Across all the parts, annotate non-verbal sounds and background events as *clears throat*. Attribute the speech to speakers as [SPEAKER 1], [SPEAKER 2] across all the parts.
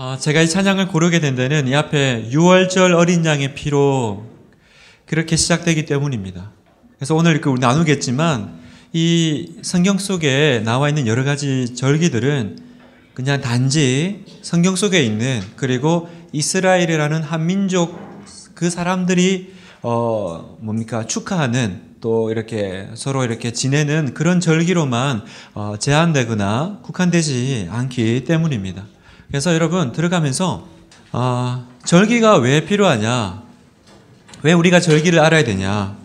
[SPEAKER 1] 아, 제가 이 찬양을 고르게 된 데는 이 앞에 6월절 어린 양의 피로 그렇게 시작되기 때문입니다. 그래서 오늘 그 나누겠지만 이 성경 속에 나와 있는 여러 가지 절기들은 그냥 단지 성경 속에 있는 그리고 이스라엘이라는 한 민족 그 사람들이 어 뭡니까 축하하는 또 이렇게 서로 이렇게 지내는 그런 절기로만 어 제한되거나 국한되지 않기 때문입니다. 그래서 여러분 들어가면서 아, 절기가 왜 필요하냐? 왜 우리가 절기를 알아야 되냐?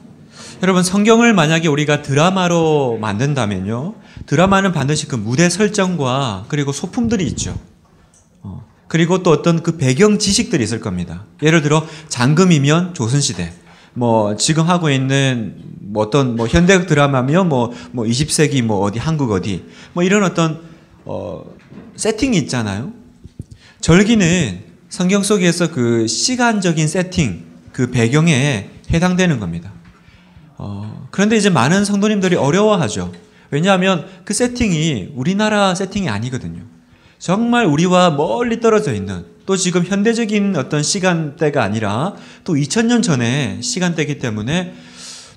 [SPEAKER 1] 여러분 성경을 만약에 우리가 드라마로 만든다면요. 드라마는 반드시 그 무대 설정과 그리고 소품들이 있죠. 어, 그리고 또 어떤 그 배경 지식들이 있을 겁니다. 예를 들어 장금이면 조선시대, 뭐 지금 하고 있는 뭐 어떤 뭐 현대 드라마며 뭐뭐 20세기 뭐, 뭐 어디 한국 어디 뭐 이런 어떤 어 세팅이 있잖아요. 절기는 성경 속에서 그 시간적인 세팅, 그 배경에 해당되는 겁니다. 어, 그런데 이제 많은 성도님들이 어려워하죠. 왜냐하면 그 세팅이 우리나라 세팅이 아니거든요. 정말 우리와 멀리 떨어져 있는 또 지금 현대적인 어떤 시간대가 아니라 또 2000년 전에 시간대이기 때문에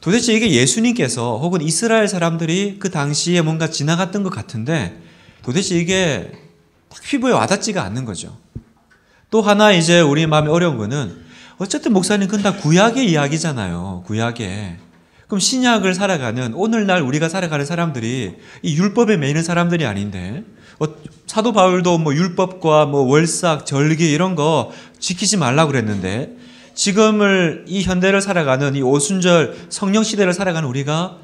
[SPEAKER 1] 도대체 이게 예수님께서 혹은 이스라엘 사람들이 그 당시에 뭔가 지나갔던 것 같은데 도대체 이게 딱 피부에 와닿지가 않는 거죠. 또 하나 이제 우리 마음이 어려운 거는 어쨌든 목사님 그건 다 구약의 이야기잖아요. 구약의. 그럼 신약을 살아가는 오늘날 우리가 살아가는 사람들이 이 율법에 매이는 사람들이 아닌데 어, 사도 바울도 뭐 율법과 뭐 월삭, 절기 이런 거 지키지 말라 그랬는데 지금을 이 현대를 살아가는 이 오순절 성령 시대를 살아가는 우리가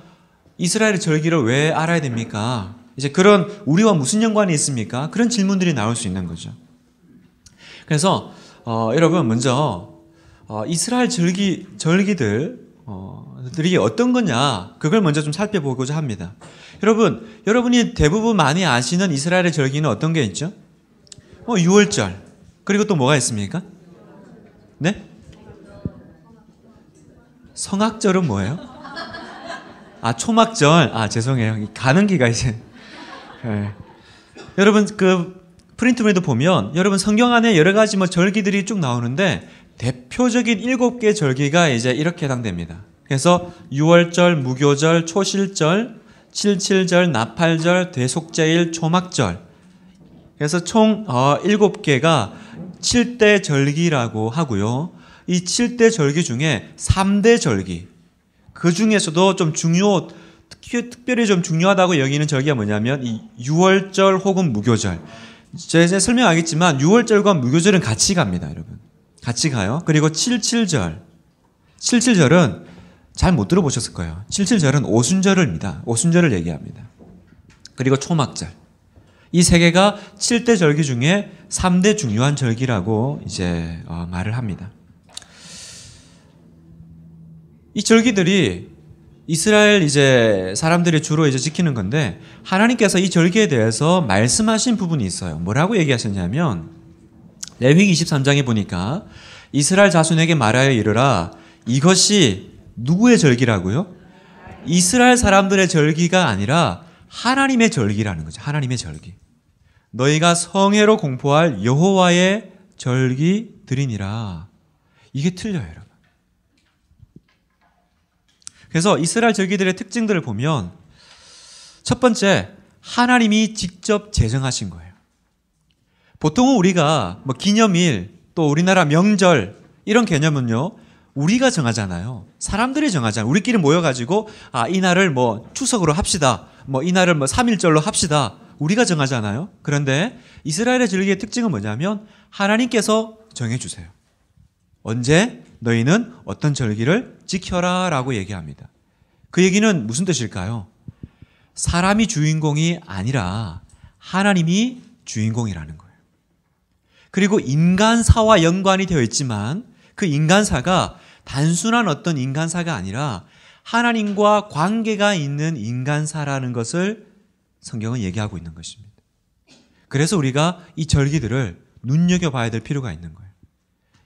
[SPEAKER 1] 이스라엘의 절기를 왜 알아야 됩니까? 이제 그런 우리와 무슨 연관이 있습니까? 그런 질문들이 나올 수 있는 거죠. 그래서 어, 여러분 먼저 어, 이스라엘 절기 절기들 어, 들이 어떤 거냐 그걸 먼저 좀 살펴보고자 합니다. 여러분 여러분이 대부분 많이 아시는 이스라엘의 절기는 어떤 게 있죠? 뭐 유월절 그리고 또 뭐가 있습니까? 네? 성악절은 뭐예요? 아 초막절 아 죄송해요 가는 기가 이제 네. 여러분 그 프린트물에도 보면 여러분 성경 안에 여러 가지 뭐 절기들이 쭉 나오는데 대표적인 일곱 개 절기가 이제 이렇게 해당됩니다. 그래서 6월절, 무교절, 초실절, 칠칠절, 나팔절, 대속제일, 초막절. 그래서 총 어, 일곱 개가 7대 절기라고 하고요. 이 7대 절기 중에 3대 절기. 그 중에서도 좀 중요, 특히, 특별히 좀 중요하다고 여기는 절기가 뭐냐면 이 6월절 혹은 무교절. 제가 이제 설명하겠지만 6월절과 무교절은 같이 갑니다, 여러분. 같이 가요. 그리고 77절. 77절은 잘 못 들어보셨을 거예요. 77절은 오순절입니다. 오순절을 얘기합니다. 그리고 초막절. 이 세 개가 7대 절기 중에 3대 중요한 절기라고 이제 어, 말을 합니다. 이 절기들이 이스라엘 이제 사람들이 주로 이제 지키는 건데 하나님께서 이 절기에 대해서 말씀하신 부분이 있어요. 뭐라고 얘기하셨냐면 레위기 23장에 보니까 이스라엘 자손에게 말하여 이르라 이것이 누구의 절기라고요? 이스라엘 사람들의 절기가 아니라 하나님의 절기라는 거죠. 하나님의 절기. 너희가 성회로 공포할 여호와의 절기 드리니라. 이게 틀려요, 그래서 이스라엘 절기들의 특징들을 보면 첫 번째 하나님이 직접 제정하신 거예요. 보통은 우리가 뭐 기념일 또 우리나라 명절 이런 개념은요 우리가 정하잖아요. 사람들이 정하잖아요. 우리끼리 모여가지고 아 이날을 뭐 추석으로 합시다. 뭐 이날을 뭐삼일절로 합시다. 우리가 정하잖아요. 그런데 이스라엘의 절기의 특징은 뭐냐면 하나님께서 정해주세요. 언제? 너희는 어떤 절기를 지켜라 라고 얘기합니다. 그 얘기는 무슨 뜻일까요? 사람이 주인공이 아니라 하나님이 주인공이라는 거예요. 그리고 인간사와 연관이 되어 있지만 그 인간사가 단순한 어떤 인간사가 아니라 하나님과 관계가 있는 인간사라는 것을 성경은 얘기하고 있는 것입니다. 그래서 우리가 이 절기들을 눈여겨봐야 될 필요가 있는 거예요.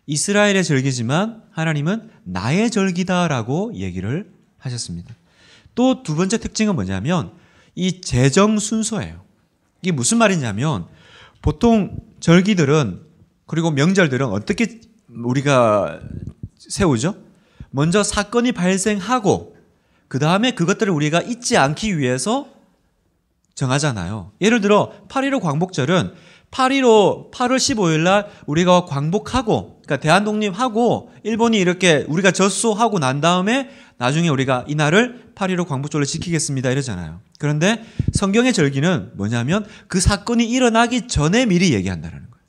[SPEAKER 1] 이스라엘의 절기지만 하나님은 나의 절기다라고 얘기를 하셨습니다. 또 두 번째 특징은 뭐냐면 이 재정 순서예요. 이게 무슨 말이냐면 보통 절기들은 그리고 명절들은 어떻게 우리가 세우죠? 먼저 사건이 발생하고 그 다음에 그것들을 우리가 잊지 않기 위해서 정하잖아요. 예를 들어 8.15 광복절은 8.15 8월 15일 날 우리가 광복하고 그러니까 대한 독립하고 일본이 이렇게 우리가 젖소하고 난 다음에 나중에 우리가 이 날을 파리로 광복절로 지키겠습니다 이러잖아요. 그런데 성경의 절기는 뭐냐면 그 사건이 일어나기 전에 미리 얘기한다는 라 거예요.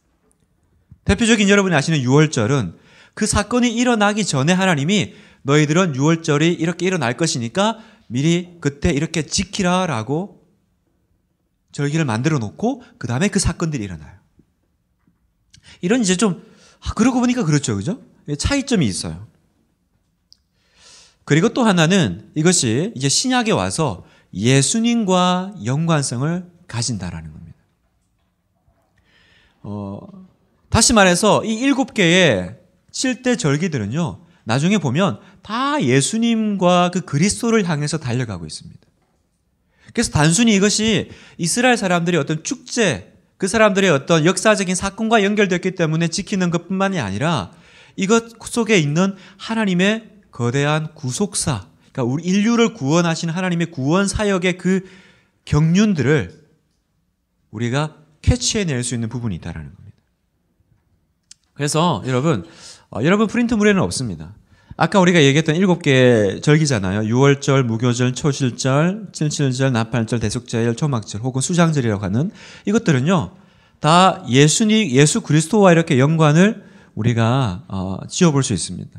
[SPEAKER 1] 대표적인 여러분이 아시는 6월절은 그 사건이 일어나기 전에 하나님이 너희들은 6월절이 이렇게 일어날 것이니까 미리 그때 이렇게 지키라라고 절기를 만들어 놓고 그 다음에 그 사건들이 일어나요. 이런 이제 좀 아, 그러고 보니까 그렇죠. 그죠? 예, 차이점이 있어요. 그리고 또 하나는 이것이 이제 신약에 와서 예수님과 연관성을 가진다라는 겁니다. 어, 다시 말해서 이 일곱 개의 칠대 절기들은요, 나중에 보면 다 예수님과 그 그리스도를 향해서 달려가고 있습니다. 그래서 단순히 이것이 이스라엘 사람들이 어떤 축제, 그 사람들의 어떤 역사적인 사건과 연결됐기 때문에 지키는 것뿐만이 아니라 이것 속에 있는 하나님의 거대한 구속사, 그러니까 우리 인류를 구원하신 하나님의 구원 사역의 그 경륜들을 우리가 캐치해낼 수 있는 부분이 있다라는 겁니다. 그래서 여러분, 어, 여러분 프린트물에는 없습니다. 아까 우리가 얘기했던 일곱 개 절기잖아요. 6월절, 무교절, 초실절, 칠칠절, 나팔절, 대속절, 초막절 혹은 수장절이라고 하는 이것들은요. 다 예수님, 예수 그리스도와 이렇게 연관을 우리가 어, 지어볼 수 있습니다.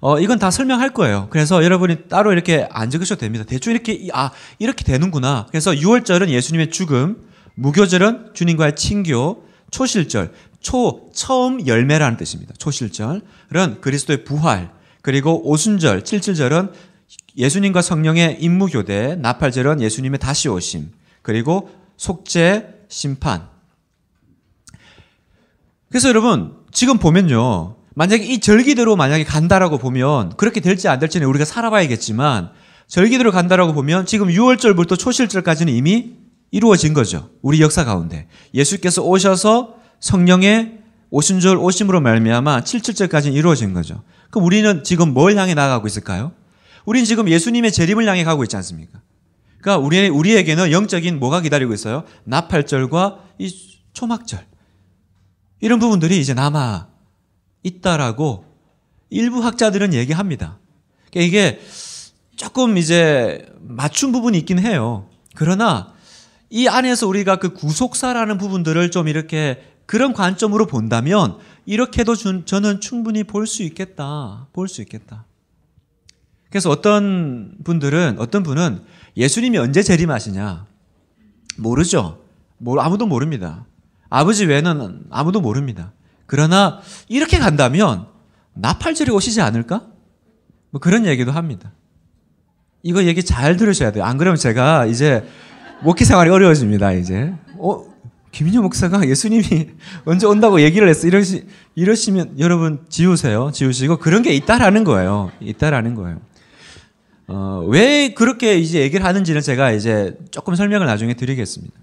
[SPEAKER 1] 어, 이건 다 설명할 거예요. 그래서 여러분이 따로 이렇게 안 적으셔도 됩니다. 대충 이렇게, 아, 이렇게 되는구나. 그래서 6월절은 예수님의 죽음, 무교절은 주님과의 친교, 초실절, 초, 처음 열매라는 뜻입니다. 초실절은 그리스도의 부활, 그리고 오순절, 칠칠절은 예수님과 성령의 임무교대, 나팔절은 예수님의 다시 오심, 그리고 속죄, 심판. 그래서 여러분, 지금 보면요. 만약에 이 절기대로 만약에 간다라고 보면 그렇게 될지 안 될지는 우리가 살아봐야겠지만 절기대로 간다라고 보면 지금 6월절부터 초실절까지는 이미 이루어진 거죠. 우리 역사 가운데. 예수께서 오셔서 성령의 오순절 오심으로 말미암아 7절까지 이루어진 거죠. 그럼 우리는 지금 뭘 향해 나가고 있을까요? 우리는 지금 예수님의 재림을 향해 가고 있지 않습니까? 그러니까 우리 우리에게는 영적인 뭐가 기다리고 있어요? 나팔절과 이 초막절 이런 부분들이 이제 남아 있다라고 일부 학자들은 얘기합니다. 그러니까 이게 조금 이제 맞춘 부분이 있긴 해요. 그러나 이 안에서 우리가 그 구속사라는 부분들을 좀 이렇게 그런 관점으로 본다면 이렇게도 저는 충분히 볼 수 있겠다. 볼 수 있겠다. 그래서 어떤 분들은 어떤 분은 예수님이 언제 재림하시냐 모르죠. 아무도 모릅니다. 아버지 외에는 아무도 모릅니다. 그러나 이렇게 간다면 나팔절이 오시지 않을까? 뭐 그런 얘기도 합니다. 이거 얘기 잘 들으셔야 돼요. 안 그러면 제가 이제 목회 생활이 어려워집니다. 이제 어, 김인효 목사가 *laughs* 예수님이 언제 온다고 얘기를 했어. 이러시, 이러시면 여러분 지우세요. 지우시고 그런 게 있다라는 거예요. 있다라는 거예요. 어, 왜 그렇게 이제 얘기를 하는지는 제가 이제 조금 설명을 나중에 드리겠습니다.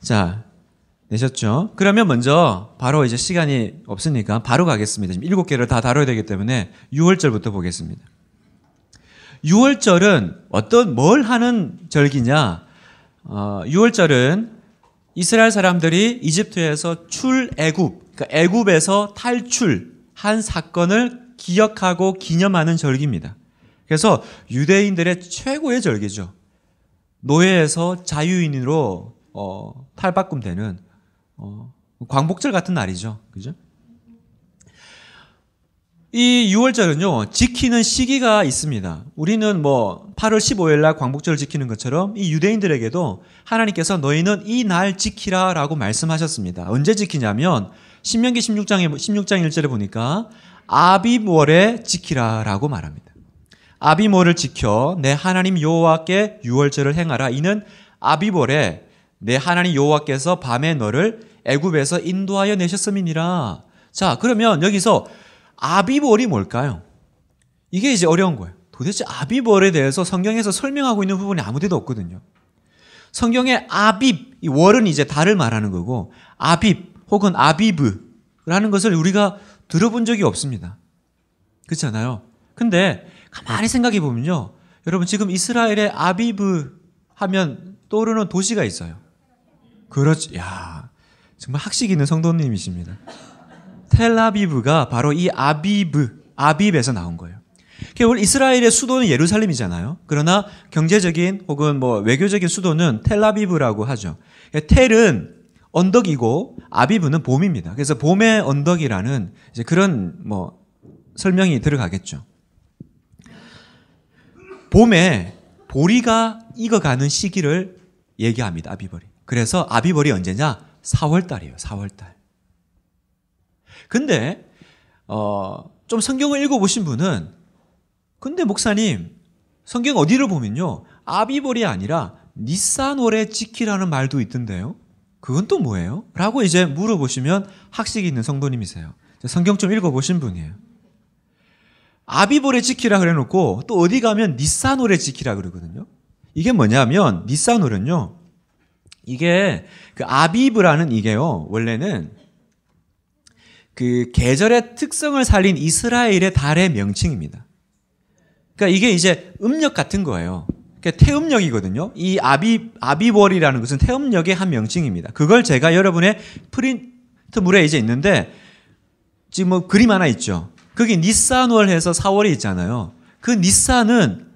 [SPEAKER 1] 자, 되셨죠? 그러면 먼저 바로 이제 시간이 없으니까 바로 가겠습니다. 지금 일곱 개를 다 다뤄야 되기 때문에 6월절부터 보겠습니다. 6월절은 어떤 뭘 하는 절기냐? 어, 6월절은 이스라엘 사람들이 이집트에서 출애굽, 그러니까 애굽에서 탈출한 사건을 기억하고 기념하는 절기입니다. 그래서 유대인들의 최고의 절기죠. 노예에서 자유인으로 어, 탈바꿈되는 어, 광복절 같은 날이죠. 그죠? 이 6월절은요, 지키는 시기가 있습니다. 우리는 뭐 8월 15일 날 광복절을 지키는 것처럼 이 유대인들에게도 하나님께서 너희는 이 날 지키라라고 말씀하셨습니다. 언제 지키냐면 신명기 16장에 16장 1절에 보니까 아비월에 지키라라고 말합니다. 아비월을 지켜 내 하나님 여호와께 유월절을 행하라. 이는 아비월에 내 하나님 여호와께서 밤에 너를 애굽에서 인도하여 내셨음이니라. 자, 그러면 여기서 아비벌이 뭘까요? 이게 이제 어려운 거예요. 도대체 아비벌에 대해서 성경에서 설명하고 있는 부분이 아무 데도 없거든요. 성경의 아빕, 이 월은 이제 달을 말하는 거고, 아빕 혹은 아비브라는 것을 우리가 들어본 적이 없습니다. 그렇잖아요. 근데 가만히 생각해 보면요. 여러분 지금 이스라엘의 아비브 하면 떠오르는 도시가 있어요. 그렇지. 야. 정말 학식 있는 성도님이십니다. 텔라비브가 바로 이 아비브, 아비브에서 나온 거예요. 원래 이스라엘의 수도는 예루살렘이잖아요. 그러나 경제적인 혹은 뭐 외교적인 수도는 텔라비브라고 하죠. 그러니까 텔은 언덕이고 아비브는 봄입니다. 그래서 봄의 언덕이라는 그런 뭐 설명이 들어가겠죠. 봄에 보리가 익어가는 시기를 얘기합니다. 아비벌이. 그래서 아비벌이 언제냐? 4월달이에요. 4월달. 근데 어, 좀 성경을 읽어보신 분은 근데 목사님 성경 어디를 보면요 아비볼이 아니라 니산월에 지키라는 말도 있던데요. 그건 또 뭐예요? 라고 이제 물어보시면 학식이 있는 성도님이세요. 성경 좀 읽어보신 분이에요. 아비볼에 지키라 그래놓고 또 어디 가면 니사노래 지키라 그러거든요. 이게 뭐냐면 니사노는요. 이게 그 아비브라는 이게요. 원래는 그 계절의 특성을 살린 이스라엘의 달의 명칭입니다. 그러니까 이게 이제 음력 같은 거예요. 그러니까 태음력이거든요. 이 아비 아비월이라는 것은 태음력의 한 명칭입니다. 그걸 제가 여러분의 프린트물에 이제 있는데 지금 뭐 그림 하나 있죠. 그게 닛산월 해서 4월에 있잖아요. 그 닛산은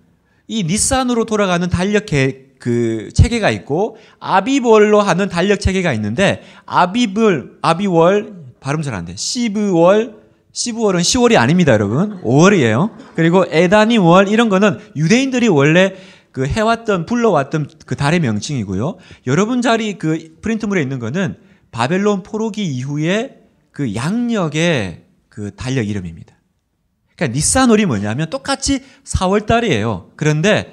[SPEAKER 1] 이 닛산으로 돌아가는 달력 개, 그 체계가 있고 아비월로 하는 달력 체계가 있는데 아비블 아비월 발음 잘 안 돼. 시브월, 시브월은 10월이 아닙니다, 여러분. 5월이에요. 그리고 에다니월 이런 거는 유대인들이 원래 그 해왔던 불러왔던 그 달의 명칭이고요. 여러분 자리 그 프린트물에 있는 거는 바벨론 포로기 이후에 그 양력의 그 달력 이름입니다. 그러니까 니산월이 뭐냐면 똑같이 4월 달이에요. 그런데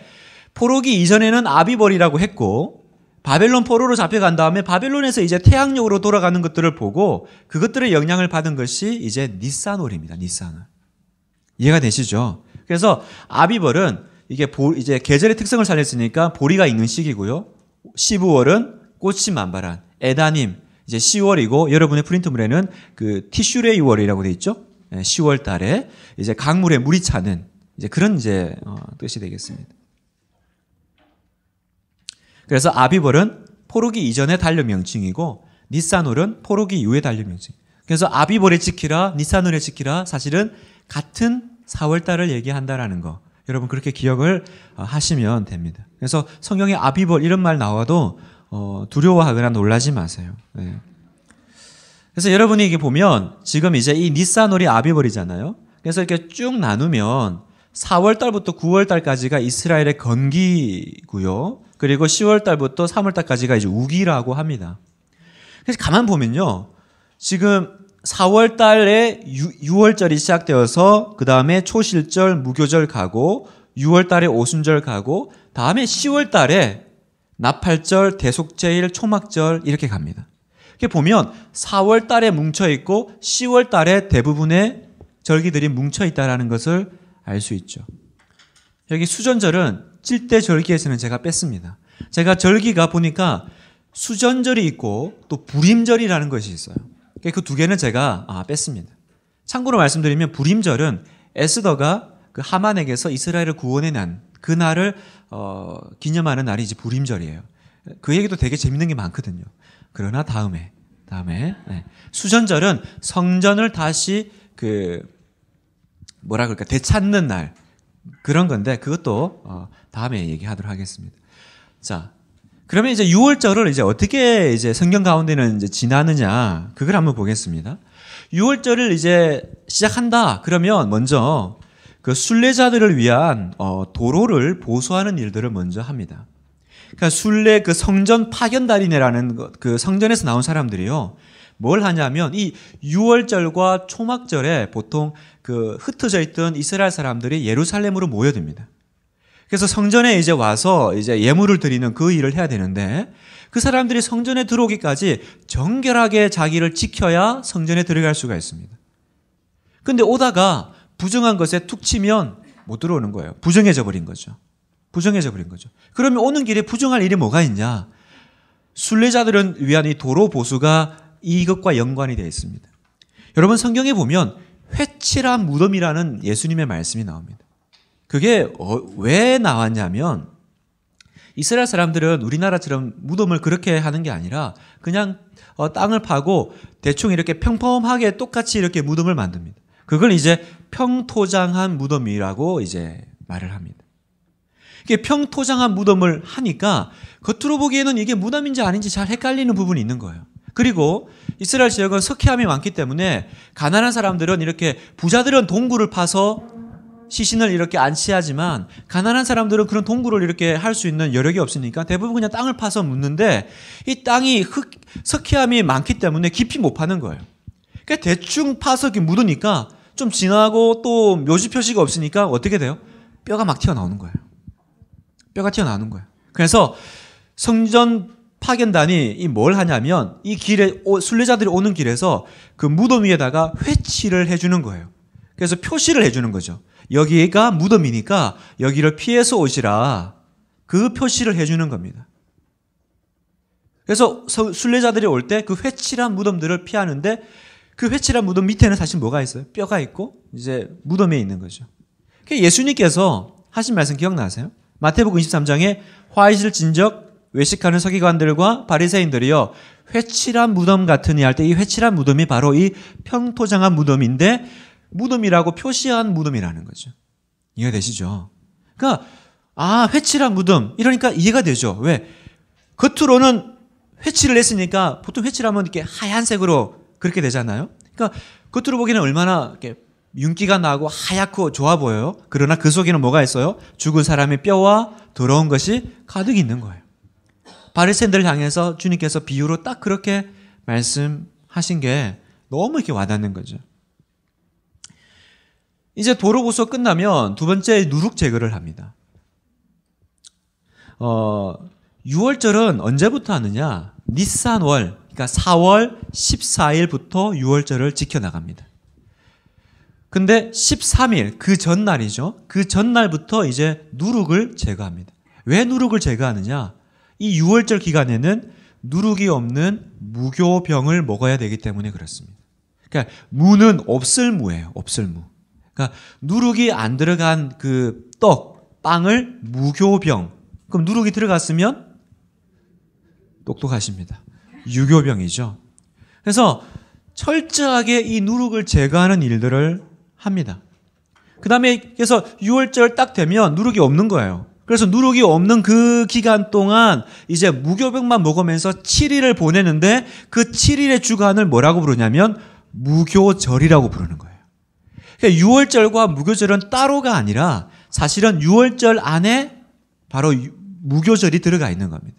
[SPEAKER 1] 포로기 이전에는 아비벌이라고 했고 바벨론 포로로 잡혀간 다음에 바벨론에서 이제 태양력으로 돌아가는 것들을 보고 그것들의 영향을 받은 것이 이제 니사놀입니다. 니사놀. 이해가 되시죠? 그래서 아비벌은 이게 보, 이제 계절의 특성을 살렸으니까 보리가 있는 시기고요. 12월은 꽃이 만발한 에다님 이제 10월이고 여러분의 프린트물에는 그 티슈레이월이라고 돼 있죠. 10월 예, 달에 이제 강물에 물이 차는 이제 그런 이제 어, 뜻이 되겠습니다. 그래서 아비벌은 포르기이전의 달려 명칭이고 니사놀은포르기이후의 달려 명칭. 그래서 아비벌의 지키라, 니사놀의 지키라 사실은 같은 4월달을 얘기한다라는 거. 여러분 그렇게 기억을 어, 하시면 됩니다. 그래서 성경에 아비벌 이런 말 나와도 어, 두려워하거나 놀라지 마세요. 네. 그래서 여러분이 이게 보면 지금 이제 이니사놀이 아비벌이잖아요. 그래서 이렇게 쭉 나누면 4월달부터 9월달까지가 이스라엘의 건기고요. 그리고 10월 달부터 3월 달까지가 이제 우기라고 합니다. 그래서 가만 보면요. 지금 4월 달에 6, 월절이 시작되어서 그 다음에 초실절, 무교절 가고 6월 달에 오순절 가고 다음에 10월 달에 나팔절, 대속제일, 초막절 이렇게 갑니다. 이렇게 보면 4월 달에 뭉쳐 있고 10월 달에 대부분의 절기들이 뭉쳐 있다라는 것을 알 수 있죠. 여기 수전절은 찔대 절기에서는 제가 뺐습니다. 제가 절기가 보니까 수전절이 있고 또 불임절이라는 것이 있어요. 그두 그러니까 그 개는 제가 아, 뺐습니다. 참고로 말씀드리면 불임절은 에스더가 그 하만에게서 이스라엘을 구원해낸 그날을 어, 기념하는 날이 지제 불임절이에요. 그 얘기도 되게 재밌는 게 많거든요. 그러나 다음에 다음에 네. 수전절은 성전을 다시 그 뭐라 그럴까 되찾는 날 그런 건데 그것도 어, 다음에 얘기하도록 하겠습니다. 자, 그러면 이제 6월절을 이제 어떻게 이제 성경 가운데는 이제 지나느냐 그걸 한번 보겠습니다. 6월절을 이제 시작한다 그러면 먼저 그 순례자들을 위한 어, 도로를 보수하는 일들을 먼저 합니다. 그러니까 순례 그 성전 파견다리네라는 그 성전에서 나온 사람들이요. 뭘 하냐면 이 6월절과 초막절에 보통 그 흩어져 있던 이스라엘 사람들이 예루살렘으로 모여듭니다. 그래서 성전에 이제 와서 이제 예물을 드리는 그 일을 해야 되는데 그 사람들이 성전에 들어오기까지 정결하게 자기를 지켜야 성전에 들어갈 수가 있습니다. 근데 오다가 부정한 것에 툭 치면 못 들어오는 거예요. 부정해져 버린 거죠. 부정해져 버린 거죠. 그러면 오는 길에 부정할 일이 뭐가 있냐? 순례자들은 위한 이 도로 보수가 이것과 연관이 되어 있습니다. 여러분 성경에 보면 회칠한 무덤이라는 예수님의 말씀이 나옵니다. 그게 어, 왜 나왔냐면 이스라엘 사람들은 우리나라처럼 무덤을 그렇게 하는 게 아니라 그냥 어, 땅을 파고 대충 이렇게 평범하게 똑같이 이렇게 무덤을 만듭니다. 그걸 이제 평토장한 무덤이라고 이제 말을 합니다. 이게 평토장한 무덤을 하니까 겉으로 보기에는 이게 무덤인지 아닌지 잘 헷갈리는 부분이 있는 거예요. 그리고 이스라엘 지역은 석회암이 많기 때문에 가난한 사람들은 이렇게 부자들은 동굴을 파서 시신을 이렇게 안치하지만 가난한 사람들은 그런 동굴을 이렇게 할 수 있는 여력이 없으니까 대부분 그냥 땅을 파서 묻는데 이 땅이 흙, 석회암이 많기 때문에 깊이 못 파는 거예요. 그러니까 대충 파서 이렇게 묻으니까 좀진하고또 묘지 표시가 없으니까 어떻게 돼요? 뼈가 막 튀어나오는 거예요. 뼈가 튀어나오는 거예요. 그래서 성전 파견단이 이 뭘 하냐면 이 길에 순례자들이 오는 길에서 그 무덤 위에다가 회치를 해주는 거예요. 그래서 표시를 해주는 거죠. 여기가 무덤이니까 여기를 피해서 오시라. 그 표시를 해주는 겁니다. 그래서 순례자들이 올 때 그 회칠한 무덤들을 피하는데 그 회칠한 무덤 밑에는 사실 뭐가 있어요? 뼈가 있고 이제 무덤에 있는 거죠. 예수님께서 하신 말씀 기억나세요? 마태복음 23장에 화이실 진적 외식하는 서기관들과 바리새인들이요 회칠한 무덤 같으니 할 때 이 회칠한 무덤이 바로 이 평토장한 무덤인데 무덤이라고 표시한 무덤이라는 거죠. 이해 되시죠? 그러니까 아 회칠한 무덤 이러니까 이해가 되죠. 왜 겉으로는 회칠을 했으니까 보통 회칠하면 이렇게 하얀색으로 그렇게 되잖아요. 그러니까 겉으로 보기에는 얼마나 이렇게 윤기가 나고 하얗고 좋아 보여요. 그러나 그 속에는 뭐가 있어요? 죽은 사람의 뼈와 더러운 것이 가득 있는 거예요. 바리새인들을 향해서 주님께서 비유로 딱 그렇게 말씀하신 게 너무 이렇게 와닿는 거죠. 이제 도로 보수 끝나면 두 번째 누룩 제거를 합니다. 어, 6월절은 언제부터 하느냐? 니산월, 그러니까 4월 14일부터 6월절을 지켜나갑니다. 근데 13일, 그 전날이죠. 그 전날부터 이제 누룩을 제거합니다. 왜 누룩을 제거하느냐? 이유월절 기간에는 누룩이 없는 무교병을 먹어야 되기 때문에 그렇습니다. 그러니까 무는 없을 무예요. 없을 무. 그러니까 누룩이 안 들어간 그 떡, 빵을 무교병. 그럼 누룩이 들어갔으면 똑똑하십니다. 유교병이죠. 그래서 철저하게 이 누룩을 제거하는 일들을 합니다. 그 다음에 그래서 6월절 딱 되면 누룩이 없는 거예요. 그래서 누룩이 없는 그 기간 동안 이제 무교병만 먹으면서 7일을 보내는데 그 7일의 주간을 뭐라고 부르냐면 무교절이라고 부르는 거예요. 그러니까 6월절과 무교절은 따로가 아니라 사실은 6월절 안에 바로 무교절이 들어가 있는 겁니다.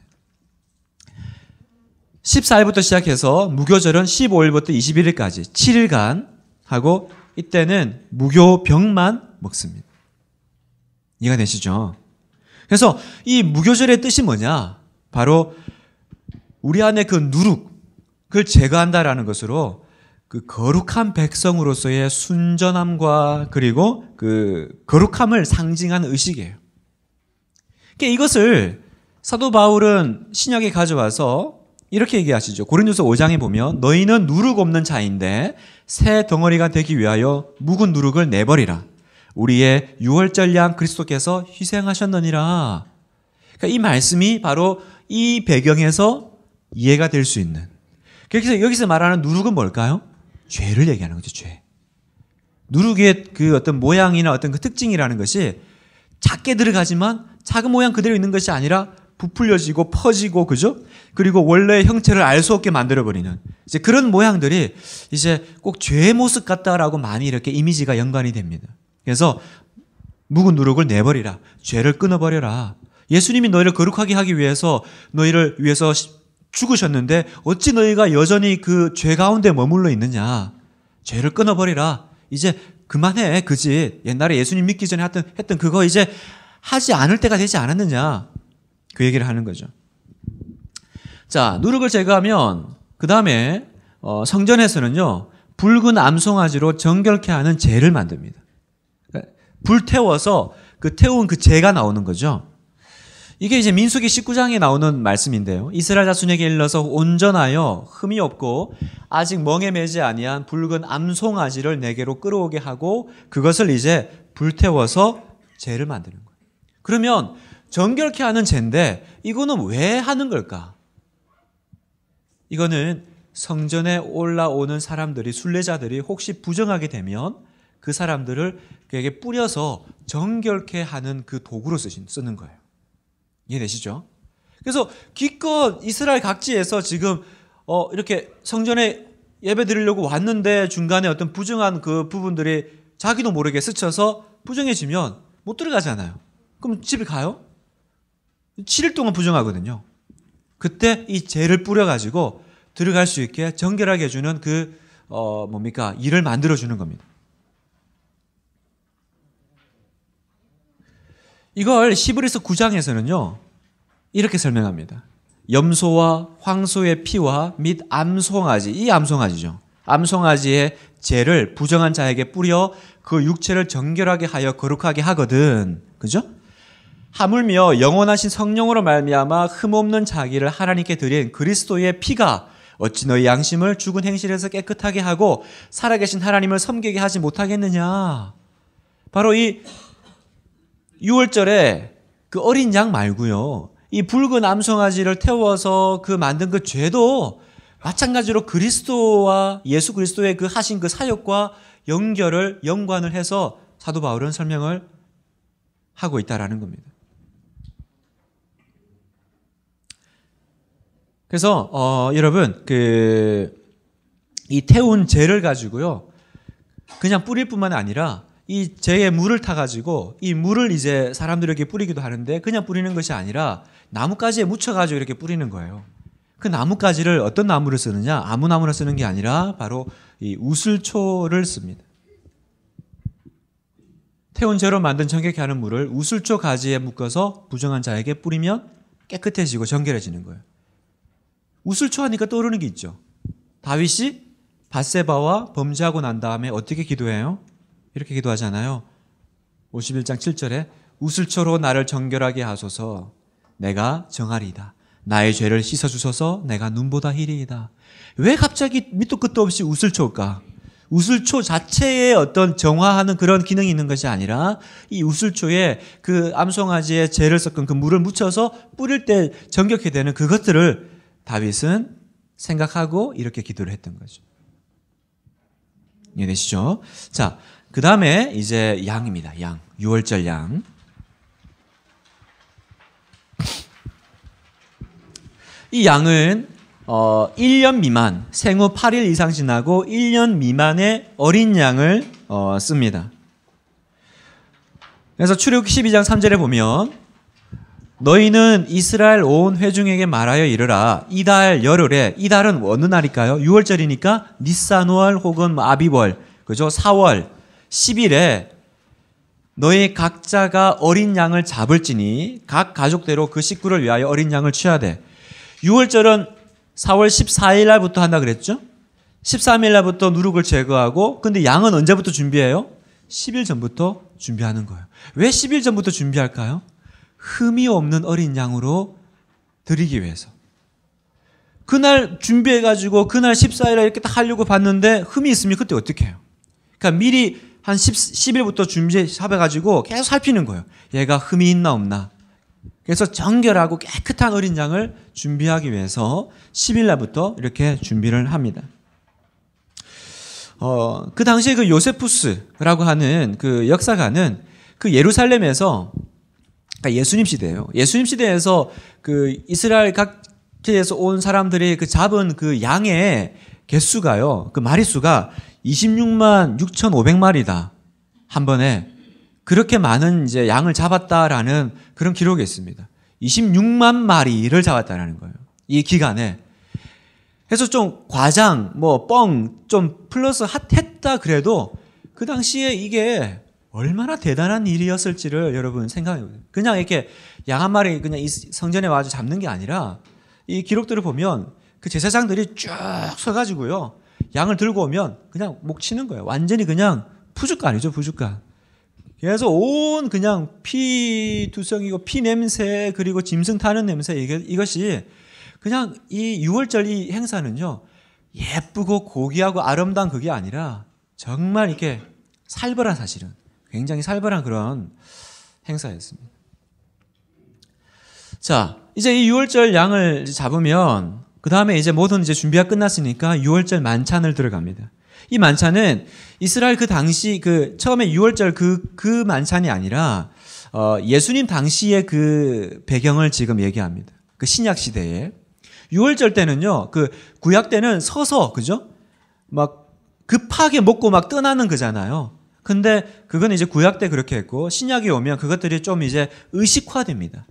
[SPEAKER 1] 14일부터 시작해서 무교절은 15일부터 21일까지 7일간 하고 이때는 무교병만 먹습니다. 이해가 되시죠? 그래서 이 무교절의 뜻이 뭐냐? 바로 우리 안에 그 누룩, 을 제거한다라는 것으로 그 거룩한 백성으로서의 순전함과 그리고 그 거룩함을 상징하는 의식이에요. 그러니까 이것을 사도 바울은 신약에 가져와서 이렇게 얘기하시죠. 고린도서 5장에 보면 너희는 누룩 없는 자인데 새 덩어리가 되기 위하여 묵은 누룩을 내버리라. 우리의 유월절 양 그리스도께서 희생하셨느니라. 그러니까 이 말씀이 바로 이 배경에서 이해가 될 수 있는. 그래서 여기서 말하는 누룩은 뭘까요? 죄를 얘기하는 거죠, 죄. 누룩의 그 어떤 모양이나 어떤 그 특징이라는 것이 작게 들어가지만 작은 모양 그대로 있는 것이 아니라 부풀려지고 퍼지고 그죠? 그리고 원래 형체를 알 수 없게 만들어 버리는 이제 그런 모양들이 이제 꼭 죄의 모습 같다라고 많이 이렇게 이미지가 연관이 됩니다. 그래서 묵은 누룩을 내버리라. 죄를 끊어버려라. 예수님이 너희를 거룩하게 하기 위해서 너희를 위해서 죽으셨는데 어찌 너희가 여전히 그 죄 가운데 머물러 있느냐. 죄를 끊어버리라. 이제 그만해. 그지 옛날에 예수님 믿기 전에 했던, 했던 그거 이제 하지 않을 때가 되지 않았느냐. 그 얘기를 하는 거죠. 자, 누룩을 제거하면 그 다음에 어, 성전에서는요. 붉은 암송아지로 정결케 하는 죄를 만듭니다. 불태워서 그 태운 그 재가 나오는 거죠. 이게 이제 민수기 19장에 나오는 말씀인데요. 이스라엘 자손에게 일러서 온전하여 흠이 없고 아직 멍에 매지 아니한 붉은 암송아지를 내게로 끌어오게 하고 그것을 이제 불태워서 죄를 만드는 거예요. 그러면 정결케 하는 죄인데 이거는 왜 하는 걸까? 이거는 성전에 올라오는 사람들이 순례자들이 혹시 부정하게 되면 그 사람들을 그에게 뿌려서 정결케 하는 그 도구로 쓰신, 쓰는 거예요. 이해되시죠? 그래서 기껏 이스라엘 각지에서 지금 어, 이렇게 성전에 예배 드리려고 왔는데 중간에 어떤 부정한 그 부분들이 자기도 모르게 스쳐서 부정해지면 못 들어가잖아요. 그럼 집에 가요? 7일 동안 부정하거든요. 그때 이 죄를 뿌려가지고 들어갈 수 있게 정결하게 해주는 그, 어, 뭡니까? 일을 만들어주는 겁니다. 이걸 시브리스 9장에서는요, 이렇게 설명합니다. 염소와 황소의 피와 및 암송아지, 이 암송아지죠. 암송아지의 죄를 부정한 자에게 뿌려 그 육체를 정결하게 하여 거룩하게 하거든. 그죠? 하물며 영원하신 성령으로 말미암아 흠없는 자기를 하나님께 드린 그리스도의 피가 어찌 너희 양심을 죽은 행실에서 깨끗하게 하고 살아계신 하나님을 섬기게 하지 못하겠느냐. 바로 이 6월절에 그 어린 양 말고요. 이 붉은 암송아지를 태워서 그 만든 그 죄도 마찬가지로 그리스도와 예수 그리스도의 그 하신 그 사역과 연결을 연관을 해서 사도 바울은 설명을 하고 있다라는 겁니다. 그래서 어, 여러분 그 이 태운 죄를 가지고요 그냥 뿌릴 뿐만 아니라 이 재에 물을 타가지고 이 물을 이제 사람들에게 뿌리기도 하는데 그냥 뿌리는 것이 아니라 나뭇가지에 묻혀가지고 이렇게 뿌리는 거예요. 그 나뭇가지를 어떤 나무를 쓰느냐? 아무 나무나 쓰는 게 아니라 바로 이 우슬초를 씁니다. 태운 재로 만든 청객해 하는 물을 우슬초 가지에 묶어서 부정한 자에게 뿌리면 깨끗해지고 정결해지는 거예요. 우슬초 하니까 떠오르는 게 있죠. 다윗이 바세바와 범죄하고 난 다음에 어떻게 기도해요? 이렇게 기도하잖아요. 51장 7절에 우슬초로 나를 정결하게 하소서 내가 정하리이다. 나의 죄를 씻어주소서 내가 눈보다 희리이다. 왜 갑자기 밑도 끝도 없이 우슬초일까? 우슬초 자체에 어떤 정화하는 그런 기능이 있는 것이 아니라 이 우슬초에 그 암송아지의 재를 섞은 그 물을 묻혀서 뿌릴 때 정격해 되는 그것들을 다윗은 생각하고 이렇게 기도를 했던 거죠. 이해되시죠? 자, 그 다음에 이제 양입니다. 양. 6월절 양. 이 양은 어, 1년 미만, 생후 8일 이상 지나고 1년 미만의 어린 양을 어, 씁니다. 그래서 출애굽 12장 3절에 보면 너희는 이스라엘 온 회중에게 말하여 이르라 이달 열흘에 이달은 어느 날일까요? 6월절이니까 니산월 혹은 아비월 그죠? 4월 10일에 너희 각자가 어린 양을 잡을지니 각 가족대로 그 식구를 위하여 어린 양을 취하 되 6월절은 4월 14일 날부터 한다 그랬죠? 13일 날부터 누룩을 제거하고 근데 양은 언제부터 준비해요? 10일 전부터 준비하는 거예요. 왜 10일 전부터 준비할까요? 흠이 없는 어린 양으로 드리기 위해서. 그날 준비해가지고 그날 14일에 이렇게 딱 하려고 봤는데 흠이 있으면 그때 어떻게 해요? 그러니까 미리 한 10, 10일부터 준비해가지고 계속 살피는 거예요. 얘가 흠이 있나 없나. 그래서 정결하고 깨끗한 어린 양을 준비하기 위해서 10일 날부터 이렇게 준비를 합니다. 어, 그 당시에 그 요세푸스라고 하는 그 역사가는 그 예루살렘에서 그러니까 예수님 시대예요. 예수님 시대에서 그 이스라엘 각지에서 온 사람들이 그 잡은 그 양의 개수가요. 그 마리수가 26만 6,500마리다. 한 번에 그렇게 많은 이제 양을 잡았다라는 그런 기록이 있습니다. 26만 마리를 잡았다라는 거예요. 이 기간에. 그서좀 과장, 뭐, 뻥, 좀 플러스 핫했다 그래도 그 당시에 이게 얼마나 대단한 일이었을지를 여러분 생각해 보세요. 그냥 이렇게 양 한 마리 그냥 이 성전에 와서 잡는 게 아니라 이 기록들을 보면 그 제사장들이 쭉 서가지고요. 양을 들고 오면 그냥 목 치는 거예요. 완전히 그냥 푸주아니죠푸주간 그래서 온 그냥 피 두성이고 피 냄새 그리고 짐승 타는 냄새 이게 이것이 그냥 이유월절이 행사는요 예쁘고 고귀하고 아름다운 그게 아니라 정말 이렇게 살벌한 사실은 굉장히 살벌한 그런 행사였습니다. 자 이제 이유월절 양을 잡으면 그 다음에 이제 모든 이제 준비가 끝났으니까 6월절 만찬을 들어갑니다. 이 만찬은 이스라엘 그 당시 그 처음에 6월절 그, 그 만찬이 아니라 어, 예수님 당시의 그 배경을 지금 얘기합니다. 그 신약 시대에. 6월절 때는요, 그 구약 때는 서서, 그죠? 막 급하게 먹고 막 떠나는 거잖아요. 근데 그건 이제 구약 때 그렇게 했고, 신약이 오면 그것들이 좀 이제 의식화됩니다.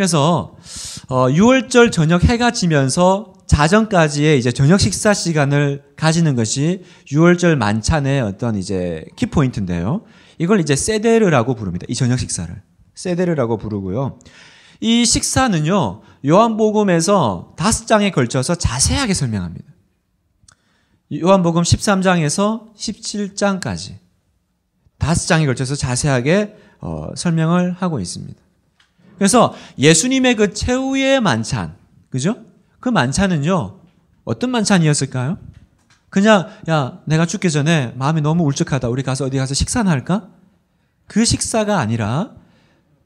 [SPEAKER 1] 그래서 어, 6월절 저녁 해가 지면서 자정까지의 이제 저녁 식사 시간을 가지는 것이 6월절 만찬의 어떤 이제 키포인트인데요. 이걸 이제 세데르라고 부릅니다. 이 저녁 식사를. 세데르라고 부르고요. 이 식사는요, 요한복음에서 다섯 장에 걸쳐서 자세하게 설명합니다. 요한복음 13장에서 17장까지 다섯 장에 걸쳐서 자세하게 어, 설명을 하고 있습니다. 그래서 예수님의 그 최후의 만찬, 그죠? 그 만찬은요, 어떤 만찬이었을까요? 그냥, 야, 내가 죽기 전에 마음이 너무 울적하다. 우리 가서 어디 가서 식사나 할까? 그 식사가 아니라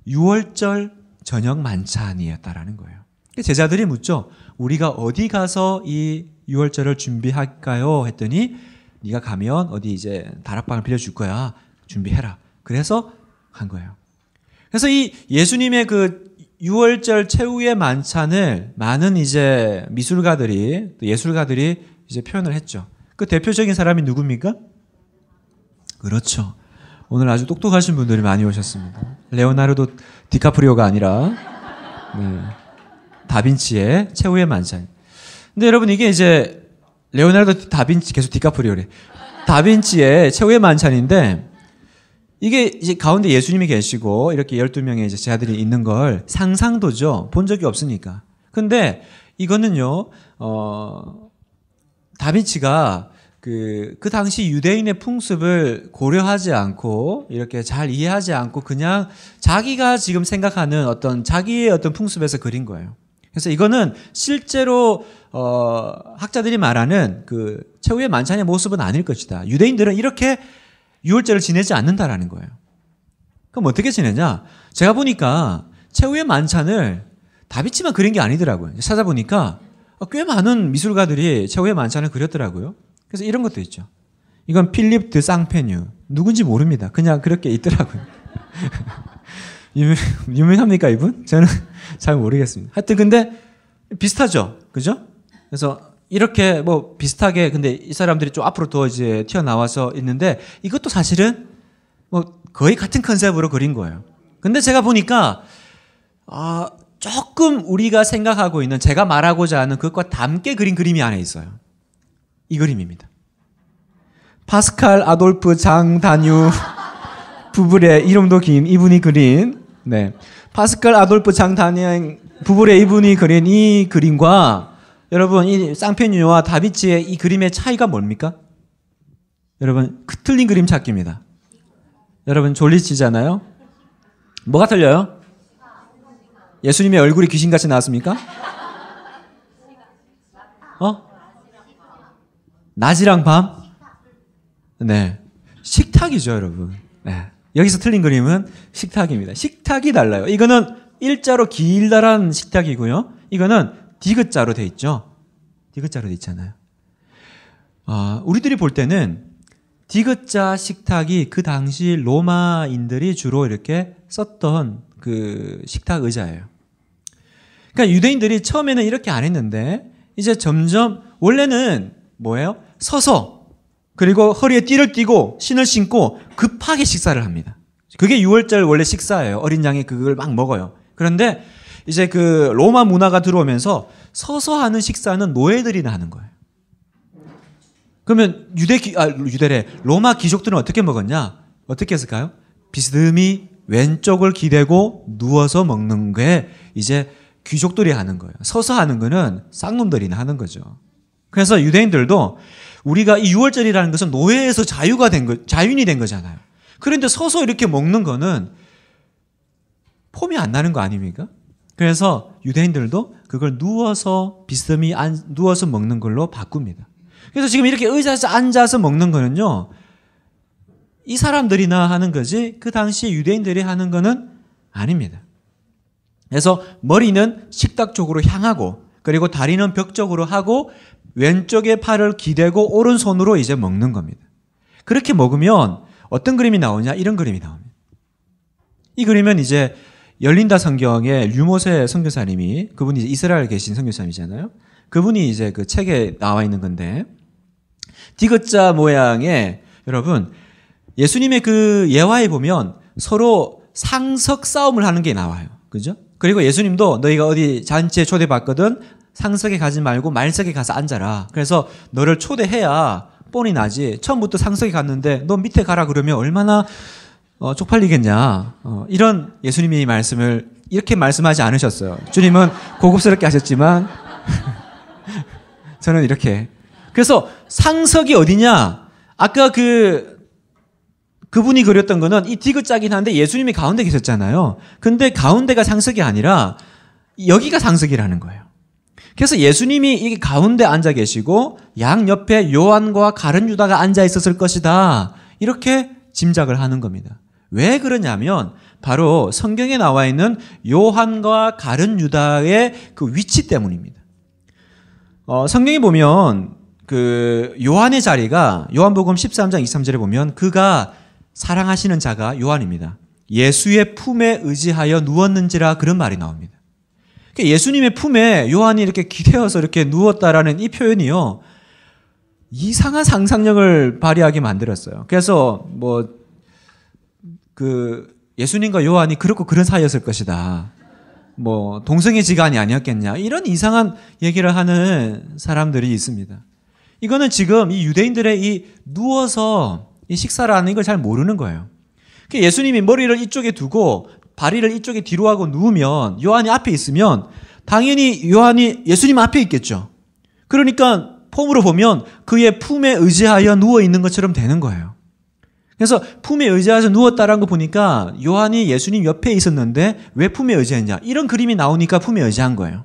[SPEAKER 1] 6월절 저녁 만찬이었다라는 거예요. 그 제자들이 묻죠. 우리가 어디 가서 이 6월절을 준비할까요? 했더니 네가 가면 어디 이제 다락방을 빌려줄 거야. 준비해라. 그래서 간 거예요. 그래서 이 예수님의 그 6월절 최후의 만찬을 많은 이제 미술가들이 예술가들이 이제 표현을 했죠. 그 대표적인 사람이 누굽니까? 그렇죠. 오늘 아주 똑똑하신 분들이 많이 오셨습니다. 레오나르도 디카프리오가 아니라 네. 다빈치의 최후의 만찬. 근데 여러분 이게 이제 레오나르도 다빈치 계속 디카프리오래. 다빈치의 최후의 만찬인데 이게 이제 가운데 예수님이 계시고 이렇게 12명의 제 제자들이 있는 걸 상상도죠. 본 적이 없으니까. 근데 이거는요. 어 다빈치가 그, 그 당시 유대인의 풍습을 고려하지 않고, 이렇게 잘 이해하지 않고, 그냥 자기가 지금 생각하는 어떤 자기의 어떤 풍습에서 그린 거예요. 그래서 이거는 실제로, 어, 학자들이 말하는 그 최후의 만찬의 모습은 아닐 것이다. 유대인들은 이렇게 유월절을 지내지 않는다라는 거예요. 그럼 어떻게 지내냐? 제가 보니까 최후의 만찬을 다비치만 그린 게 아니더라고요. 찾아보니까 어, 꽤 많은 미술가들이 최후의 만찬을 그렸더라고요. 그래서 이런 것도 있죠. 이건 필립 드 쌍페뉴. 누군지 모릅니다. 그냥 그렇게 있더라고요. *laughs* 유명, 유명합니까, 이분? 저는 *laughs* 잘 모르겠습니다. 하여튼 근데 비슷하죠? 그죠? 그래서 이렇게 뭐 비슷하게 근데 이 사람들이 좀 앞으로 더 이제 튀어나와서 있는데 이것도 사실은 뭐 거의 같은 컨셉으로 그린 거예요. 근데 제가 보니까 아 조금 우리가 생각하고 있는 제가 말하고자 하는 그것과 닮게 그린 그림이 안에 있어요. 이 그림입니다. 파스칼 아돌프 장다뉴 *laughs* 부부의 이름도 김 이분이 그린 네 파스칼 아돌프 장다뉴 부부의 이분이 그린 이 그림과 여러분 이쌍편유와 다비치의 이 그림의 차이가 뭡니까? 여러분 그 틀린 그림 찾기입니다. 여러분 졸리치잖아요. 뭐가 틀려요? 예수님의 얼굴이 귀신같이 나왔습니까? 어? 낮이랑 밤? 네. 식탁이죠, 여러분. 네. 여기서 틀린 그림은 식탁입니다. 식탁이 달라요. 이거는 일자로 길다란 식탁이고요. 이거는 디귿자로 돼 있죠. 디귿자로 돼 있잖아요. 어, 우리들이 볼 때는 디귿자 식탁이 그 당시 로마인들이 주로 이렇게 썼던 그 식탁 의자예요. 그러니까 유대인들이 처음에는 이렇게 안 했는데 이제 점점 원래는 뭐예요? 서서 그리고 허리에 띠를 띠고 신을 신고 급하게 식사를 합니다. 그게 6월절 원래 식사예요. 어린 양이 그걸 막 먹어요. 그런데 이제 그 로마 문화가 들어오면서 서서 하는 식사는 노예들이나 하는 거예요. 그러면 유대 기, 아, 유대래 로마 귀족들은 어떻게 먹었냐? 어떻게 했을까요? 비스듬히 왼쪽을 기대고 누워서 먹는 게 이제 귀족들이 하는 거예요. 서서 하는 거는 쌍놈들이나 하는 거죠. 그래서 유대인들도 우리가 이 6월절이라는 것은 노예에서 자유가 된 거, 자유인이 된 거잖아요. 그런데 서서 이렇게 먹는 거는 폼이 안 나는 거 아닙니까? 그래서 유대인들도 그걸 누워서 비스듬히 안, 누워서 먹는 걸로 바꿉니다. 그래서 지금 이렇게 의자에서 앉아서 먹는 거는요. 이 사람들이나 하는 거지 그 당시 유대인들이 하는 거는 아닙니다. 그래서 머리는 식탁 쪽으로 향하고 그리고 다리는 벽 쪽으로 하고 왼쪽에 팔을 기대고 오른손으로 이제 먹는 겁니다. 그렇게 먹으면 어떤 그림이 나오냐? 이런 그림이 나옵니다. 이 그림은 이제 열린다 성경에 류모세 선교사님이 그분이 이스라엘 에 계신 선교사님이잖아요. 그분이 이제 그 책에 나와 있는 건데 디귿자 모양의 여러분 예수님의 그 예화에 보면 서로 상석 싸움을 하는 게 나와요. 그죠? 그리고 예수님도 너희가 어디 잔치에 초대받거든 상석에 가지 말고 말석에 가서 앉아라. 그래서 너를 초대해야 뻔히 나지. 처음부터 상석에 갔는데 너 밑에 가라 그러면 얼마나 어, 쪽팔리겠냐 어, 이런 예수님이 말씀을 이렇게 말씀하지 않으셨어요. 주님은 고급스럽게 하셨지만 *laughs* 저는 이렇게 그래서 상석이 어디냐 아까 그 그분이 그렸던 거는 이 디귿자긴 한데 예수님이 가운데 계셨잖아요. 근데 가운데가 상석이 아니라 여기가 상석이라는 거예요. 그래서 예수님이 이 가운데 앉아 계시고 양 옆에 요한과 가른 유다가 앉아 있었을 것이다. 이렇게 짐작을 하는 겁니다. 왜 그러냐면 바로 성경에 나와 있는 요한과 가른 유다의 그 위치 때문입니다. 어, 성경에 보면 그 요한의 자리가 요한복음 13장 23절에 보면 그가 사랑하시는 자가 요한입니다. 예수의 품에 의지하여 누웠는지라 그런 말이 나옵니다. 그러니까 예수님의 품에 요한이 이렇게 기대어서 이렇게 누웠다라는 이 표현이요. 이상한 상상력을 발휘하게 만들었어요. 그래서 뭐그 예수님과 요한이 그렇고 그런 사이였을 것이다. 뭐 동성애 지간이 아니었겠냐 이런 이상한 얘기를 하는 사람들이 있습니다. 이거는 지금 이 유대인들의 이 누워서 이 식사라는 걸 잘 모르는 거예요. 그러니까 예수님이 머리를 이쪽에 두고 다리를 이쪽에 뒤로 하고 누우면 요한이 앞에 있으면 당연히 요한이 예수님 앞에 있겠죠. 그러니까 폼으로 보면 그의 품에 의지하여 누워 있는 것처럼 되는 거예요. 그래서 품에 의지하여서 누웠다라는 거 보니까 요한이 예수님 옆에 있었는데 왜 품에 의지했냐. 이런 그림이 나오니까 품에 의지한 거예요.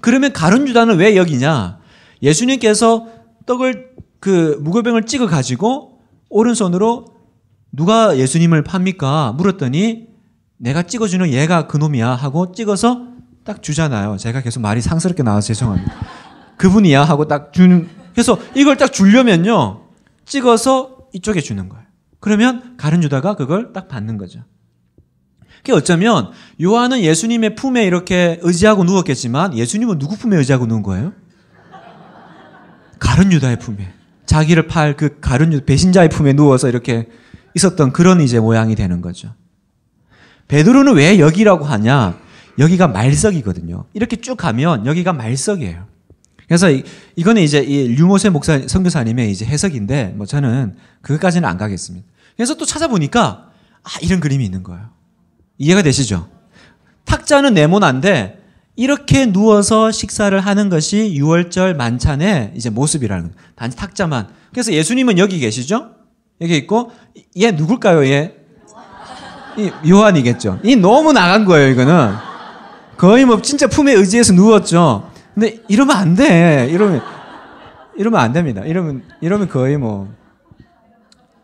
[SPEAKER 1] 그러면 가룟 유다는 왜 여기냐? 예수님께서 떡을 그 무교병을 찍어 가지고 오른손으로 누가 예수님을 팝니까? 물었더니 내가 찍어주는 얘가 그놈이야 하고 찍어서 딱 주잖아요. 제가 계속 말이 상스럽게 나와서 죄송합니다. 그분이야 하고 딱 주는 그래서 이걸 딱 주려면요 찍어서 이쪽에 주는 거예요. 그러면 가른 유다가 그걸 딱 받는 거죠. 그게 어쩌면 요한은 예수님의 품에 이렇게 의지하고 누웠겠지만 예수님은 누구 품에 의지하고 누운 거예요? 가른 유다의 품에. 자기를 팔 그 가른 유 배신자의 품에 누워서 이렇게 있었던 그런 이제 모양이 되는 거죠. 베드로는 왜 여기라고 하냐? 여기가 말석이거든요. 이렇게 쭉 가면 여기가 말석이에요. 그래서 이, 이거는 이제 이 류모세 목사 선교사님의 이제 해석인데 뭐 저는 그것까지는 안 가겠습니다. 그래서 또 찾아보니까 아 이런 그림이 있는 거예요. 이해가 되시죠? 탁자는 네모난데 이렇게 누워서 식사를 하는 것이 6월절 만찬의 이제 모습이라는 단지 탁자만. 그래서 예수님은 여기 계시죠? 여기 있고 얘 누굴까요? 얘 이, 요한이겠죠. 이 너무 나간 거예요. 이거는 거의 뭐 진짜 품에 의지해서 누웠죠. 근데 이러면 안 돼. 이러면 이러면 안 됩니다. 이러면 이러면 거의 뭐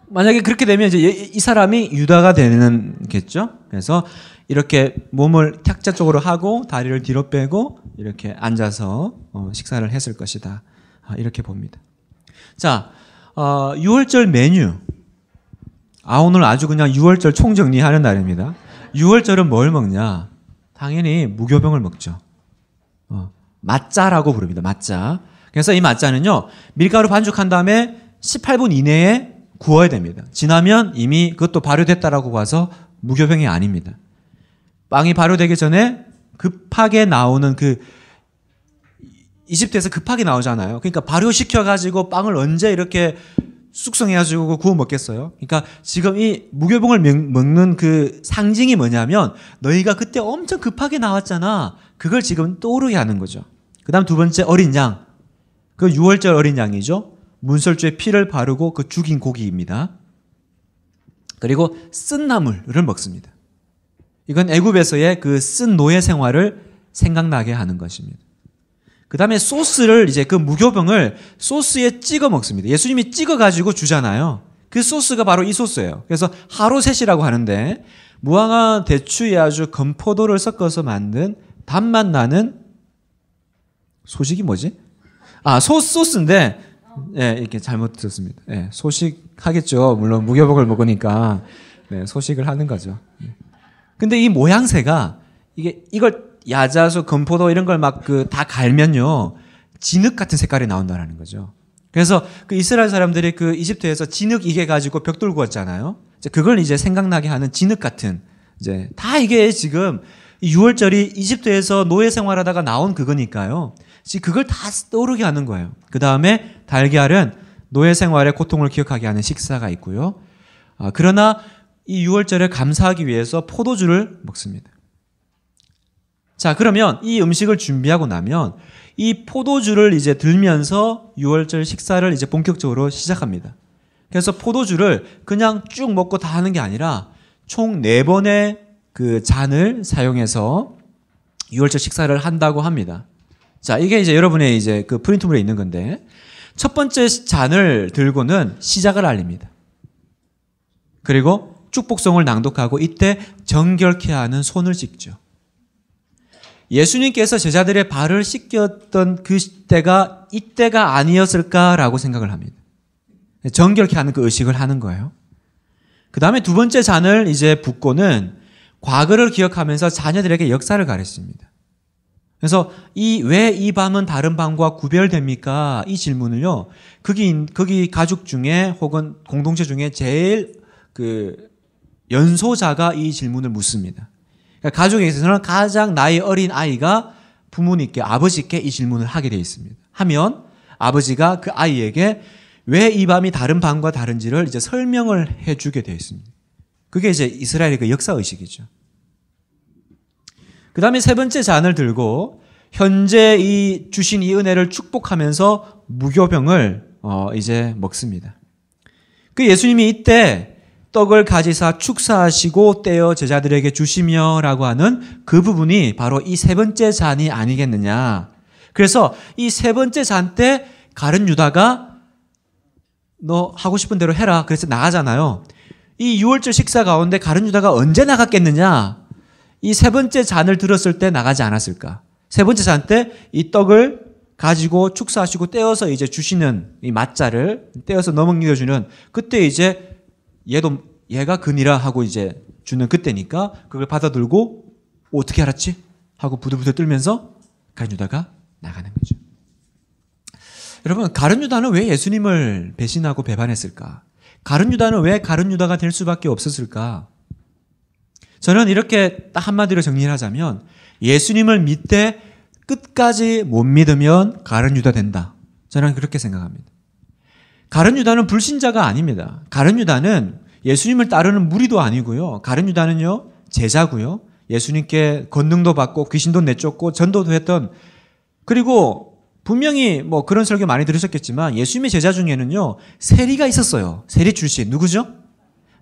[SPEAKER 1] 만약에 그렇게 되면 이제 이 사람이 유다가 되는겠죠. 그래서 이렇게 몸을 탁자 쪽으로 하고 다리를 뒤로 빼고 이렇게 앉아서 어, 식사를 했을 것이다. 아, 이렇게 봅니다. 자, 어, 월절 메뉴. 아, 오늘 아주 그냥 6월절 총정리하는 날입니다. 6월절은 뭘 먹냐? 당연히 무교병을 먹죠. 어, 맞자라고 부릅니다. 맞자. 그래서 이 맞자는요, 밀가루 반죽한 다음에 18분 이내에 구워야 됩니다. 지나면 이미 그것도 발효됐다라고 봐서 무교병이 아닙니다. 빵이 발효되기 전에 급하게 나오는 그 이집트에서 급하게 나오잖아요. 그러니까 발효시켜 가지고 빵을 언제 이렇게 숙성해 가지고 구워 먹겠어요. 그러니까 지금 이 무교병을 먹는 그 상징이 뭐냐면 너희가 그때 엄청 급하게 나왔잖아. 그걸 지금 떠오르게 하는 거죠. 그 다음 두 번째 어린 양. 그 6월절 어린 양이죠. 문설주의 피를 바르고 그 죽인 고기입니다. 그리고 쓴 나물을 먹습니다. 이건 애굽에서의 그 쓴 노예 생활을 생각나게 하는 것입니다. 그 다음에 소스를 이제 그 무교병을 소스에 찍어 먹습니다. 예수님이 찍어 가지고 주잖아요. 그 소스가 바로 이 소스예요. 그래서 하루셋이라고 하는데 무화과 대추에 아주 건포도를 섞어서 만든 단맛 나는 소식이 뭐지? 아, 소소스인데, 예, 이렇게 잘못 들었습니다. 예, 소식 하겠죠. 물론 무교복을 먹으니까. 네, 소식을 하는 거죠. 네. 근데 이 모양새가 이게 이걸 야자수, 금포도 이런 걸 막 그 다 갈면요. 진흙 같은 색깔이 나온다라는 거죠. 그래서 그 이스라엘 사람들이 그 이집트에서 진흙 이게 가지고 벽돌 구웠잖아요. 이제 그걸 이제 생각나게 하는 진흙 같은 이제 다 이게 지금 6월절이 이집트에서 노예 생활하다가 나온 그거니까요. 그걸 다 떠오르게 하는 거예요. 그 다음에 달걀은 노예 생활의 고통을 기억하게 하는 식사가 있고요. 아, 그러나 이 6월절에 감사하기 위해서 포도주를 먹습니다. 자, 그러면 이 음식을 준비하고 나면 이 포도주를 이제 들면서 6월절 식사를 이제 본격적으로 시작합니다. 그래서 포도주를 그냥 쭉 먹고 다 하는 게 아니라 총 4번의 그 잔을 사용해서 6월절 식사를 한다고 합니다. 자, 이게 이제 여러분의 이제 그 프린트물에 있는 건데 첫 번째 잔을 들고는 시작을 알립니다. 그리고 축복성을 낭독하고 이때 정결케 하는 손을 씻죠. 예수님께서 제자들의 발을 씻겼던 그 때가 이때가 아니었을까라고 생각을 합니다. 정결케 하는 그 의식을 하는 거예요. 그 다음에 두 번째 잔을 이제 붓고는 과거를 기억하면서 자녀들에게 역사를 가르칩니다. 그래서 이 왜 이 밤은 다른 밤과 구별됩니까? 이 질문을요. 거기 거기 가족 중에 혹은 공동체 중에 제일 그 연소자가 이 질문을 묻습니다. 그러니까 가족에 있어서는 가장 나이 어린 아이가 부모님께 아버지께 이 질문을 하게 되어 있습니다. 하면 아버지가 그 아이에게 왜 이 밤이 다른 밤과 다른지를 이제 설명을 해주게 되어 있습니다. 그게 이제 이스라엘의 그 역사 의식이죠. 그 다음에 세 번째 잔을 들고 현재 이 주신 이 은혜를 축복하면서 무교병을 어 이제 먹습니다. 그 예수님이 이때 떡을 가지사 축사하시고 떼어 제자들에게 주시며라고 하는 그 부분이 바로 이 세 번째 잔이 아니겠느냐. 그래서 이 세 번째 잔 때 가른 유다가 너 하고 싶은 대로 해라. 그래서 나가잖아요. 이 6월절 식사 가운데 가른 유다가 언제 나갔겠느냐? 이세 번째 잔을 들었을 때 나가지 않았을까? 세 번째 잔 때 이 떡을 가지고 축사하시고 떼어서 이제 주시는 이 맞자를 떼어서 넘어려 주는 그때 이제 얘도 얘가 금이라 하고 이제 주는 그때니까 그걸 받아들고 어떻게 알았지? 하고 부들부들 떨면서 가룟 유다가 나가는 거죠. 여러분 가른 유다는 왜 예수님을 배신하고 배반했을까? 가른 유다는 왜가른 유다가 될 수밖에 없었을까? 저는 이렇게 딱 한마디로 정리를 하자면 예수님을 믿되 끝까지 못 믿으면 가른 유다 된다. 저는 그렇게 생각합니다. 가른 유다는 불신자가 아닙니다. 가른 유다는 예수님을 따르는 무리도 아니고요. 가른 유다는요, 제자고요. 예수님께 권능도 받고 귀신도 내쫓고 전도도 했던 그리고 분명히 뭐 그런 설교 많이 들으셨겠지만 예수님의 제자 중에는요, 세리가 있었어요. 세리 출신. 누구죠?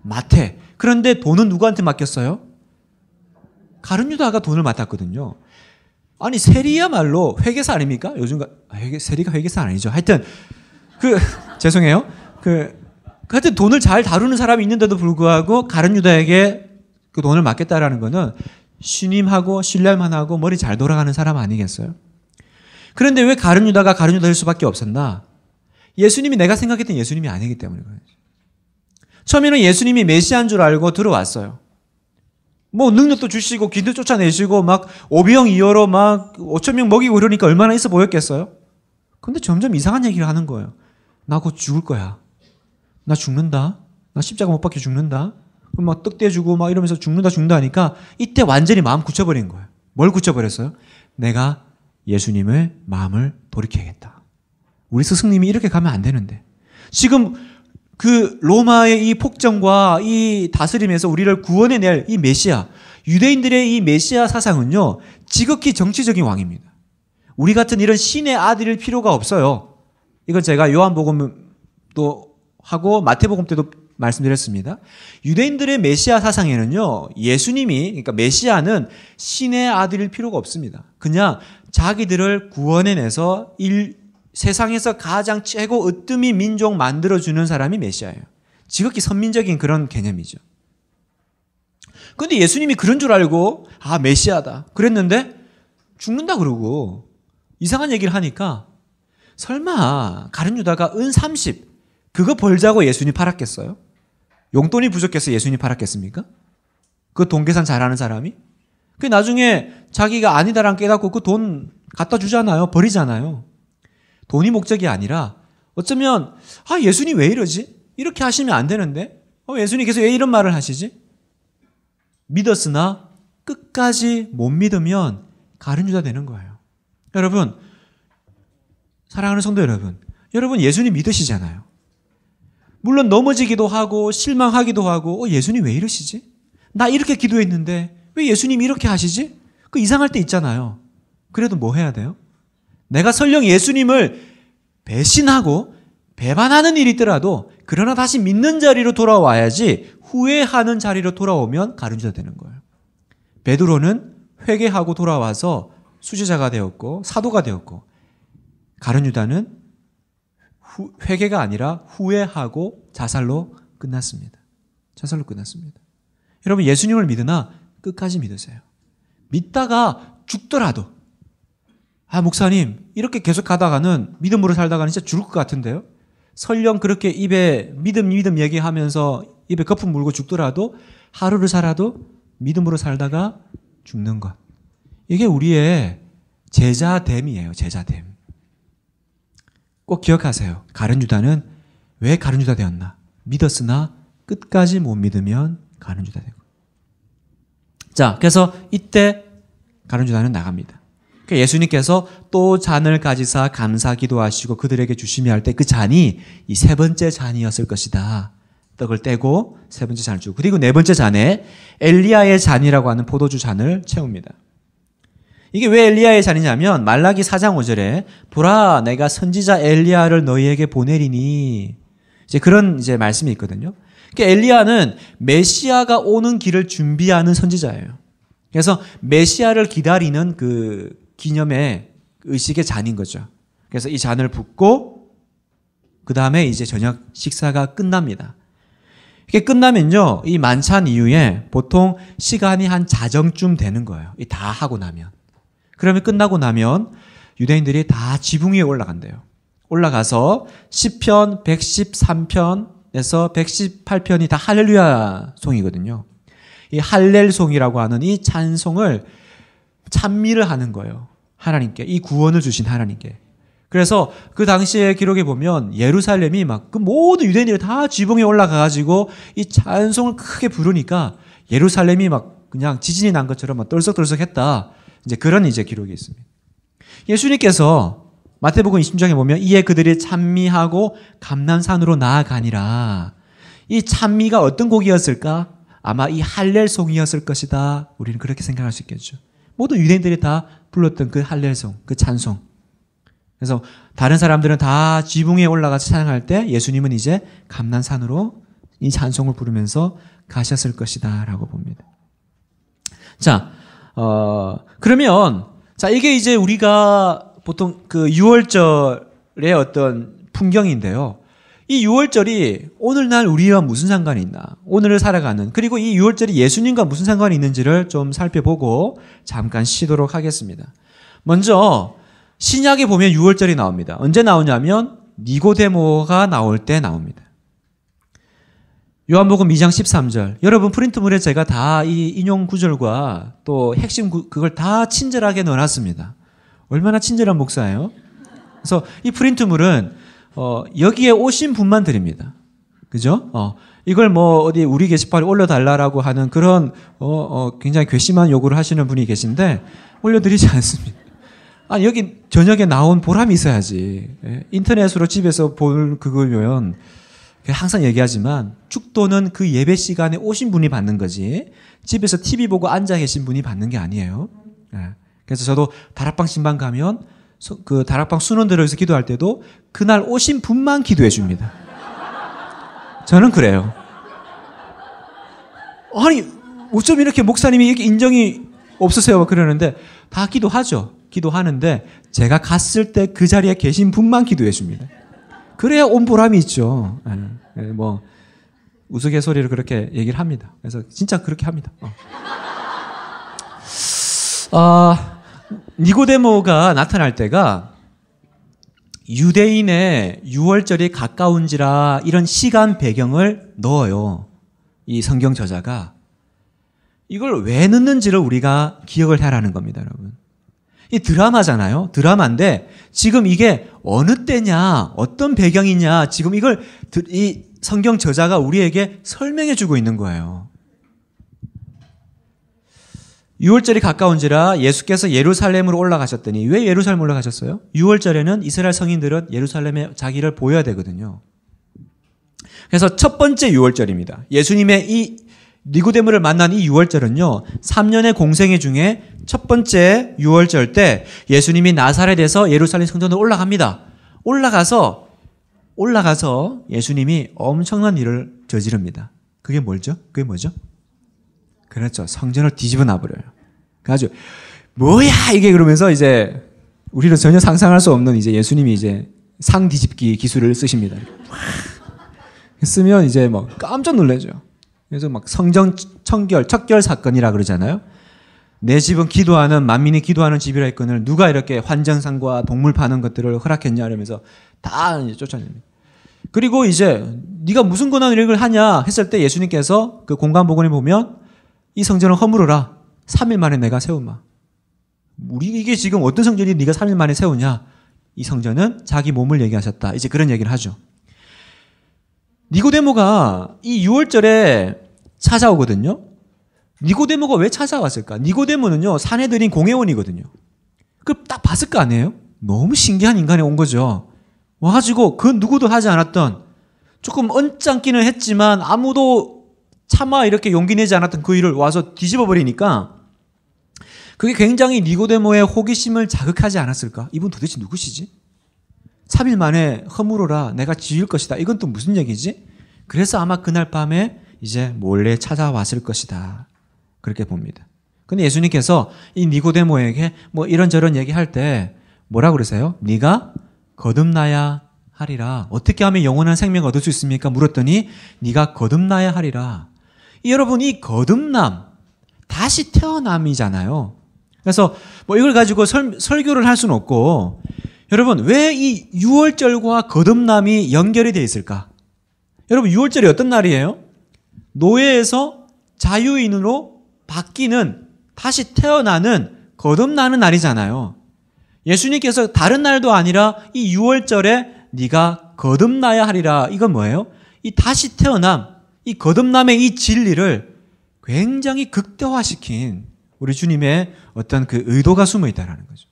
[SPEAKER 1] 마태. 그런데 돈은 누구한테 맡겼어요? 가룟 유다가 돈을 맡았거든요. 아니 세리야말로 회계사 아닙니까? 요즘 아, 회계, 세리가 회계사 아니죠. 하여튼 그 *laughs* 죄송해요. 그, 그 하여튼 돈을 잘 다루는 사람이 있는데도 불구하고 가룟 유다에게 그 돈을 맡겠다라는 거는 신임하고 신뢰만 하고 머리 잘 돌아가는 사람 아니겠어요? 그런데 왜 가룟 유다가 가룟 유다일 수밖에 없었나? 예수님이 내가 생각했던 예수님이 아니기 때문인 거죠. 처음에는 예수님이 메시아인 줄 알고 들어왔어요. 뭐 능력도 주시고 기도 쫓아내시고 막 오병 이어로 막 5천 명 먹이고 이러니까 얼마나 있어 보였겠어요? 근데 점점 이상한 얘기를 하는 거예요. 나 곧 죽을 거야. 나 죽는다. 나 십자가 못 박혀 죽는다. 그럼 막 떡대주고 막 이러면서 죽는다 죽는다 하니까 이때 완전히 마음 굳혀버린 거예요. 뭘 굳혀버렸어요? 내가 예수님의 마음을 돌이켜야겠다. 우리 스승님이 이렇게 가면 안 되는데. 지금 그 로마의 이 폭정과 이 다스림에서 우리를 구원해낼 이 메시아, 유대인들의 이 메시아 사상은요, 지극히 정치적인 왕입니다. 우리 같은 이런 신의 아들일 필요가 없어요. 이건 제가 요한복음도 하고 마태복음 때도 말씀드렸습니다. 유대인들의 메시아 사상에는요, 예수님이, 그러니까 메시아는 신의 아들일 필요가 없습니다. 그냥 자기들을 구원해내서 일, 세상에서 가장 최고 으뜸이 민족 만들어주는 사람이 메시아예요. 지극히 선민적인 그런 개념이죠. 근데 예수님이 그런 줄 알고, 아, 메시아다. 그랬는데, 죽는다 그러고, 이상한 얘기를 하니까, 설마, 가른 유다가 은 30, 그거 벌자고 예수님 팔았겠어요? 용돈이 부족해서 예수님 팔았겠습니까? 그 돈 계산 잘하는 사람이? 그 나중에 자기가 아니다란 깨닫고 그 돈 갖다 주잖아요. 버리잖아요. 돈이 목적이 아니라 어쩌면 아 예수님 왜 이러지? 이렇게 하시면 안 되는데 어, 예수님 계속 왜 이런 말을 하시지? 믿었으나 끝까지 못 믿으면 가른 주다 되는 거예요. 여러분 사랑하는 성도 여러분, 여러분 예수님 믿으시잖아요. 물론 넘어지기도 하고 실망하기도 하고 어, 예수님 왜 이러시지? 나 이렇게 기도했는데 왜 예수님 이렇게 하시지? 그 이상할 때 있잖아요. 그래도 뭐 해야 돼요? 내가 설령 예수님을 배신하고 배반하는 일이 있더라도 그러나 다시 믿는 자리로 돌아와야지 후회하는 자리로 돌아오면 가르쳐 되는 거예요. 베드로는 회개하고 돌아와서 수제자가 되었고 사도가 되었고 가룟 유다는 후, 회개가 아니라 후회하고 자살로 끝났습니다. 자살로 끝났습니다. 여러분 예수님을 믿으나 끝까지 믿으세요. 믿다가 죽더라도 아, 목사님, 이렇게 계속 가다가는 믿음으로 살다가는 진짜 죽을 것 같은데요? 설령 그렇게 입에 믿음, 믿음 얘기하면서 입에 거품 물고 죽더라도 하루를 살아도 믿음으로 살다가 죽는 것. 이게 우리의 제자됨이에요, 제자됨. 꼭 기억하세요. 가른 주다는왜 가른 주다 되었나? 믿었으나 끝까지 못 믿으면 가른 유다 되고. 자, 그래서 이때 가른 주다는 나갑니다. 그러니까 예수님께서 또 잔을 가지사 감사 기도하시고 그들에게 주심이 할 때 그 잔이 이 세 번째 잔이었을 것이다. 떡을 떼고 세 번째 잔을 주고 그리고 네 번째 잔에 엘리야의 잔이라고 하는 포도주 잔을 채웁니다. 이게 왜 엘리야의 잔이냐면 말라기 4장 5절에 보라 내가 선지자 엘리야를 너희에게 보내리니 이제 그런 이제 말씀이 있거든요. 그러니까 엘리야는 메시아가 오는 길을 준비하는 선지자예요. 그래서 메시아를 기다리는 그 기념의 의식의 잔인 거죠. 그래서 이 잔을 붓고 그 다음에 이제 저녁 식사가 끝납니다. 이게 끝나면요, 이 만찬 이후에 보통 시간이 한 자정쯤 되는 거예요. 이 다 하고 나면. 그러면 끝나고 나면 유대인들이 다 지붕 위에 올라간대요. 올라가서 10편, 113편에서 118편이 다 할렐루야 송이거든요. 이 할렐송이라고 하는 이 찬송을 찬미를 하는 거예요. 하나님께 이 구원을 주신 하나님께. 그래서 그 당시에 기록에 보면 예루살렘이 막 그 모든 유대인들이 다 지붕에 올라가 가지고 이 찬송을 크게 부르니까 예루살렘이 막 그냥 지진이 난 것처럼 막 떨썩떨썩했다. 이제 그런 이제 기록이 있습니다. 예수님께서 마태복음 20장에 보면 이에 그들이 찬미하고 감난산으로 나아가니라. 이 찬미가 어떤 곡이었을까? 아마 이 할렐송이었을 것이다. 우리는 그렇게 생각할 수 있겠죠. 모든 유대인들이 다 불렀던 그 할렐송, 그 찬송. 그래서 다른 사람들은 다 지붕에 올라가서 찬양할 때 예수님은 이제 감난산으로 이 찬송을 부르면서 가셨을 것이다라고 봅니다. 자, 어, 그러면 자 이게 이제 우리가 보통 그 6월절의 어떤 풍경인데요. 이유월절이 오늘날 우리와 무슨 상관이 있나, 오늘을 살아가는, 그리고 이유월절이 예수님과 무슨 상관이 있는지를 좀 살펴보고 잠깐 쉬도록 하겠습니다. 먼저, 신약에 보면 유월절이 나옵니다. 언제 나오냐면, 니고데모가 나올 때 나옵니다. 요한복음 2장 13절. 여러분 프린트물에 제가 다 이 인용 구절과 또 핵심 구, 그걸 다 친절하게 넣어놨습니다. 얼마나 친절한 목사예요? 그래서 이 프린트물은 어, 여기에 오신 분만 드립니다. 그죠? 어, 이걸 뭐 어디 우리 게시판에 올려달라라고 하는 그런 어, 어, 굉장히 괘씸한 요구를 하시는 분이 계신데 올려드리지 *laughs* 않습니다. 아 여기 저녁에 나온 보람이 있어야지. 예? 인터넷으로 집에서 볼 그걸면 항상 얘기하지만 축도는 그 예배 시간에 오신 분이 받는 거지 집에서 TV 보고 앉아 계신 분이 받는 게 아니에요. 예. 그래서 저도 다락방 신방 가면 그 다락방 수원들에서 기도할 때도 그날 오신 분만 기도해 줍니다. 저는 그래요. 아니 어쩜 이렇게 목사님이 이렇게 인정이 없으세요? 그러는데 다 기도하죠. 기도하는데 제가 갔을 때 그 자리에 계신 분만 기도해 줍니다. 그래야 온 보람이 있죠. 예, 예, 뭐 우스갯소리를 그렇게 얘기를 합니다. 그래서 진짜 그렇게 합니다. 어. 아. 니고데모가 나타날 때가 유대인의 유월절이 가까운지라 이런 시간 배경을 넣어요. 이 성경 저자가. 이걸 왜 넣는지를 우리가 기억을 해라는 겁니다, 여러분. 이 드라마잖아요. 드라마인데 지금 이게 어느 때냐, 어떤 배경이냐, 지금 이걸 이 성경 저자가 우리에게 설명해 주고 있는 거예요. 유월절이 가까운지라 예수께서 예루살렘으로 올라가셨더니 왜 예루살렘 올라가셨어요? 유월절에는 이스라엘 성인들은 예루살렘에 자기를 보여야 되거든요. 그래서 첫 번째 유월절입니다. 예수님의 이 니고데모를 만난 이 유월절은요. 3년의 공생애 중에 첫 번째 유월절 때 예수님이 나사렛에서 예루살렘 성전으로 올라갑니다. 올라가서 올라가서 예수님이 엄청난 일을 저지릅니다. 그게 뭘죠? 그게 뭐죠? 그렇죠. 성전을 뒤집어 놔버려요. 아주 뭐야 이게 그러면서 이제 우리는 전혀 상상할 수 없는 이제 예수님이 이제 상 뒤집기 기술을 쓰십니다. 쓰면 이제 막 깜짝 놀라죠. 그래서 막 성전 청결 척결 사건이라 그러잖아요. 내 집은 기도하는 만민이 기도하는 집이라 했거늘 누가 이렇게 환전상과 동물 파는 것들을 허락했냐 이러면서 다 이제 쫓아냅니다. 그리고 이제 네가 무슨 권한을 이걸 하냐 했을 때 예수님께서 그 공간 복음에 보면 이 성전을 허물어라. 3일 만에 내가 세우마. 우리 이게 지금 어떤 성전이 네가 3일 만에 세우냐? 이 성전은 자기 몸을 얘기하셨다. 이제 그런 얘기를 하죠. 니고데모가 이 6월절에 찾아오거든요. 니고데모가 왜 찾아왔을까? 니고데모는요, 사내들인 공회원이거든요. 그딱 봤을 거 아니에요? 너무 신기한 인간이 온 거죠. 와가지고 그 누구도 하지 않았던 조금 언짢기는 했지만 아무도 차마 이렇게 용기 내지 않았던 그 일을 와서 뒤집어 버리니까 그게 굉장히 니고데모의 호기심을 자극하지 않았을까? 이분 도대체 누구시지? 3일 만에 허물어라 내가 지을 것이다. 이건 또 무슨 얘기지? 그래서 아마 그날 밤에 이제 몰래 찾아왔을 것이다. 그렇게 봅니다. 근데 예수님께서 이 니고데모에게 뭐 이런저런 얘기할 때 뭐라 그러세요? 네가 거듭나야 하리라. 어떻게 하면 영원한 생명을 얻을 수 있습니까? 물었더니 네가 거듭나야 하리라. 여러분 이 거듭남 다시 태어남이잖아요. 그래서 뭐 이걸 가지고 설, 설교를 할 수는 없고 여러분 왜 이 유월절과 거듭남이 연결이 되어 있을까? 여러분 유월절이 어떤 날이에요? 노예에서 자유인으로 바뀌는 다시 태어나는 거듭나는 날이잖아요. 예수님께서 다른 날도 아니라 이 유월절에 네가 거듭나야 하리라 이건 뭐예요? 이 다시 태어남 이 거듭남의 이 진리를 굉장히 극대화시킨 우리 주님의 어떤 그 의도가 숨어 있다라는 거죠.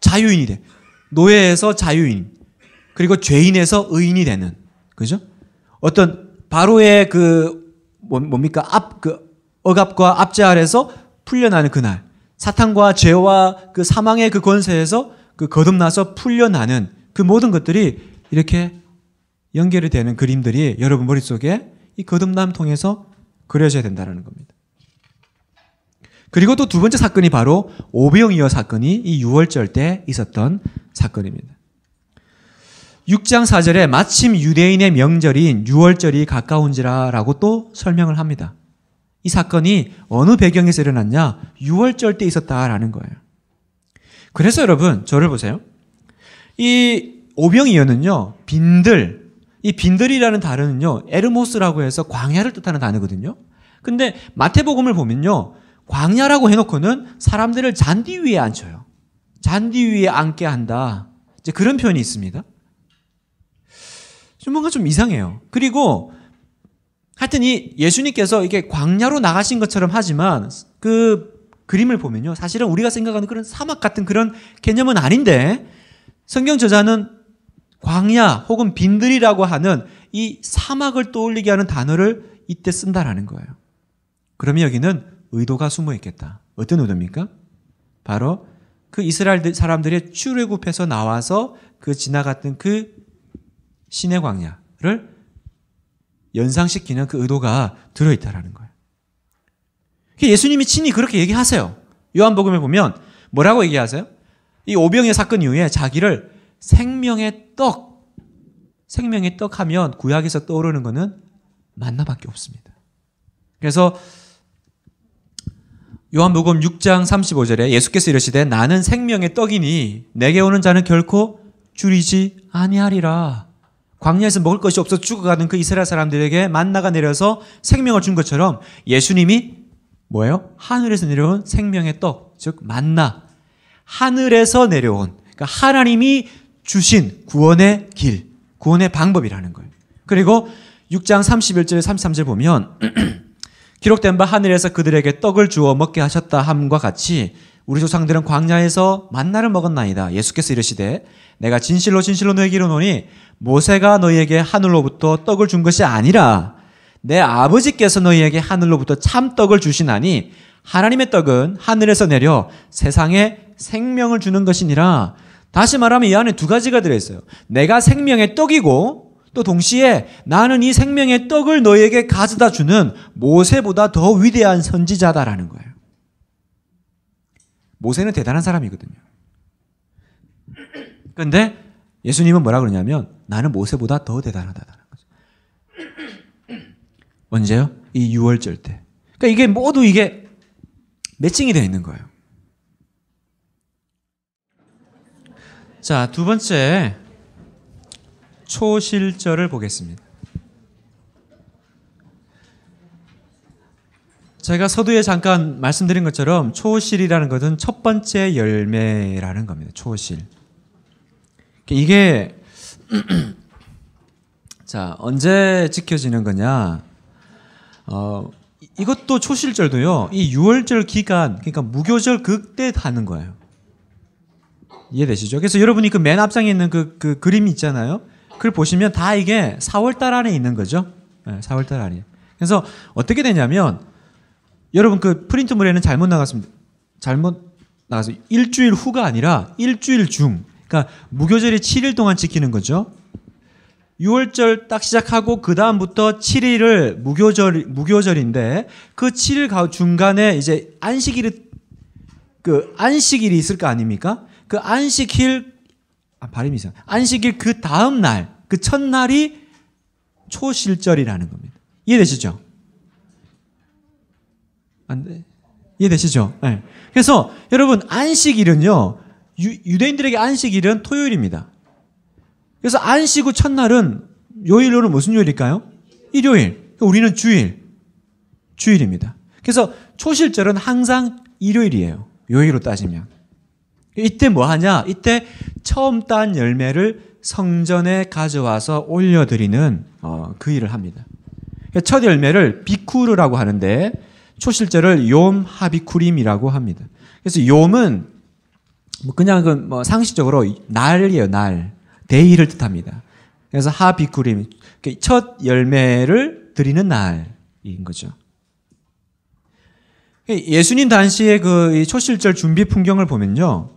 [SPEAKER 1] 자유인이 돼. 노예에서 자유인. 그리고 죄인에서 의인이 되는. 그죠? 어떤 바로의 그 뭐, 뭡니까? 앞 그 억압과 압제 아래서 풀려나는 그날. 사탄과 죄와 그 사망의 그 권세에서 그 거듭나서 풀려나는 그 모든 것들이 이렇게 연결이 되는 그림들이 여러분 머릿속에 이 거듭남 통해서 그려져야 된다는 겁니다. 그리고 또 두 번째 사건이 바로 오병이어 사건이 이 6월절 때 있었던 사건입니다. 6장 4절에 마침 유대인의 명절인 6월절이 가까운지라 라고 또 설명을 합니다. 이 사건이 어느 배경에서 일어났냐? 6월절 때 있었다라는 거예요. 그래서 여러분, 저를 보세요. 이 오병이어는요, 빈들, 이 빈들이라는 단어는요, 에르모스라고 해서 광야를 뜻하는 단어거든요. 근데 마태복음을 보면요, 광야라고 해놓고는 사람들을 잔디 위에 앉혀요. 잔디 위에 앉게 한다. 이제 그런 표현이 있습니다. 좀 뭔가 좀 이상해요. 그리고 하여튼 이 예수님께서 이게 광야로 나가신 것처럼 하지만 그 그림을 보면요. 사실은 우리가 생각하는 그런 사막 같은 그런 개념은 아닌데 성경 저자는 광야 혹은 빈들이라고 하는 이 사막을 떠올리게 하는 단어를 이때 쓴다라는 거예요. 그러면 여기는 의도가 숨어 있겠다. 어떤 의도입니까? 바로 그 이스라엘 사람들이 출애굽해서 나와서 그 지나갔던 그 신의 광야를 연상시키는 그 의도가 들어있다라는 거예요. 그러니까 예수님이 친히 그렇게 얘기하세요. 요한복음에 보면 뭐라고 얘기하세요? 이 오병의 사건 이후에 자기를 생명의 떡, 생명의 떡 하면 구약에서 떠오르는 것은 만나밖에 없습니다. 그래서 요한복음 6장 35절에 예수께서 이러시되 나는 생명의 떡이니 내게 오는 자는 결코 줄이지 아니하리라. 광야에서 먹을 것이 없어 죽어가는 그 이스라엘 사람들에게 만나가 내려서 생명을 준 것처럼 예수님이 뭐예요? 하늘에서 내려온 생명의 떡, 즉 만나. 하늘에서 내려온 그러니까 하나님이 주신 구원의 길, 구원의 방법이라는 거예요. 그리고 6장 31절 33절 보면 *clears throat* 기록된 바 하늘에서 그들에게 떡을 주어 먹게 하셨다 함과 같이 우리 조상들은 광야에서 만나를 먹었나이다. 예수께서 이르시되 내가 진실로 진실로 너에게 이르노니 모세가 너희에게 하늘로부터 떡을 준 것이 아니라 내 아버지께서 너희에게 하늘로부터 참 떡을 주시나니 하나님의 떡은 하늘에서 내려 세상에 생명을 주는 것이니라 다시 말하면 이 안에 두 가지가 들어있어요. 내가 생명의 떡이고 또 동시에 나는 이 생명의 떡을 너에게 가져다 주는 모세보다 더 위대한 선지자다라는 거예요. 모세는 대단한 사람이거든요. 근데 예수님은 뭐라 그러냐면 나는 모세보다 더 대단하다라는 거죠. 언제요? 이 6월절 때. 그러니까 이게 모두 이게 매칭이 되어 있는 거예요. 자, 두 번째 초실절을 보겠습니다. 제가 서두에 잠깐 말씀드린 것처럼 초실이라는 것은 첫 번째 열매라는 겁니다. 초실. 이게 *clears throat* 자 언제 지켜지는 거냐? 어, 이것도 초실절도요. 이 유월절 기간, 그러니까 무교절 그때 하는 거예요. 이해되시죠? 그래서 여러분이 그 맨 앞장에 있는 그, 그 그림 있잖아요. 그걸 보시면 다 이게 4월달 안에 있는 거죠. 네, 예, 4월달 안에. 그래서 어떻게 되냐면 여러분 그 프린트물에는 잘못 나갔습니다. 잘못 나가서 일주일 후가 아니라 일주일 중. 그러니까 무교절이 7일 동안 지키는 거죠. 6월절 딱 시작하고 그 다음부터 7일을 무교절 무교절인데 그 7일 중간에 이제 안식일이 그 안식일이 있을 거 아닙니까? 그 안식일 아, 발음이 이상. 안식일 그 다음 날, 그 첫날이 초실절이라는 겁니다. 이해되시죠? 안 돼. 이해되시죠? 네. 그래서 여러분 안식일은요 유, 대인들에게 안식일은 토요일입니다. 그래서 안식 후 첫날은 요일로는 무슨 요일일까요? 일요일. 그러니까 우리는 주일, 주일입니다. 그래서 초실절은 항상 일요일이에요. 요일로 따지면. 이때 뭐 하냐? 이때 처음 딴 열매를 성전에 가져와서 올려드리는 어, 그 일을 합니다. 그러니까 첫 열매를 비쿠르라고 하는데 초실제를 욤 하비쿠림이라고 합니다. 그래서 욤은 뭐 그냥 그 뭐 상식적으로 날이에요, 날. 데이를 뜻합니다. 그래서 하비쿠림, 그러니까 첫 열매를 드리는 날인 거죠. 그러니까 예수님 당시의 그 초실절 준비 풍경을 보면요.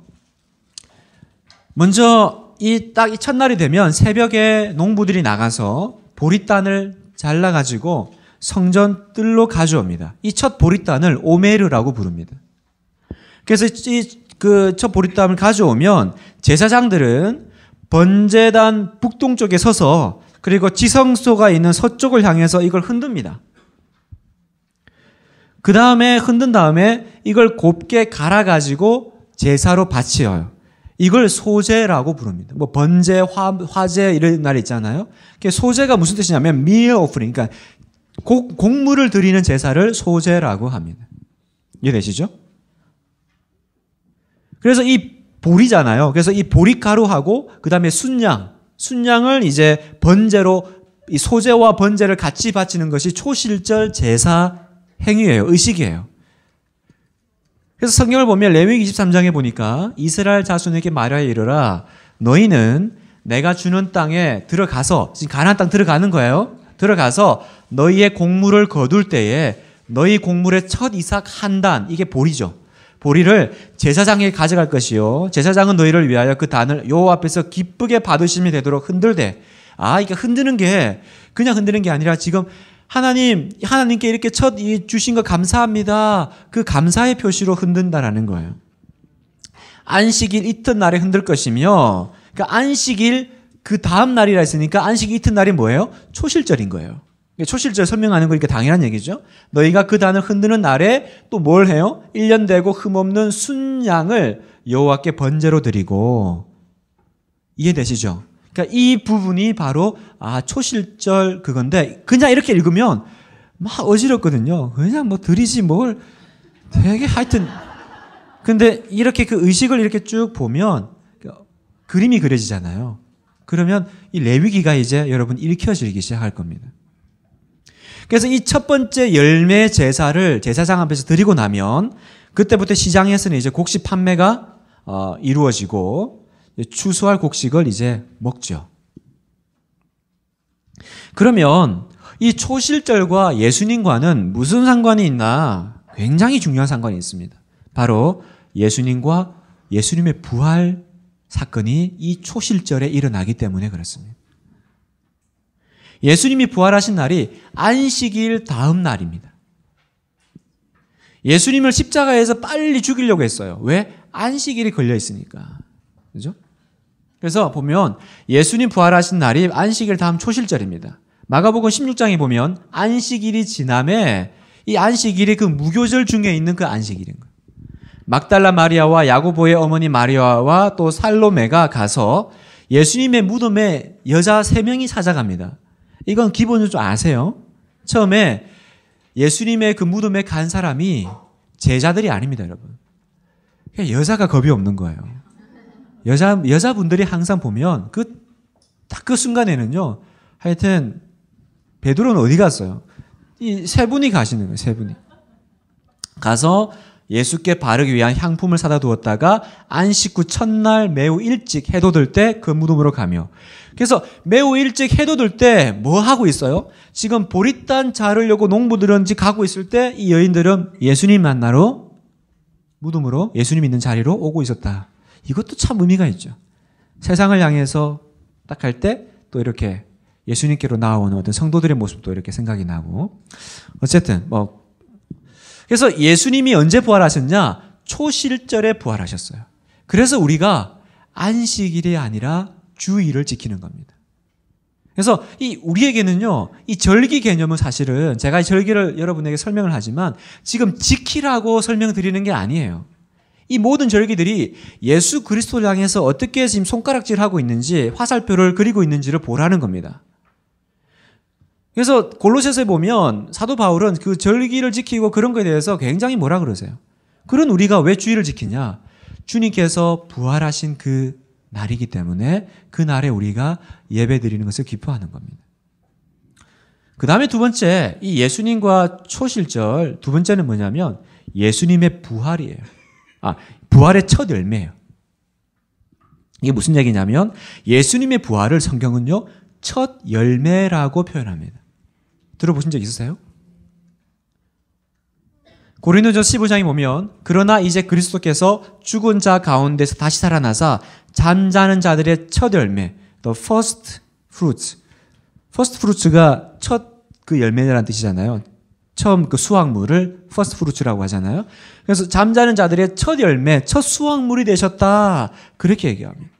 [SPEAKER 1] 먼저 이 딱 이 첫날이 되면 새벽에 농부들이 나가서 보리단을 잘라가지고 성전 뜰로 가져옵니다. 이 첫 보리단을 오메르라고 부릅니다. 그래서 이 그 첫 보리단을 가져오면 제사장들은 번제단 북동쪽에 서서 그리고 지성소가 있는 서쪽을 향해서 이걸 흔듭니다. 그 다음에 흔든 다음에 이걸 곱게 갈아가지고 제사로 바치어요. 이걸 소재라고 부릅니다. 뭐 번제, 화, 화제 이런 날 있잖아요. 소재가 무슨 뜻이냐면 meal offering, 그러니까 고, 곡물을 드리는 제사를 소재라고 합니다. 이해되시죠? 그래서 이 보리잖아요. 그래서 이 보리가루하고 그 다음에 순양, 순양을 이제 번제로 이 소재와 번제를 같이 바치는 것이 초실절 제사 행위예요. 의식이에요. 그래서 성경을 보면 레위기 23장에 보니까 이스라엘 자손에게 말하여 이르라 너희는 내가 주는 땅에 들어가서 지금 가나안 땅 들어가는 거예요. 들어가서 너희의 곡물을 거둘 때에 너희 곡물의 첫 이삭 한 단 이게 보리죠. 보리를 제사장에게 가져갈 것이요 제사장은 너희를 위하여 그 단을 여호와 앞에서 기쁘게 받으심이 되도록 흔들되 아, 이러 흔드는 게 그냥 흔드는 게 아니라 지금 하나님, 하나님께 이렇게 첫 주신 거 감사합니다. 그 감사의 표시로 흔든다라는 거예요. 안식일 이튿날에 흔들 것이며, 그 안식일 그 다음 날이라 했으니까 안식 이튿날이 뭐예요? 초실절인 거예요. 초실절 설명하는 거니까 당연한 얘기죠. 너희가 그 단을 흔드는 날에 또 뭘 해요? 1년 되고 흠없는 순양을 여호와께 번제로 드리고 이해되시죠? 그러니까 이 부분이 바로 아 초실절 그건데 그냥 이렇게 읽으면 막 어지럽거든요. 그냥 뭐 들이지 뭘 되게 하여튼 근데 이렇게 그 의식을 이렇게 쭉 보면 그림이 그려지잖아요. 그러면 이 레위기가 이제 여러분 읽혀지기 시작할 겁니다. 그래서 이 첫 번째 열매 제사를 제사장 앞에서 드리고 나면 그때부터 시장에서는 이제 곡식 판매가 어, 이루어지고 추수할 곡식을 이제 먹죠. 그러면 이 초실절과 예수님과는 무슨 상관이 있나? 굉장히 중요한 상관이 있습니다. 바로 예수님과 예수님의 부활 사건이 이 초실절에 일어나기 때문에 그렇습니다. 예수님이 부활하신 날이 안식일 다음 날입니다. 예수님을 십자가에서 빨리 죽이려고 했어요. 왜? 안식일이 걸려 있으니까. 그죠? 그래서 보면 예수님 부활하신 날이 안식일 다음 초실절입니다. 마가복음 16장에 보면 안식일이 지남에 이 안식일이 그 무교절 중에 있는 그 안식일인 거예요. 막달라 마리아와 야고보의 어머니 마리아와 또 살로메가 가서 예수님의 무덤에 여자 세 명이 찾아갑니다. 이건 기본으좀 아세요. 처음에 예수님의 그 무덤에 간 사람이 제자들이 아닙니다, 여러분. 여자가 겁이 없는 거예요. 여자 여자분들이 항상 보면 그 딱 그 순간에는요. 하여튼 베드로는 어디 갔어요? 이 세 분이 가시는 거예요. 세 분이 가서 예수께 바르기 위한 향품을 사다 두었다가 안식 후 첫날 매우 일찍 해돋을 때 그 무덤으로 가며 그래서 매우 일찍 해돋을 때 뭐 하고 있어요? 지금 보릿단 자르려고 농부들은 지 가고 있을 때 이 여인들은 예수님 만나러 무덤으로 예수님 있는 자리로 오고 있었다. 이것도 참 의미가 있죠. 세상을 향해서 딱 할 때 또 이렇게 예수님께로 나오는 어떤 성도들의 모습도 이렇게 생각이 나고 어쨌든 뭐 그래서 예수님이 언제 부활하셨냐? 초실절에 부활하셨어요. 그래서 우리가 안식일이 아니라 주일을 지키는 겁니다. 그래서 이 우리에게는요, 이 절기 개념은 사실은 제가 이 절기를 여러분에게 설명을 하지만 지금 지키라고 설명드리는 게 아니에요. 이 모든 절기들이 예수 그리스도를 향해서 어떻게 지금 손가락질 하고 있는지 화살표를 그리고 있는지를 보라는 겁니다. 그래서 골로새서에 보면 사도 바울은 그 절기를 지키고 그런 것에 대해서 굉장히 뭐라 그러세요? 그런 우리가 왜 주의를 지키냐? 주님께서 부활하신 그 날이기 때문에 그 날에 우리가 예배 드리는 것을 기뻐하는 겁니다. 그 다음에 두 번째, 이 예수님과 초실절 두 번째는 뭐냐면 예수님의 부활이에요. 아, 부활의 첫 열매예요. 이게 무슨 얘기냐면 예수님의 부활을 성경은요, 첫 열매라고 표현합니다. 들어보신 적 있으세요? 고린도전 15장에 보면 그러나 이제 그리스도께서 죽은 자 가운데서 다시 살아나사 잠자는 자들의 첫 열매, the first fruits. first fruits가 첫 그 열매라는 뜻이잖아요. 처음 그 수확물을 퍼스트 프루츠라고 하잖아요. 그래서 잠자는 자들의 첫 열매, 첫 수확물이 되셨다. 그렇게 얘기합니다.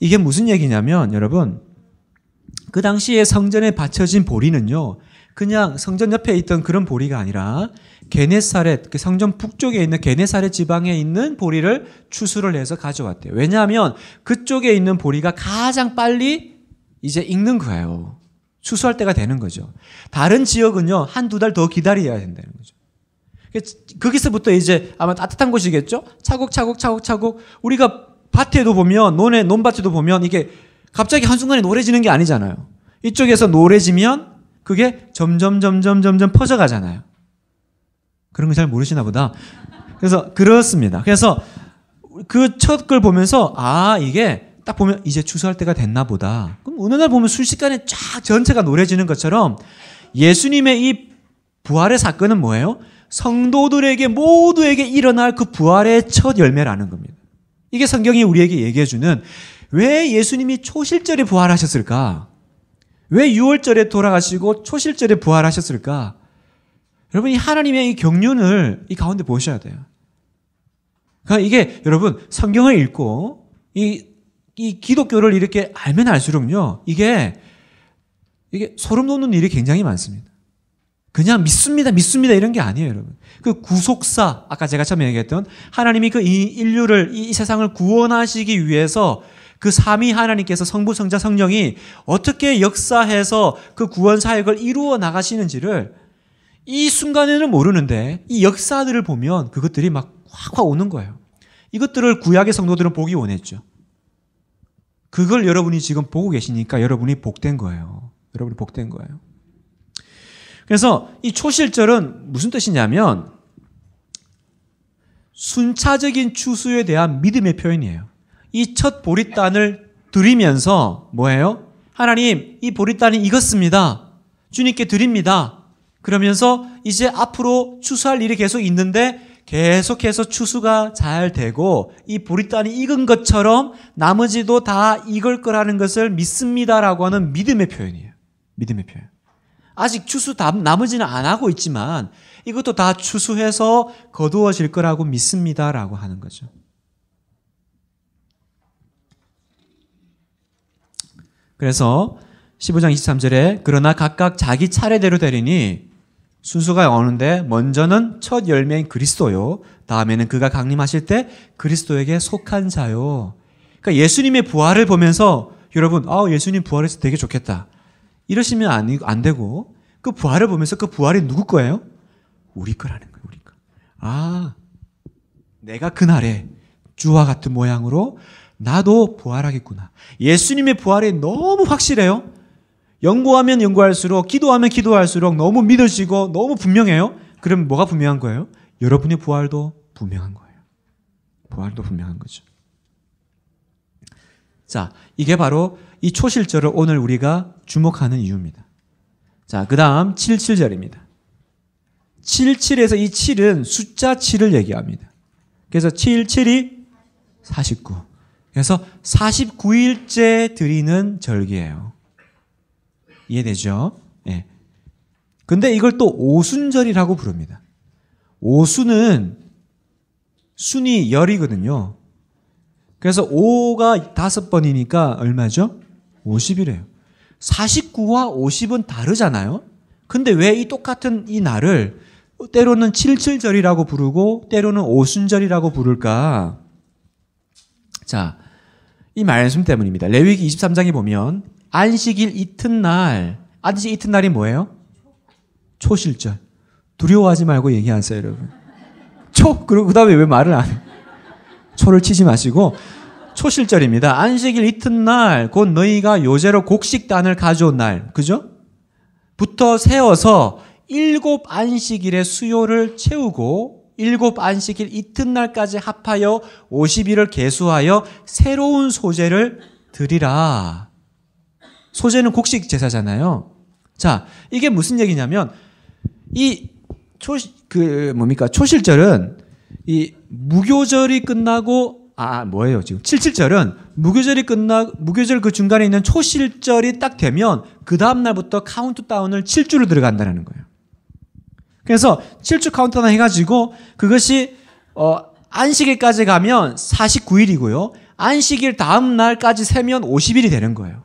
[SPEAKER 1] 이게 무슨 얘기냐면 여러분 그 당시에 성전에 바쳐진 보리는요. 그냥 성전 옆에 있던 그런 보리가 아니라 게네사렛, 그 성전 북쪽에 있는 게네사렛 지방에 있는 보리를 추수를 해서 가져왔대요. 왜냐하면 그쪽에 있는 보리가 가장 빨리 이제 익는 거예요. 수수할 때가 되는 거죠. 다른 지역은요, 한 두 달 더 기다려야 된다는 거죠. 거기서부터 이제 아마 따뜻한 곳이겠죠? 차곡차곡 차곡차곡 우리가 밭에도 보면 논에 논밭에도 보면 이게 갑자기 한순간에 노래지는 게 아니잖아요. 이쪽에서 노래지면 그게 점점 점점 점점 퍼져 가잖아요. 그런 거 잘 모르시나 보다. 그래서 그렇습니다. 그래서 그 첫 걸 보면서 아, 이게 딱 보면 이제 추수할 때가 됐나 보다. 그럼 어느 날 보면 순식간에 쫙 전체가 노래지는 것처럼 예수님의 이 부활의 사건은 뭐예요? 성도들에게 모두에게 일어날 그 부활의 첫 열매라는 겁니다. 이게 성경이 우리에게 얘기해 주는 왜 예수님이 초실절에 부활하셨을까? 왜 6월절에 돌아가시고 초실절에 부활하셨을까? 여러분이 하나님의 이 경륜을 이 가운데 보셔야 돼요. 그러니까 이게 여러분 성경을 읽고 이이 기독교를 이렇게 알면 알수록요, 이게, 이게 소름 돋는 일이 굉장히 많습니다. 그냥 믿습니다, 믿습니다, 이런 게 아니에요, 여러분. 그 구속사, 아까 제가 처음에 얘기했던 하나님이 그 인류를, 이 세상을 구원하시기 위해서 그 삼위 하나님께서 성부, 성자, 성령이 어떻게 역사해서 그 구원 사역을 이루어 나가시는지를 이 순간에는 모르는데 이 역사들을 보면 그것들이 막 확확 오는 거예요. 이것들을 구약의 성도들은 보기 원했죠. 그걸 여러분이 지금 보고 계시니까 여러분이 복된 거예요. 여러분이 복된 거예요. 그래서 이 초실절은 무슨 뜻이냐면 순차적인 추수에 대한 믿음의 표현이에요. 이 첫 보릿단을 드리면서 뭐예요? 하나님, 이 보릿단이 익었습니다. 주님께 드립니다. 그러면서 이제 앞으로 추수할 일이 계속 있는데 계속해서 추수가 잘 되고 이 보리단이 익은 것처럼 나머지도 다 익을 거라는 것을 믿습니다라고 하는 믿음의 표현이에요. 믿음의 표현. 아직 추수 다, 나머지는 안 하고 있지만 이것도 다 추수해서 거두어질 거라고 믿습니다라고 하는 거죠. 그래서 15장 23절에 그러나 각각 자기 차례대로 되리니 순서가 오는데 먼저는 첫 열매인 그리스도요. 다음에는 그가 강림하실 때 그리스도에게 속한 자요. 그러니까 예수님의 부활을 보면서 여러분, 아, 예수님 부활해서 되게 좋겠다. 이러시면 안, 안 되고 그 부활을 보면서 그 부활이 누구 거예요? 우리 거라는 거예요, 우리 거. 아, 내가 그날에 주와 같은 모양으로 나도 부활하겠구나. 예수님의 부활이 너무 확실해요. 연구하면 연구할수록 기도하면 기도할수록 너무 믿어지고 너무 분명해요. 그럼 뭐가 분명한 거예요? 여러분의 부활도 분명한 거예요. 부활도 분명한 거죠. 자, 이게 바로 이 초실절을 오늘 우리가 주목하는 이유입니다. 자, 그 다음 77절입니다. 77에서 이 7은 숫자 7을 얘기합니다. 그래서 77이 49. 그래서 49일째 드리는 절기예요. 이해되죠? 예. 근데 이걸 또 오순절이라고 부릅니다. 오순은 순이 열이거든요. 그래서 5가 다섯 번이니까 얼마죠? 50이래요. 49와 50은 다르잖아요. 근데 왜 이 똑같은 이 날을 때로는 칠칠절이라고 부르고 때로는 오순절이라고 부를까? 자, 이 말씀 때문입니다. 레위기 23장에 보면 안식일 이튿날, 안식 일 이튿날이 뭐예요? 초실절. 두려워하지 말고 얘기하세요, 여러분. 초! 그리고 그 다음에 왜 말을 안 해? 초를 치지 마시고, 초실절입니다. 안식일 이튿날, 곧 너희가 요제로 곡식단을 가져온 날, 그죠? 부터 세워서 일곱 안식일의 수요를 채우고, 일곱 안식일 이튿날까지 합하여 50일을 계수하여 새로운 소재를 드리라. 소재는 곡식 제사잖아요. 자, 이게 무슨 얘기냐면 이초그 뭡니까? 초실절은 이 무교절이 끝나고 아, 뭐예요, 지금? 77절은 무교절이 끝나 무교절 그 중간에 있는 초실절이 딱 되면 그 다음 날부터 카운트다운을 7주로 들어간다는 거예요. 그래서 7주 카운트다운 해 가지고 그것이 어 안식일까지 가면 49일이고요. 안식일 다음 날까지 세면 50일이 되는 거예요.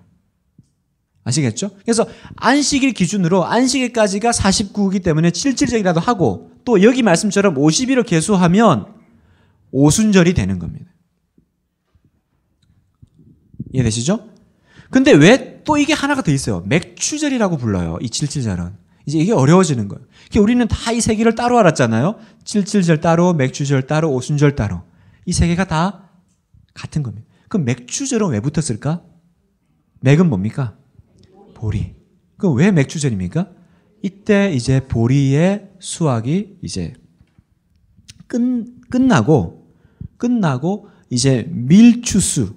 [SPEAKER 1] 아시겠죠? 그래서 안식일 기준으로 안식일까지가 49이기 때문에 7질적이라도 하고 또 여기 말씀처럼 50일을 개수하면 오순절이 되는 겁니다. 이해되시죠? 근데 왜 또 이게 하나가 더 있어요. 맥추절이라고 불러요. 이 77절은. 이제 이게 어려워지는 거예요. 우리는 다 이 세 개를 따로 알았잖아요. 77절 따로, 맥추절 따로, 오순절 따로. 이 세 개가 다 같은 겁니다. 그럼 맥추절은 왜 붙었을까? 맥은 뭡니까? 보리. 그 왜 맥주절입니까? 이때 이제 보리의 수확이 이제 끝, 끝나고, 끝나고 이제 밀추수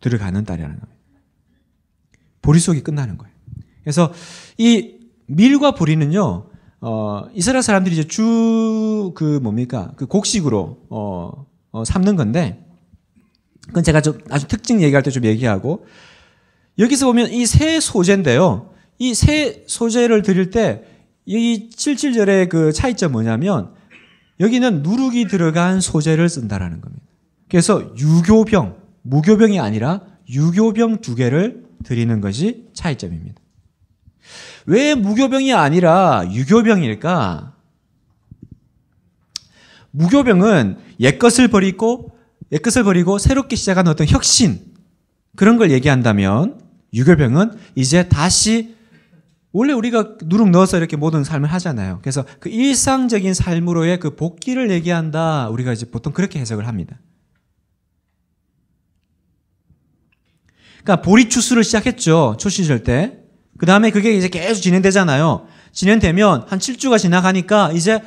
[SPEAKER 1] 들어가는 달이라는 겁니다. 보리 속이 끝나는 거예요. 그래서 이 밀과 보리는요, 어, 이스라엘 사람들이 이제 주, 그 뭡니까, 그 곡식으로, 어, 어, 삼는 건데, 그건 제가 좀 아주 특징 얘기할 때 좀 얘기하고, 여기서 보면 이 세 소재인데요. 이 세 소재를 드릴 때이 77절의 그 차이점 뭐냐면 여기는 누룩이 들어간 소재를 쓴다라는 겁니다. 그래서 유교병, 무교병이 아니라 유교병 두 개를 드리는 것이 차이점입니다. 왜 무교병이 아니라 유교병일까? 무교병은 옛것을 버리고 옛것을 버리고 새롭게 시작하는 어떤 혁신 그런 걸 얘기한다면 유교병은 이제 다시 원래 우리가 누룩 넣어서 이렇게 모든 삶을 하잖아요. 그래서 그 일상적인 삶으로의 그 복귀를 얘기한다. 우리가 이제 보통 그렇게 해석을 합니다. 그러니까 보리추수를 시작했죠. 초시절 때. 그 다음에 그게 이제 계속 진행되잖아요. 진행되면 한 7주가 지나가니까 이제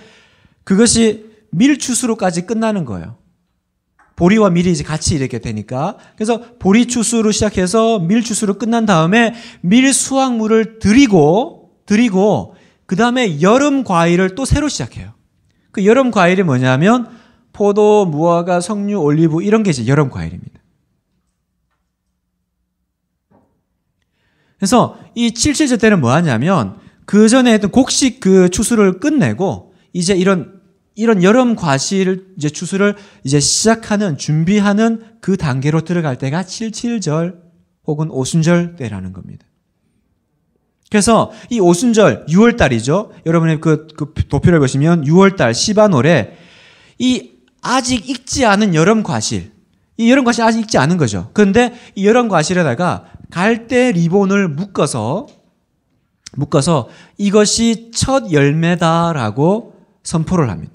[SPEAKER 1] 그것이 밀추수로까지 끝나는 거예요. 보리와 밀이 이제 같이 이렇게 되니까 그래서 보리 추수로 시작해서 밀 추수로 끝난 다음에 밀 수확물을 드리고 드리고 그 다음에 여름 과일을 또 새로 시작해요. 그 여름 과일이 뭐냐면 포도, 무화과, 석류, 올리브 이런 게 이제 여름 과일입니다. 그래서 이 칠칠제 때는 뭐 하냐면 그 전에 했던 곡식 그 추수를 끝내고 이제 이런 이런 여름 과실을 이제 추수를 이제 시작하는 준비하는 그 단계로 들어갈 때가 칠칠절 혹은 오순절 때라는 겁니다. 그래서 이 오순절 6월 달이죠. 여러분의 그, 그 도표를 보시면 6월 달 시바노래 이 아직 익지 않은 여름 과실 이 여름 과실 아직 익지 않은 거죠. 그런데 이 여름 과실에다가 갈대 리본을 묶어서 묶어서 이것이 첫 열매다라고 선포를 합니다.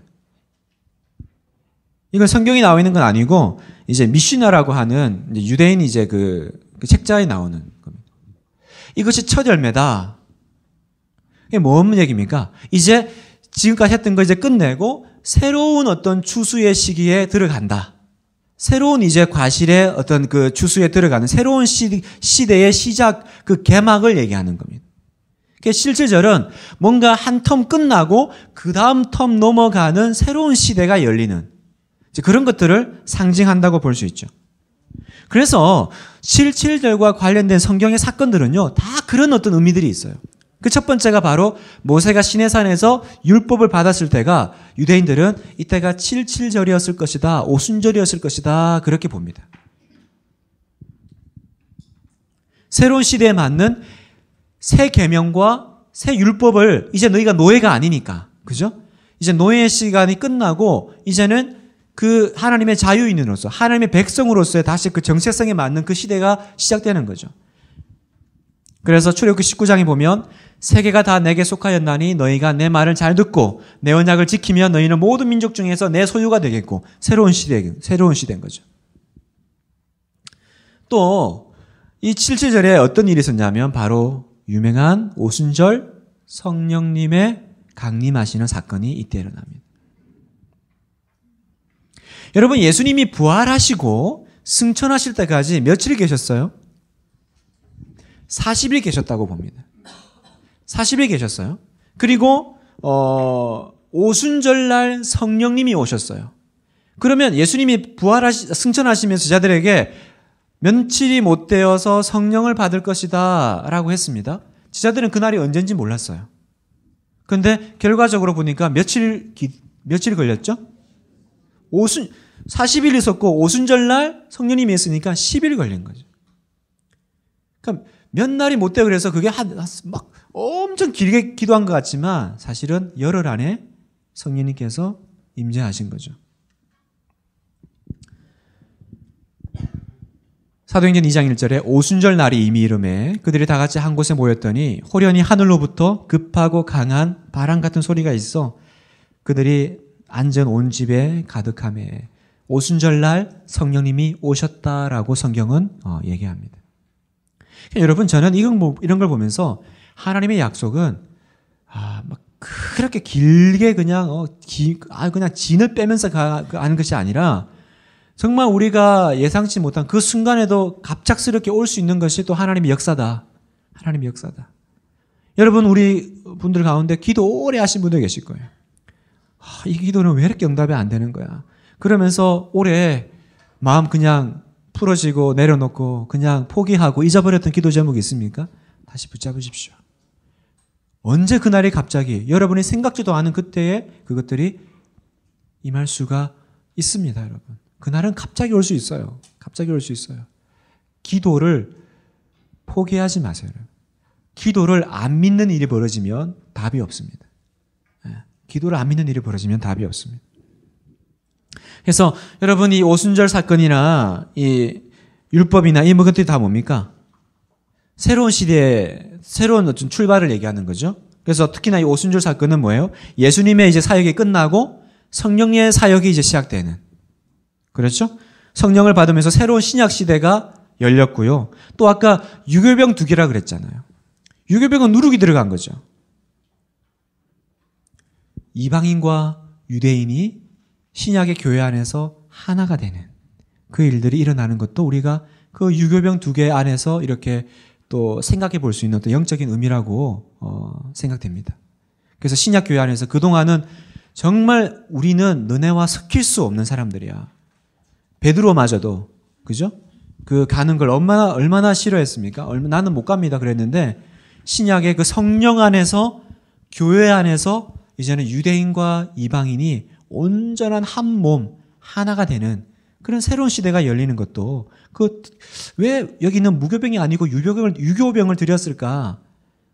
[SPEAKER 1] 이걸 성경이 나와 있는 건 아니고 이제 미시나라고 하는 이제 유대인 이제 그, 그 책자에 나오는 겁니다. 이것이 첫 열매다. 이게 뭔 얘기입니까? 이제 지금까지 했던 거 이제 끝내고 새로운 어떤 추수의 시기에 들어간다. 새로운 이제 과실의 어떤 그 추수에 들어가는 새로운 시, 시대의 시작 그 개막을 얘기하는 겁니다. 그 그러니까 실제절은 뭔가 한 텀 끝나고 그 다음 텀 넘어가는 새로운 시대가 열리는 그런 것들을 상징한다고 볼 수 있죠. 그래서 77절과 관련된 성경의 사건들은요, 다 그런 어떤 의미들이 있어요. 그 첫 번째가 바로 모세가 시내산에서 율법을 받았을 때가 유대인들은 이때가 77절이었을 것이다, 오순절이었을 것이다, 그렇게 봅니다. 새로운 시대에 맞는 새 계명과 새 율법을 이제 너희가 노예가 아니니까. 그죠? 이제 노예의 시간이 끝나고 이제는 그 하나님의 자유인으로서 하나님의 백성으로서 의 다시 그 정체성에 맞는 그 시대가 시작되는 거죠. 그래서 출애굽기 19장에 보면 세계가 다 내게 속하였나니 너희가 내 말을 잘 듣고 내 언약을 지키면 너희는 모든 민족 중에서 내 소유가 되겠고 새로운 시대 새로운 시대인 거죠. 또 이 77절에 어떤 일이 있었냐면 바로 유명한 오순절 성령님의 강림하시는 사건이 이때 일어납니다. 여러분 예수님이 부활하시고 승천하실 때까지 며칠 계셨어요? 40일 계셨다고 봅니다. 40일 계셨어요. 그리고 어, 오순절 날 성령님이 오셨어요. 그러면 예수님이 부활하시 승천하시면서 자들에게 며칠이 못 되어서 성령을 받을 것이다라고 했습니다. 지자들은 그날이 언젠지 몰랐어요. 근데 결과적으로 보니까 며칠 며칠 걸렸죠? 오순 40일 있었고 오순절날 성령님이 있으니까 10일 걸린 거죠. 그러니까 몇 날이 못 돼 그래서 그게 한막 엄청 길게 기도한 것 같지만 사실은 열흘 안에 성령님께서 임재하신 거죠. 사도행전 2장 1절에 오순절 날이 이미 이름에 그들이 다 같이 한 곳에 모였더니 호련히 하늘로부터 급하고 강한 바람 같은 소리가 있어 그들이 안전 온 집에 가득함에 오순절날 성령님이 오셨다라고 성경은 어, 얘기합니다. 그러니까 여러분 저는 이런, 뭐, 이런 걸 보면서 하나님의 약속은 아, 막 그렇게 길게 그냥 어, 기, 아, 그냥 진을 빼면서 가, 가는 그 것이 아니라 정말 우리가 예상치 못한 그 순간에도 갑작스럽게 올 수 있는 것이 또 하나님의 역사다. 하나님의 역사다. 여러분 우리 분들 가운데 기도 오래 하신 분들 계실 거예요. 아, 이 기도는 왜 이렇게 응답이 안 되는 거야? 그러면서 올해 마음 그냥 풀어지고 내려놓고 그냥 포기하고 잊어버렸던 기도 제목이 있습니까? 다시 붙잡으십시오. 언제 그날이 갑자기 여러분이 생각지도 않은 그때에 그것들이 임할 수가 있습니다, 여러분. 그날은 갑자기 올 수 있어요. 갑자기 올 수 있어요. 기도를 포기하지 마세요. 기도를 안 믿는 일이 벌어지면 답이 없습니다. 기도를 안 믿는 일이 벌어지면 답이 없습니다. 그래서 여러분 이 오순절 사건이나 이 율법이나 이 뭐가 다 뭡니까? 새로운 시대에 새로운 어떤 출발을 얘기하는 거죠. 그래서 특히나 이 오순절 사건은 뭐예요? 예수님의 이제 사역이 끝나고 성령의 사역이 이제 시작되는 그렇죠? 성령을 받으면서 새로운 신약 시대가 열렸고요. 또 아까 유교병 두 개라 그랬잖아요. 유교병은 누룩이 들어간 거죠. 이방인과 유대인이 신약의 교회 안에서 하나가 되는 그 일들이 일어나는 것도 우리가 그 유교병 두 개 안에서 이렇게 또 생각해 볼 수 있는 어떤 영적인 의미라고 어, 생각됩니다. 그래서 신약 교회 안에서 그 동안은 정말 우리는 너네와 섞일 수 없는 사람들이야. 베드로마저도 그죠? 그 가는 걸 얼마나 얼마나 싫어했습니까? 얼마, 나는 못 갑니다 그랬는데 신약의 그 성령 안에서 교회 안에서 이제는 유대인과 이방인이 온전한 한 몸, 하나가 되는 그런 새로운 시대가 열리는 것도 그 왜 여기 있는 무교병이 아니고 유교병을 유교병을 들였을까?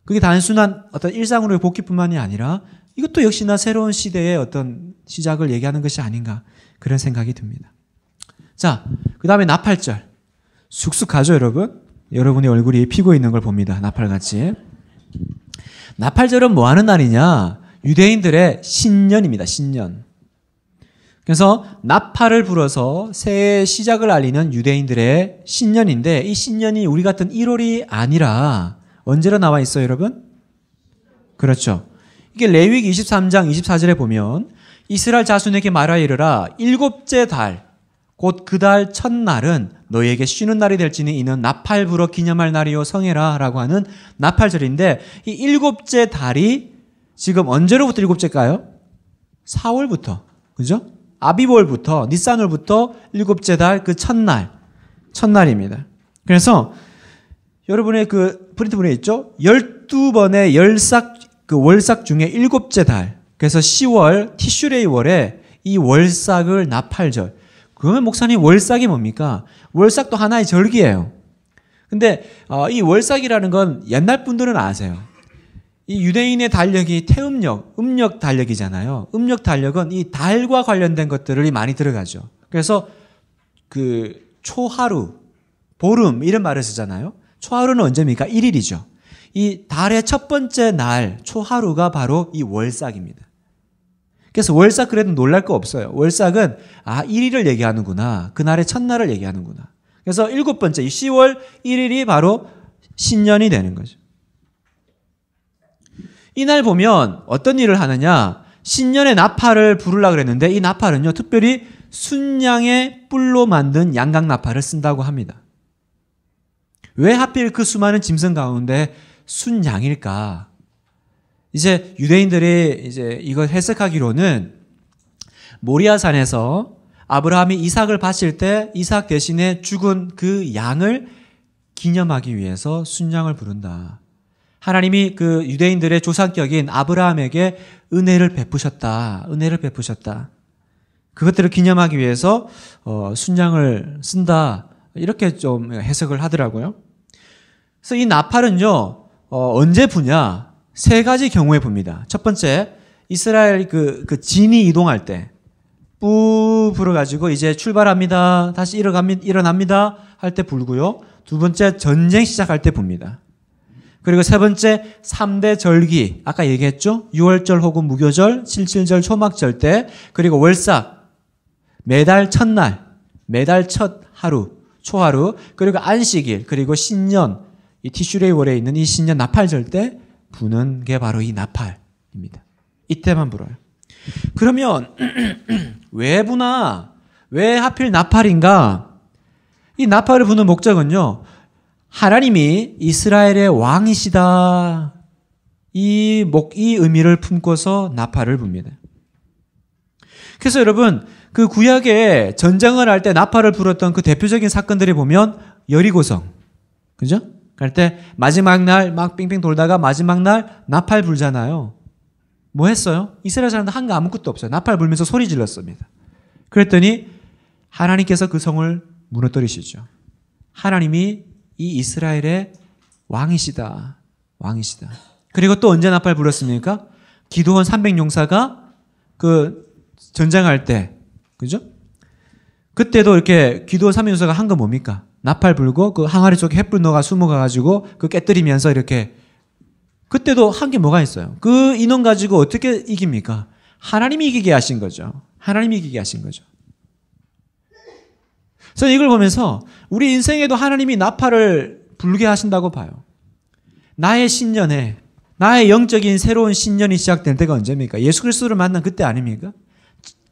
[SPEAKER 1] 그게 단순한 어떤 일상으로의 복귀뿐만이 아니라 이것도 역시나 새로운 시대의 어떤 시작을 얘기하는 것이 아닌가 그런 생각이 듭니다. 자, 그 다음에 나팔절 쑥쑥하죠 여러분? 여러분의 얼굴이 피고 있는 걸 봅니다. 나팔같이. 나팔절은 뭐 하는 날이냐? 유대인들의 신년입니다. 신년. 그래서 나팔을 불어서 새해 시작을 알리는 유대인들의 신년인데 이 신년이 우리 같은 1월이 아니라 언제로 나와 있어요, 여러분? 그렇죠. 이게 레위기 23장 24절에 보면 이스라엘 자손에게 말하 이르라 일곱째 달 곧 그달 그 첫날은 너희에게 쉬는 날이 될지니 이는 나팔 불어 기념할 날이요 성해라라고 하는 나팔절인데 이 일곱째 달이 지금 언제로부터 일곱째일까요? 4월부터. 그죠? 아비월부터 닛산월부터 일곱째 달 그 첫날 첫날입니다. 그래서 여러분의 그 프린트 분에 있죠? 12번의 열삭 그 월삭 중에 일곱째 달. 그래서 10월 티슈레이 월에 이 월삭을 나팔절. 그러면 목사님 월삭이 뭡니까? 월삭도 하나의 절기예요. 근데 어, 이 월삭이라는 건 옛날 분들은 아세요. 이 유대인의 달력이 태음력, 음력 달력이잖아요. 음력 달력은 이 달과 관련된 것들이 많이 들어가죠. 그래서 그 초하루, 보름 이런 말을 쓰잖아요. 초하루는 언제입니까? 1일이죠. 이 달의 첫 번째 날 초하루가 바로 이 월삭입니다. 그래서 월삭 그래도 놀랄 거 없어요. 월삭은 아 1일을 얘기하는구나. 그날의 첫날을 얘기하는구나. 그래서 일곱 번째 10월 1일이 바로 신년이 되는 거죠. 이날 보면 어떤 일을 하느냐 신년의 나팔을 부르려 고 그랬는데 이 나팔은요 특별히 순양의 뿔로 만든 양각 나팔을 쓴다고 합니다. 왜 하필 그 수많은 짐승 가운데 순양일까? 이제 유대인들이 이제 이걸 해석하기로는 모리아산에서 아브라함이 이삭을 바칠 때 이삭 대신에 죽은 그 양을 기념하기 위해서 순양을 부른다. 하나님이 그 유대인들의 조상격인 아브라함에게 은혜를 베푸셨다. 은혜를 베푸셨다. 그것들을 기념하기 위해서 어, 순양을 쓴다. 이렇게 좀 해석을 하더라고요. 그래서 이 나팔은요, 어, 언제 부냐? 세 가지 경우에 붑니다. 첫 번째, 이스라엘 그, 그 진이 이동할 때, 뿌 불어가지고 이제 출발합니다. 다시 일어갑니다. 일어납니다. 할 때 불고요. 두 번째, 전쟁 시작할 때 붑니다. 그리고 세 번째 3대 절기 아까 얘기했죠? 6월절 혹은 무교절, 77절 초막절 때 그리고 월삭 매달 첫날, 매달 첫 하루, 초하루 그리고 안식일 그리고 신년 이 티슈레이 월에 있는 이 신년 나팔절 때 부는 게 바로 이 나팔입니다. 이때만 불어요. 그러면 *clears throat* 왜 부나 왜 하필 나팔인가? 이 나팔을 부는 목적은요. 하나님이 이스라엘의 왕이시다. 이 목, 이 의미를 품고서 나팔을 붑니다. 그래서 여러분, 그 구약에 전쟁을 할 때 나팔을 불었던 그 대표적인 사건들이 보면 여리고성. 그죠? 갈 때 마지막 날 막 빙빙 돌다가 마지막 날 나팔 불잖아요. 뭐 했어요? 이스라엘 사람들 한 거 아무것도 없어요. 나팔 불면서 소리 질렀습니다. 그랬더니 하나님께서 그 성을 무너뜨리시죠. 하나님이 이 이스라엘의 왕이시다. 왕이시다. 그리고 또 언제 나팔 불었습니까? 기도원 300용사가 그 전쟁할 때, 그죠? 그때도 이렇게 기도원 300용사가 한건 뭡니까? 나팔 불고 그 항아리 쪽에 햇불 넣가 숨어가가지고 그 깨뜨리면서 이렇게 그때도 한 게 뭐가 있어요? 그 인원 가지고 어떻게 이깁니까? 하나님이 이기게 하신 거죠. 하나님이 이기게 하신 거죠. 저는 이걸 보면서 우리 인생에도 하나님이 나팔을 불게 하신다고 봐요. 나의 신년에 나의 영적인 새로운 신년이 시작될 때가 언제입니까? 예수 그리스도를 만난 그때 아닙니까?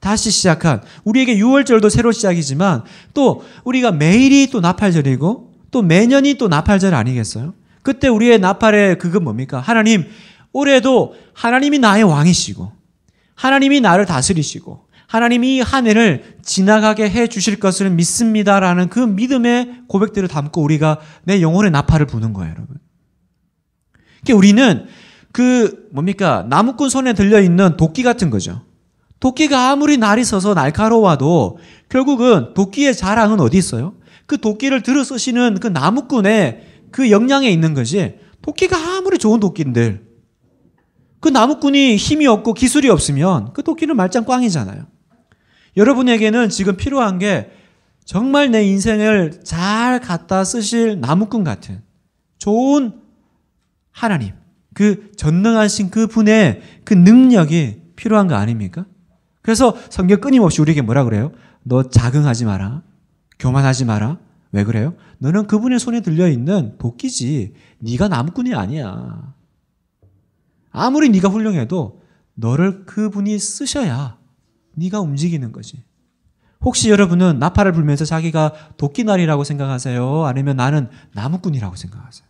[SPEAKER 1] 다시 시작한 우리에게 6월절도 새로 시작이지만 또 우리가 매일이 또 나팔절이고 또 매년이 또 나팔절 아니겠어요? 그때 우리의 나팔의 그건 뭡니까? 하나님 올해도 하나님이 나의 왕이시고 하나님이 나를 다스리시고 하나님이 한 해를 지나가게 해 주실 것을 믿습니다라는 그 믿음의 고백들을 담고 우리가 내 영혼의 나팔을 부는 거예요, 여러분. 그러니까 우리는 그 뭡니까? 나무꾼 손에 들려 있는 도끼 같은 거죠. 도끼가 아무리 날이 서서 날카로워도 결국은 도끼의 자랑은 어디 있어요? 그 도끼를 들어 쓰시는 그 나무꾼의 그 역량에 있는 거지. 도끼가 아무리 좋은 도끼인들 그 나무꾼이 힘이 없고 기술이 없으면 그 도끼는 말짱 꽝이잖아요. 여러분에게는 지금 필요한 게 정말 내 인생을 잘 갖다 쓰실 나무꾼 같은 좋은 하나님, 그 전능하신 그 분의 그 능력이 필요한 거 아닙니까? 그래서 성경 끊임없이 우리에게 뭐라 그래요? 너 자긍하지 마라. 교만하지 마라. 왜 그래요? 너는 그분의 손에 들려 있는 도끼지. 네가 나무꾼이 아니야. 아무리 네가 훌륭해도 너를 그분이 쓰셔야 네가 움직이는 거지. 혹시 여러분은 나팔을 불면서 자기가 도끼날이라고 생각하세요? 아니면 나는 나무꾼이라고 생각하세요?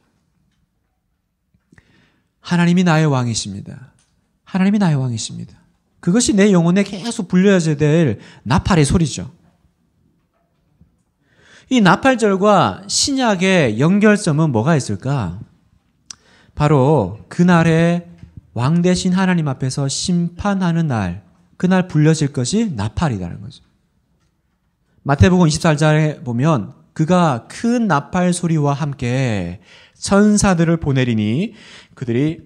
[SPEAKER 1] 하나님이 나의 왕이십니다. 하나님이 나의 왕이십니다. 그것이 내 영혼에 계속 불려야 될 나팔의 소리죠. 이 나팔절과 신약의 연결점은 뭐가 있을까? 바로 그날의 왕 대신 하나님 앞에서 심판하는 날, 그날 불려질 것이 나팔이라는 거죠. 마태복음 24장에 보면 그가 큰 나팔 소리와 함께 천사들을 보내리니 그들이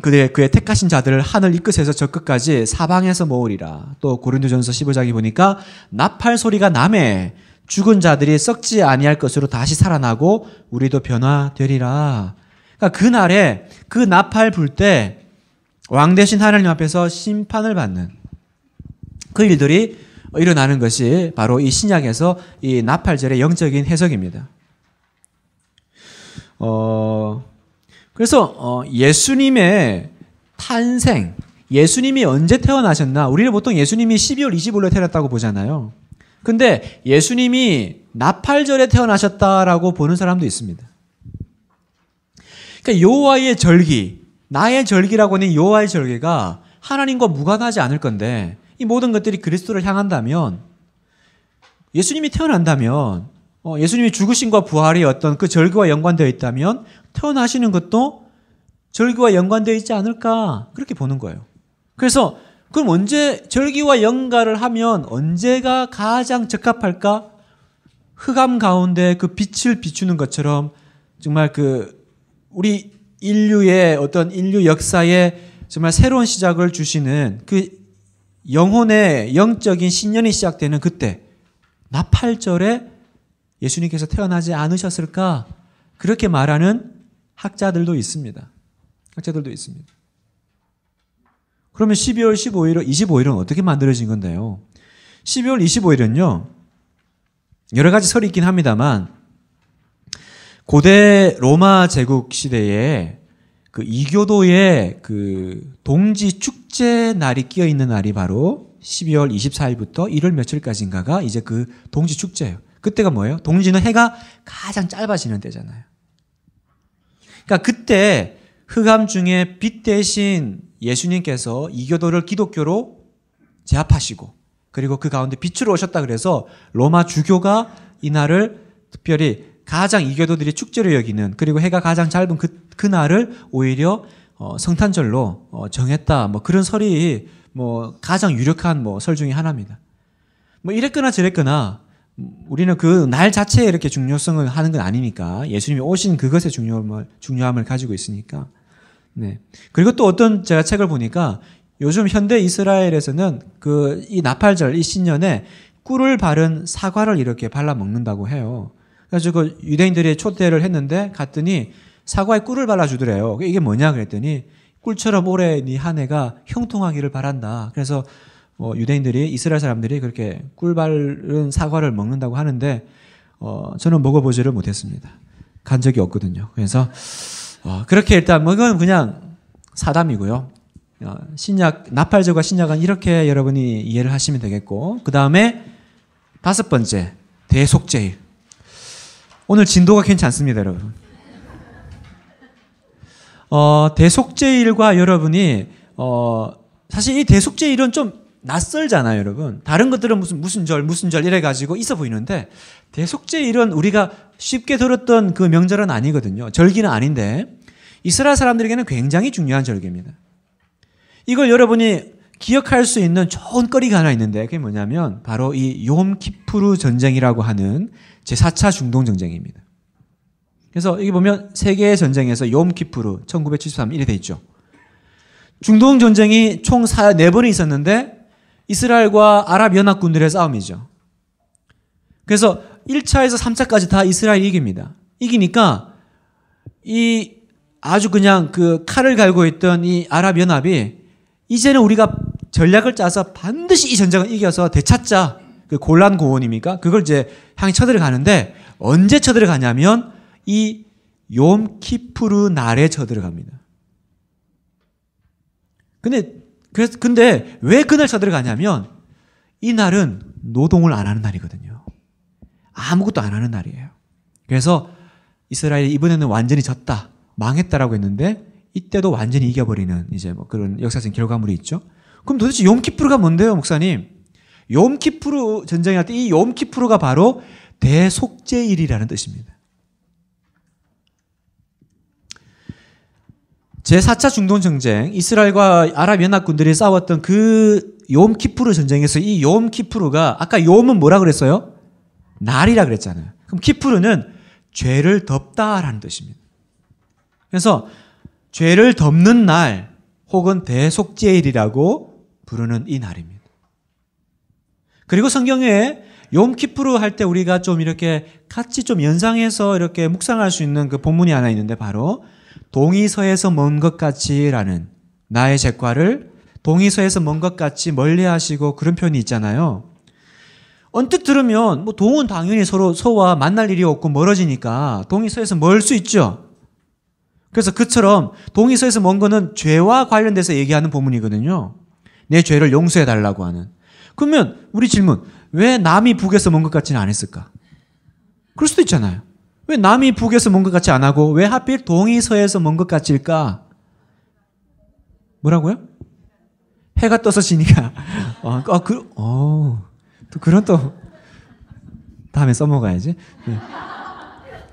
[SPEAKER 1] 그들의 그의 택하신 자들을 하늘 이 끝에서 저 끝까지 사방에서 모으리라. 또 고린도전서 15장에 보니까 나팔 소리가 남에 죽은 자들이 썩지 아니할 것으로 다시 살아나고 우리도 변화되리라. 그러니까 그날에 그 나팔 불때 왕 대신 하나님 앞에서 심판을 받는 그 일들이 일어나는 것이 바로 이 신약에서 이 나팔절의 영적인 해석입니다. 어, 그래서 어, 예수님의 탄생, 예수님이 언제 태어나셨나? 우리는 보통 예수님이 12월 25일에 태어났다고 보잖아요. 근데 예수님이 나팔절에 태어나셨다라고 보는 사람도 있습니다. 그러니까 요와의 절기, 나의 절기라고는 하 여호와의 절기가 하나님과 무관하지 않을 건데 이 모든 것들이 그리스도를 향한다면 예수님이 태어난다면 어, 예수님이 죽으신과 부활이 어떤 그 절기와 연관되어 있다면 태어나시는 것도 절기와 연관되어 있지 않을까 그렇게 보는 거예요. 그래서 그럼 언제 절기와 연가를 하면 언제가 가장 적합할까? 흑암 가운데 그 빛을 비추는 것처럼 정말 그 우리 인류의 어떤 인류 역사에 정말 새로운 시작을 주시는 그 영혼의 영적인 신년이 시작되는 그때 나팔절에 예수님께서 태어나지 않으셨을까 그렇게 말하는 학자들도 있습니다. 학자들도 있습니다. 그러면 12월 15일, 25일은 어떻게 만들어진 건데요? 12월 25일은요, 여러 가지 설이 있긴 합니다만, 고대 로마 제국 시대에 그 이교도의 그 동지 축제 날이 끼어 있는 날이 바로 12월 24일부터 1월 며칠까지인가가 이제 그 동지 축제예요. 그때가 뭐예요? 동지는 해가 가장 짧아지는 때잖아요. 그러니까 그때 흑암 중에 빛 대신 예수님께서 이교도를 기독교로 제압하시고 그리고 그 가운데 빛으로 오셨다 그래서 로마 주교가 이날을 특별히 가장 이교도들이 축제로 여기는 그리고 해가 가장 짧은 그 그날을 오히려 어, 성탄절로 어, 정했다. 뭐 그런 설이 뭐 가장 유력한 뭐 설 중의 하나입니다. 뭐 이랬거나 저랬거나 우리는 그 날 자체에 이렇게 중요성을 하는 건 아니니까 예수님이 오신 그것의 중요함을 중요함을 가지고 있으니까. 네. 그리고 또 어떤 제가 책을 보니까 요즘 현대 이스라엘에서는 그 이 나팔절 이 신년에 꿀을 바른 사과를 이렇게 발라 먹는다고 해요. 그래서 그 유대인들이 초대를 했는데 갔더니 사과에 꿀을 발라주더래요. 이게 뭐냐 그랬더니 꿀처럼 올해 니한 네 해가 형통하기를 바란다. 그래서 뭐 유대인들이 이스라엘 사람들이 그렇게 꿀 바른 사과를 먹는다고 하는데 어, 저는 먹어보지를 못했습니다. 간 적이 없거든요. 그래서 어, 그렇게 일단 뭐 이건 그냥 사담이고요. 어, 신약 나팔절과 신약은 이렇게 여러분이 이해를 하시면 되겠고 그 다음에 다섯 번째 대속제일 오늘 진도가 괜찮습니다, 여러분. 어, 대속제일과 여러분이 어, 사실 이 대속제일은 좀 낯설잖아요, 여러분. 다른 것들은 무슨 무슨 절 무슨 절 이래 가지고 있어 보이는데 대속제일은 우리가 쉽게 들었던 그 명절은 아니거든요. 절기는 아닌데 이스라엘 사람들에게는 굉장히 중요한 절기입니다. 이걸 여러분이 기억할 수 있는 좋은 거리가 하나 있는데 그게 뭐냐면 바로 이요 욤키푸르 전쟁이라고 하는 제4차 중동 전쟁입니다. 그래서 여기 보면 세계 전쟁에서 요음키프르1973 1이 돼 있죠. 중동 전쟁이 총 4, 번이 있었는데 이스라엘과 아랍 연합군들의 싸움이죠. 그래서 1차에서 3차까지 다 이스라엘이 이깁니다. 이기니까 이 아주 그냥 그 칼을 갈고 있던 이 아랍 연합이 이제는 우리가 전략을 짜서 반드시 이 전쟁을 이겨서 되찾자. 그 곤란 고원입니까 그걸 이제 향이 쳐들어가는데 언제 쳐들어가냐면 이 욤키푸르 날에 쳐들어갑니다. 근데 그래서 근데 왜 그날 쳐들어가냐면 이 날은 노동을 안 하는 날이거든요. 아무것도 안 하는 날이에요. 그래서 이스라엘이 이번에는 완전히 졌다, 망했다라고 했는데 이때도 완전히 이겨버리는 이제 뭐 그런 역사적인 결과물이 있죠. 그럼 도대체 용키프르가 뭔데요, 목사님? 욤키프르 전쟁할 이때이 욤키프르가 바로 대속제일이라는 뜻입니다. 제4차 중동 전쟁 이스라엘과 아랍 연합군들이 싸웠던 그 욤키프르 전쟁에서 이 욤키프르가 아까 요음은 뭐라 그랬어요? 날이라 그랬잖아요. 그럼 키프르는 죄를 덮다라는 뜻입니다. 그래서 죄를 덮는 날 혹은 대속제일이라고 부르는 이 날입니다. 그리고 성경에 욤키프르 할때 우리가 좀 이렇게 같이 좀 연상해서 이렇게 묵상할 수 있는 그 본문이 하나 있는데 바로 동의서에서먼 것 같이라는 나의 재과를동의서에서먼 것 같이 멀리 하시고 그런 표현이 있잖아요. 언뜻 들으면 뭐 동은 당연히 서로 서와 만날 일이 없고 멀어지니까 동의서에서멀 수 있죠. 그래서 그처럼 동의서에서먼 거는 죄와 관련돼서 얘기하는 본문이거든요. 내 죄를 용서해 달라고 하는. 그러면 우리 질문, 왜 남이 북에서 먼 것 같지는 않았을까? 그럴 수도 있잖아요. 왜 남이 북에서 먼 것 같지 안 하고 왜 하필 동이 서에서 먼 것 같일까? 뭐라고요? 해가 떠서 지니까. *laughs* 어, 어, 그, 어, 또 그런 또, 다음에 써먹어야지. 네.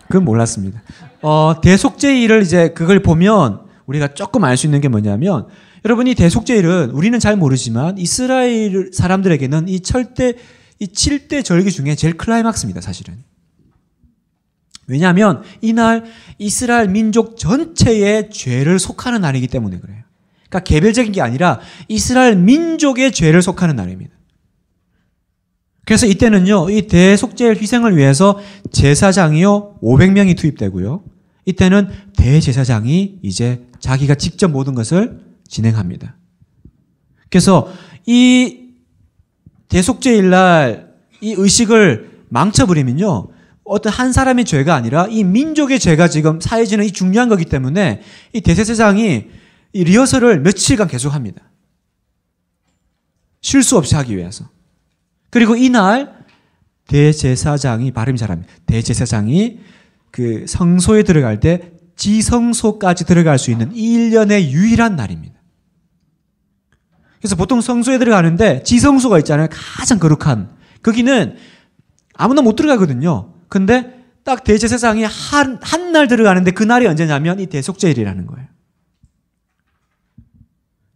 [SPEAKER 1] 그건 몰랐습니다. 어, 대속제 일을 이제 그걸 보면 우리가 조금 알 수 있는 게 뭐냐면 여러분 이대속제일은 우리는 잘 모르지만 이스라엘 사람들에게는 이 철대 이 7대 절기 중에 제일 클라이막스입니다, 사실은. 왜냐하면 이날 이스라엘 민족 전체의 죄를 속하는 날이기 때문에 그래요. 그러니까 개별적인 게 아니라 이스라엘 민족의 죄를 속하는 날입니다. 그래서 이때는요, 이대속제일 희생을 위해서 제사장이요, 500명이 투입되고요. 이때는 대제사장이 이제 자기가 직접 모든 것을 진행합니다. 그래서 이 대속죄일 날이 의식을 망쳐버리면요. 어떤 한 사람의 죄가 아니라 이 민족의 죄가 지금 사회지는이 중요한 거기 때문에 이 대세세상이 이 리허설을 며칠간 계속합니다. 쉴 수 없이 하기 위해서. 그리고 이날 대제사장이 발음이 잘합니다. 대제사장이 그 성소에 들어갈 때 지성소까지 들어갈 수 있는 일년의 유일한 날입니다. 그래서 보통 성소에 들어가는데 지성소가 있잖아요. 가장 거룩한. 거기는 아무나 못 들어가거든요. 근데 딱대제사상이 한, 한 날 들어가는데 그날이 언제냐면 이 대속제일이라는 거예요.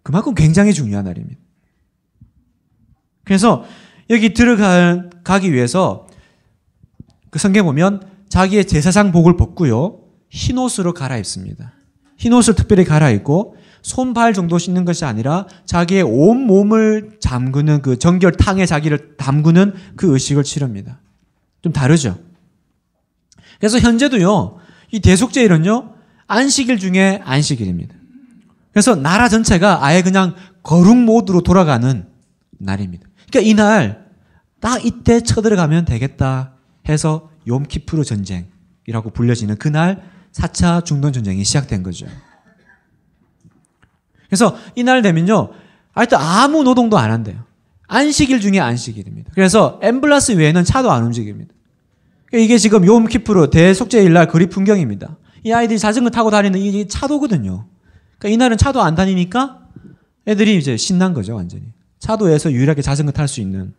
[SPEAKER 1] 그만큼 굉장히 중요한 날입니다. 그래서 여기 들어가기 위해서 그 성경 보면 자기의 제사상 복을 벗고요. 흰 옷으로 갈아입습니다. 흰 옷을 특별히 갈아입고 손발 정도 씻는 것이 아니라 자기의 온 몸을 잠그는 그 정결탕에 자기를 담그는 그 의식을 치릅니다. 좀 다르죠. 그래서 현재도요, 이 대속제일은요, 안식일 중에 안식일입니다. 그래서 나라 전체가 아예 그냥 거룩 모드로 돌아가는 날입니다. 그러니까 이날 딱 이때 쳐들어가면 되겠다 해서 욤키프르 전쟁이라고 불려지는 그날 4차 중동 전쟁이 시작된 거죠. 그래서 이 날 되면요. 하여튼 아무 노동도 안 한대요. 안식일 중에 안식일입니다. 그래서 엠블라스 외에는 차도 안 움직입니다. 그러니까 이게 지금 요음키프로 대속제일날 그리 풍경입니다. 이 아이들이 자전거 타고 다니는 이 차도거든요. 그러니까 이날은 차도 안 다니니까 애들이 이제 신난 거죠, 완전히. 차도에서 유일하게 자전거 탈 수 있는.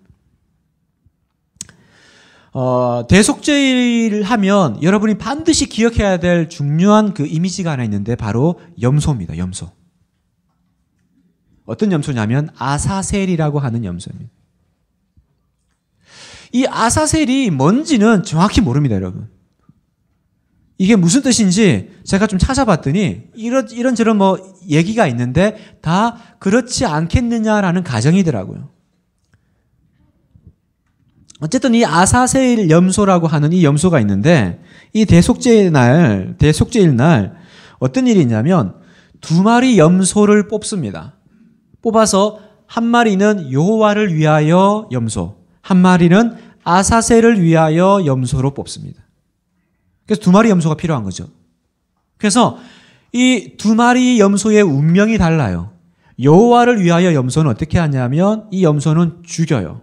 [SPEAKER 1] 어, 대속제일 하면 여러분이 반드시 기억해야 될 중요한 그 이미지가 하나 있는데 바로 염소입니다, 염소. 어떤 염소냐면 아사셀이라고 하는 염소입니다. 이 아사셀이 뭔지는 정확히 모릅니다, 여러분. 이게 무슨 뜻인지 제가 좀 찾아봤더니 이런 이런저런 뭐 얘기가 있는데 다 그렇지 않겠느냐라는 가정이더라고요. 어쨌든 이 아사셀 염소라고 하는 이 염소가 있는데 이 대속죄의 날 대속죄일 날 어떤 일이 있냐면 두 마리 염소를 뽑습니다. 뽑아서 한 마리는 여호와를 위하여 염소, 한 마리는 아사세를 위하여 염소로 뽑습니다. 그래서 두 마리 염소가 필요한 거죠. 그래서 이 두 마리 염소의 운명이 달라요. 여호와를 위하여 염소는 어떻게 하냐면 이 염소는 죽여요.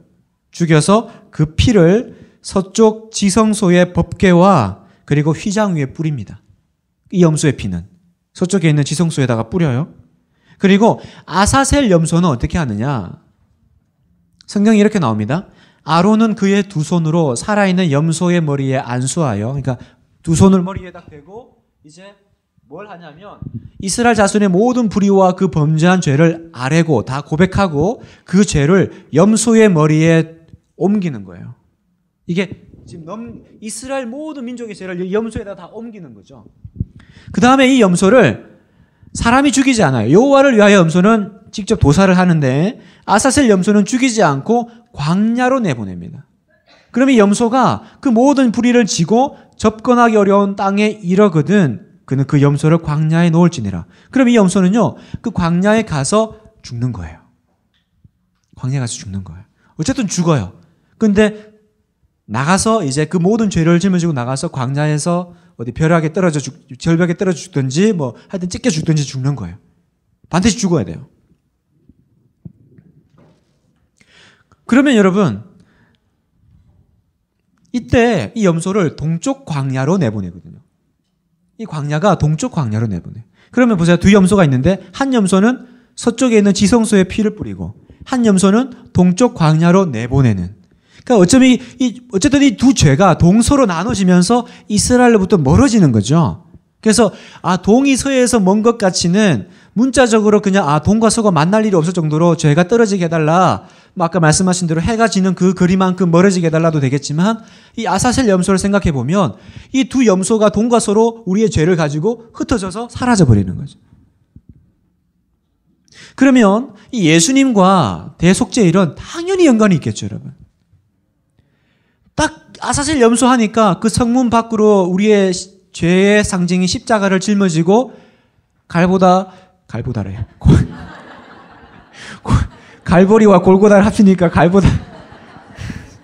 [SPEAKER 1] 죽여서 그 피를 서쪽 지성소의 법궤와 그리고 휘장 위에 뿌립니다. 이 염소의 피는 서쪽에 있는 지성소에다가 뿌려요. 그리고 아사셀 염소는 어떻게 하느냐? 성경이 이렇게 나옵니다. 아론은 그의 두 손으로 살아있는 염소의 머리에 안수하여, 그러니까 두 손을 머리에 딱 대고, 이제 뭘 하냐면, 이스라엘 자손의 모든 불의와 그 범죄한 죄를 아뢰고 다 고백하고 그 죄를 염소의 머리에 옮기는 거예요. 이게 지금 넘, 이스라엘 모든 민족의 죄를 염소에다 다 옮기는 거죠. 그 다음에 이 염소를 사람이 죽이지 않아요. 여호와를 위하여 염소는 직접 도사를 하는데 아사셀 염소는 죽이지 않고 광야로 내보냅니다. 그러면 염소가 그 모든 불의를 지고 접근하기 어려운 땅에 이르거든 그는 그 염소를 광야에 놓을지니라. 그럼 이 염소는요 그 광야에 가서 죽는 거예요. 광야에 가서 죽는 거예요. 어쨌든 죽어요. 근데 나가서 이제 그 모든 죄를 짊어지고 나가서 광야에서 어디 벼락에 떨어져 죽, 절벽에 떨어져 죽든지 뭐 하여튼 찢겨 죽든지 죽는 거예요. 반드시 죽어야 돼요. 그러면 여러분, 이때 이 염소를 동쪽 광야로 내보내거든요. 이 광야가 동쪽 광야로 내보내. 그러면 보세요. 두 염소가 있는데 한 염소는 서쪽에 있는 지성소에 피를 뿌리고 한 염소는 동쪽 광야로 내보내는 그러니까 어쩌면 이, 어쨌든 이 두 죄가 동서로 나눠지면서 이스라엘로부터 멀어지는 거죠. 그래서 아 동이 서에서 먼 것 같이는 문자적으로 그냥 아 동과 서가 만날 일이 없을 정도로 죄가 떨어지게 해달라. 뭐 아까 말씀하신 대로 해가 지는 그 거리만큼 멀어지게 해달라도 되겠지만 이 아사셀 염소를 생각해 보면 이 두 염소가 동과 서로 우리의 죄를 가지고 흩어져서 사라져 버리는 거죠. 그러면 이 예수님과 대속죄 이런 당연히 연관이 있겠죠, 여러분. 딱 아사실 염소하니까 그 성문 밖으로 우리의 죄의 상징인 십자가를 짊어지고 갈보다 갈보다래. 고, 고, 갈보리와 골고다를 합치니까 갈보다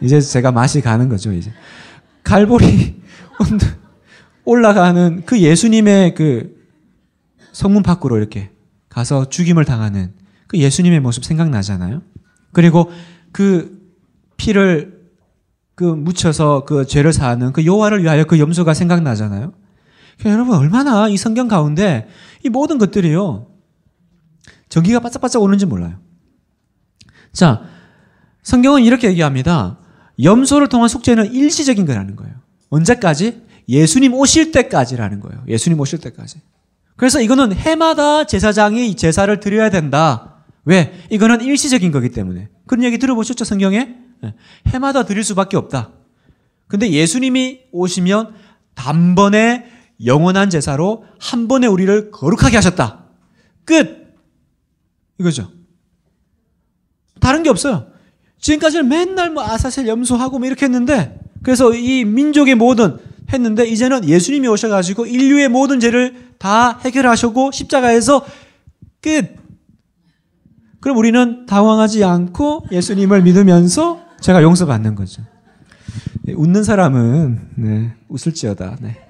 [SPEAKER 1] 이제 제가 맛이 가는 거죠, 이제. 갈보리 올라가는 그 예수님의 그 성문 밖으로 이렇게 가서 죽임을 당하는 그 예수님의 모습 생각나잖아요. 그리고 그 피를 그 묻혀서 그 죄를 사하는 그 여호와를 위하여 그 염소가 생각나잖아요. 그러니까 여러분 얼마나 이 성경 가운데 이 모든 것들이요 전기가 바짝바짝 오는지 몰라요. 자 성경은 이렇게 얘기합니다. 염소를 통한 속죄는 일시적인 거라는 거예요. 언제까지? 예수님 오실 때까지라는 거예요. 예수님 오실 때까지. 그래서 이거는 해마다 제사장이 제사를 드려야 된다. 왜? 이거는 일시적인 거기 때문에. 그런 얘기 들어보셨죠, 성경에? 예, 해마다 드릴 수밖에 없다. 근데 예수님이 오시면 단번에 영원한 제사로 한 번에 우리를 거룩하게 하셨다. 끝! 이거죠. 다른 게 없어요. 지금까지는 맨날 뭐 아사셀 염소하고 뭐 이렇게 했는데, 그래서 이 민족의 모든 했는데, 이제는 예수님이 오셔가지고 인류의 모든 죄를 다 해결하셨고, 십자가에서 끝! 그럼 우리는 당황하지 않고 예수님을 믿으면서 제가 용서받는 거죠. 예, 웃는 사람은 네, 웃을지어다. 네.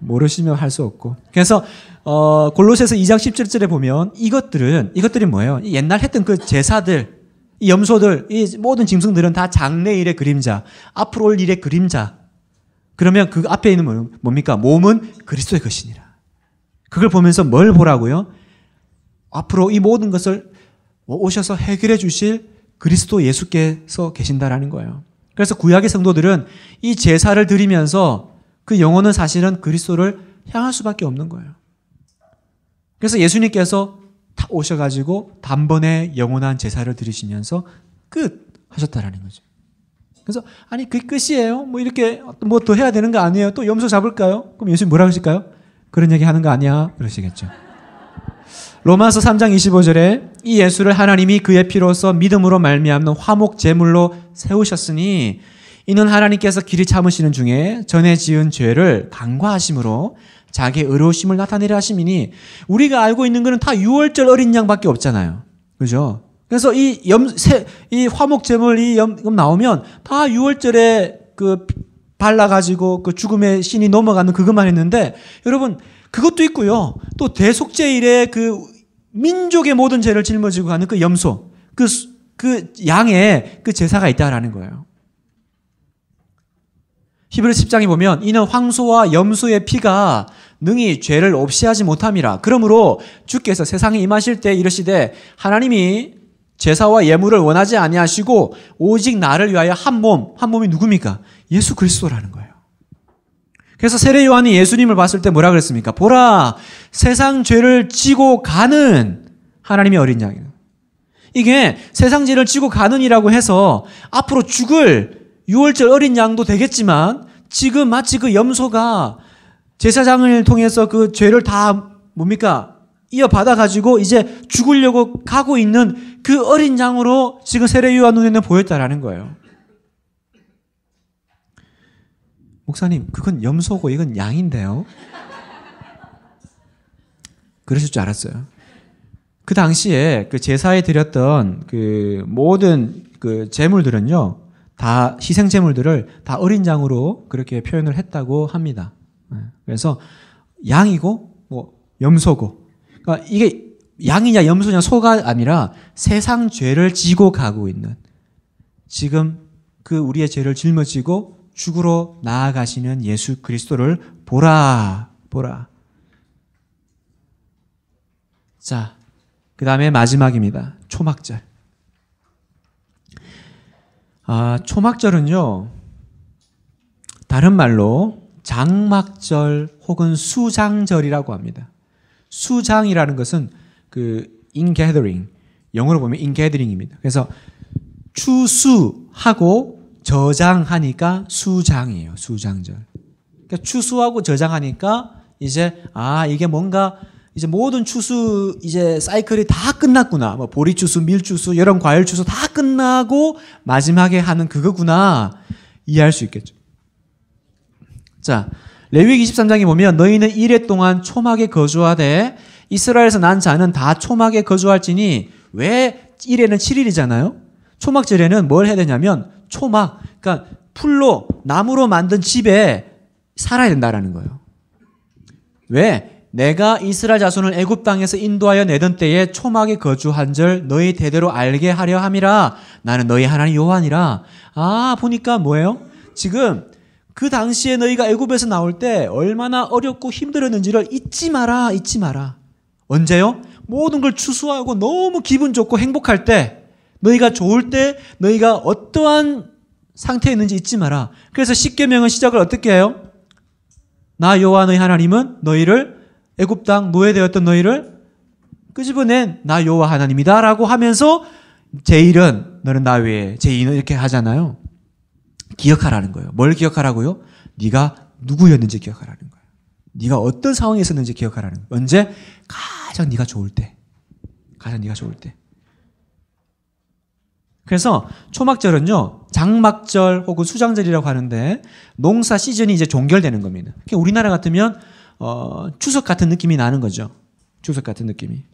[SPEAKER 1] 모르시면 할 수 없고. 그래서 어, 골로새서 2장 17절에 보면 이것들은 이것들이 뭐예요? 옛날 했던 그 제사들, 이 염소들, 이 모든 짐승들은 다 장래일의 그림자, 앞으로 올 일의 그림자. 그러면 그 앞에 있는 뭐, 뭡니까? 몸은 그리스도의 것이니라. 그걸 보면서 뭘 보라고요? 앞으로 이 모든 것을 오셔서 해결해 주실 그리스도 예수께서 계신다라는 거예요. 그래서 구약의 성도들은 이 제사를 드리면서 그 영혼은 사실은 그리스도를 향할 수밖에 없는 거예요. 그래서 예수님께서 다 오셔가지고 단번에 영원한 제사를 드리시면서 끝 하셨다라는 거죠. 그래서 아니 그 끝이에요. 뭐 이렇게 뭐 더 해야 되는 거 아니에요. 또 염소 잡을까요? 그럼 예수님 뭐라 그러실까요? 그런 얘기 하는 거 아니야. 그러시겠죠. 로마서 3장 25절에 이 예수를 하나님이 그의 피로서 믿음으로 말미암는 화목 제물로 세우셨으니 이는 하나님께서 길이 참으시는 중에 전에 지은 죄를 강과하심으로 자기의 의로우심을 나타내려 하심이니 우리가 알고 있는 것은 다 유월절 어린 양밖에 없잖아요. 그죠? 그래서 이 염, 세, 이 화목 제물 이 염, 나오면 다 유월절에 그 발라가지고 그 죽음의 신이 넘어가는 그것만 했는데 여러분 그것도 있고요. 또 대속제일에 그 민족의 모든 죄를 짊어지고 가는 그 염소, 그, 그 양의 그 제사가 있다라는 거예요. 히브리 10장에 보면 이는 황소와 염소의 피가 능히 죄를 없이하지 못함이라. 그러므로 주께서 세상에 임하실 때 이르시되 하나님이 제사와 예물을 원하지 아니하시고 오직 나를 위하여 한 몸, 한 몸이 누굽니까? 예수 그리스도라는 거예요. 그래서 세례 요한이 예수님을 봤을 때 뭐라 그랬습니까? 보라, 세상 죄를 지고 가는 하나님의 어린 양이다. 이게 세상 죄를 지고 가는이라고 해서 앞으로 죽을 6월절 어린 양도 되겠지만 지금 마치 그 염소가 제사장을 통해서 그 죄를 다 뭡니까? 이어받아가지고 이제 죽으려고 가고 있는 그 어린 양으로 지금 세례 요한 눈에는 보였다라는 거예요. 목사님, 그건 염소고 이건 양인데요. 그러실 줄 알았어요. 그 당시에 그 제사에 드렸던 그 모든 그 제물들은요, 다 희생 제물들을 다 어린 양으로 그렇게 표현을 했다고 합니다. 네. 그래서 양이고 뭐 염소고, 그러니까 이게 양이냐 염소냐 소가 아니라 세상 죄를 지고 가고 있는 지금 그 우리의 죄를 짊어지고 죽으러 나아가시는 예수 그리스도를 보라, 보라. 자, 그 다음에 마지막입니다. 초막절. 아, 초막절은요, 다른 말로 장막절 혹은 수장절이라고 합니다. 수장이라는 것은 그 ingathering, 영어로 보면 ingathering입니다. 그래서 추수하고 저장하니까 수장이에요. 수장절. 그러니까 추수하고 저장하니까 이제 아 이게 뭔가 이제 모든 추수 이제 사이클이 다 끝났구나. 뭐 보리 추수, 밀 추수, 여름 과일 추수 다 끝나고 마지막에 하는 그거구나. 이해할 수 있겠죠. 자, 레위기 23장에 보면 너희는 1회 동안 초막에 거주하되 이스라엘에서 난 자는 다 초막에 거주할지니 왜1회는 7일이잖아요. 초막절에는 뭘 해야 되냐면 초막, 그러니까 풀로, 나무로 만든 집에 살아야 된다라는 거예요. 왜? 내가 이스라엘 자손을 애굽 땅에서 인도하여 내던 때에 초막에 거주한 절 너희 대대로 알게 하려 함이라 나는 너희 하나님 요한이라 아 보니까 뭐예요? 지금 그 당시에 너희가 애굽에서 나올 때 얼마나 어렵고 힘들었는지를 잊지 마라, 잊지 마라. 언제요? 모든 걸 추수하고 너무 기분 좋고 행복할 때 너희가 좋을 때 너희가 어떠한 상태에 있는지 잊지 마라. 그래서 십계명은 시작을 어떻게 해요? 나 여호와 너희 하나님은 너희를 애굽 땅 노예되었던 너희를 끄집어낸 나 여호와 하나님이다라고 하면서 제1은 너는 나 외에 제2는 이렇게 하잖아요. 기억하라는 거예요. 뭘 기억하라고요? 네가 누구였는지 기억하라는 거예요. 네가 어떤 상황에 있었는지 기억하라는 거예요. 언제 가장 네가 좋을 때. 가장 네가 좋을 때. 그래서 초막절은요, 장막절 혹은 수장절이라고 하는데 농사 시즌이 이제 종결되는 겁니다. 우리나라 같으면 어, 추석 같은 느낌이 나는 거죠. 추석 같은 느낌이.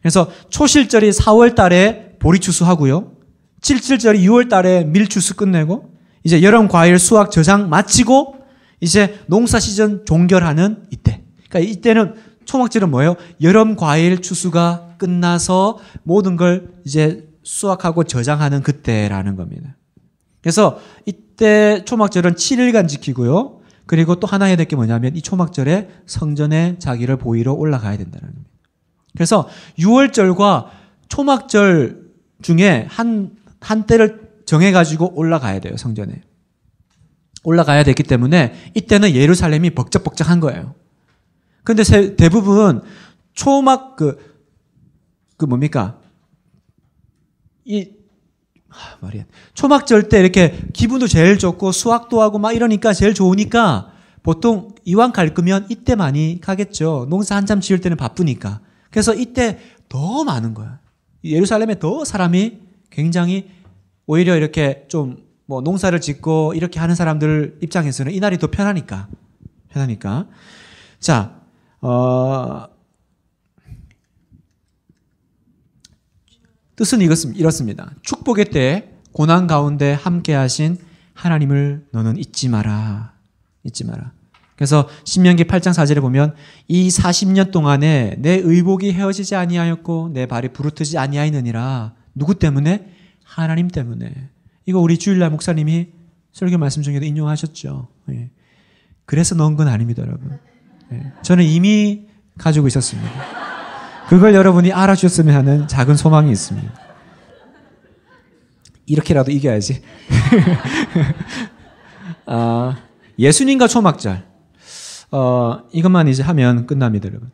[SPEAKER 1] 그래서 초실절이 4월 달에 보리추수 하고요. 칠칠절이 6월 달에 밀추수 끝내고 이제 여름 과일 수확 저장 마치고 이제 농사 시즌 종결하는 이때. 그러니까 이때는 초막절은 뭐예요? 여름 과일 추수가 끝나서 모든 걸 이제 수확하고 저장하는 그때라는 겁니다. 그래서 이때 초막절은 7일간 지키고요. 그리고 또 하나 해야 될 게 뭐냐면 이 초막절에 성전에 자기를 보이러 올라가야 된다는 겁니다. 그래서 6월절과 초막절 중에 한, 한 때를 정해가지고 올라가야 돼요, 성전에. 올라가야 되기 때문에 이때는 예루살렘이 벅적벅적한 거예요. 근데 대부분 초막 그, 그 뭡니까? 이 하, 말이야. 초막절 때 이렇게 기분도 제일 좋고 수확도 하고 막 이러니까 제일 좋으니까 보통 이왕 갈 거면 이때 많이 가겠죠. 농사 한참 지을 때는 바쁘니까. 그래서 이때 더 많은 거야. 예루살렘에 더 사람이 굉장히 오히려 이렇게 좀 뭐 농사를 짓고 이렇게 하는 사람들 입장에서는 이날이 더 편하니까. 편하니까. 자, 어, 뜻은 이렇습니다. 축복의 때 고난 가운데 함께 하신 하나님을 너는 잊지 마라. 잊지 마라. 그래서 신명기 8장 4절에 보면 이 40년 동안에 내 의복이 헤어지지 아니하였고 내 발이 부르트지 아니하였느니라. 누구 때문에? 하나님 때문에. 이거 우리 주일날 목사님이 설교 말씀 중에도 인용하셨죠. 예. 그래서 넣은 건 아닙니다, 여러분. 예. 저는 이미 가지고 있었습니다. 그걸 여러분이 알아주셨으면 하는 작은 소망이 있습니다. 이렇게라도 이겨야지. 어, *laughs* 예수님과 초막절. 어, 이것만 이제 하면 끝납니다, 여러분.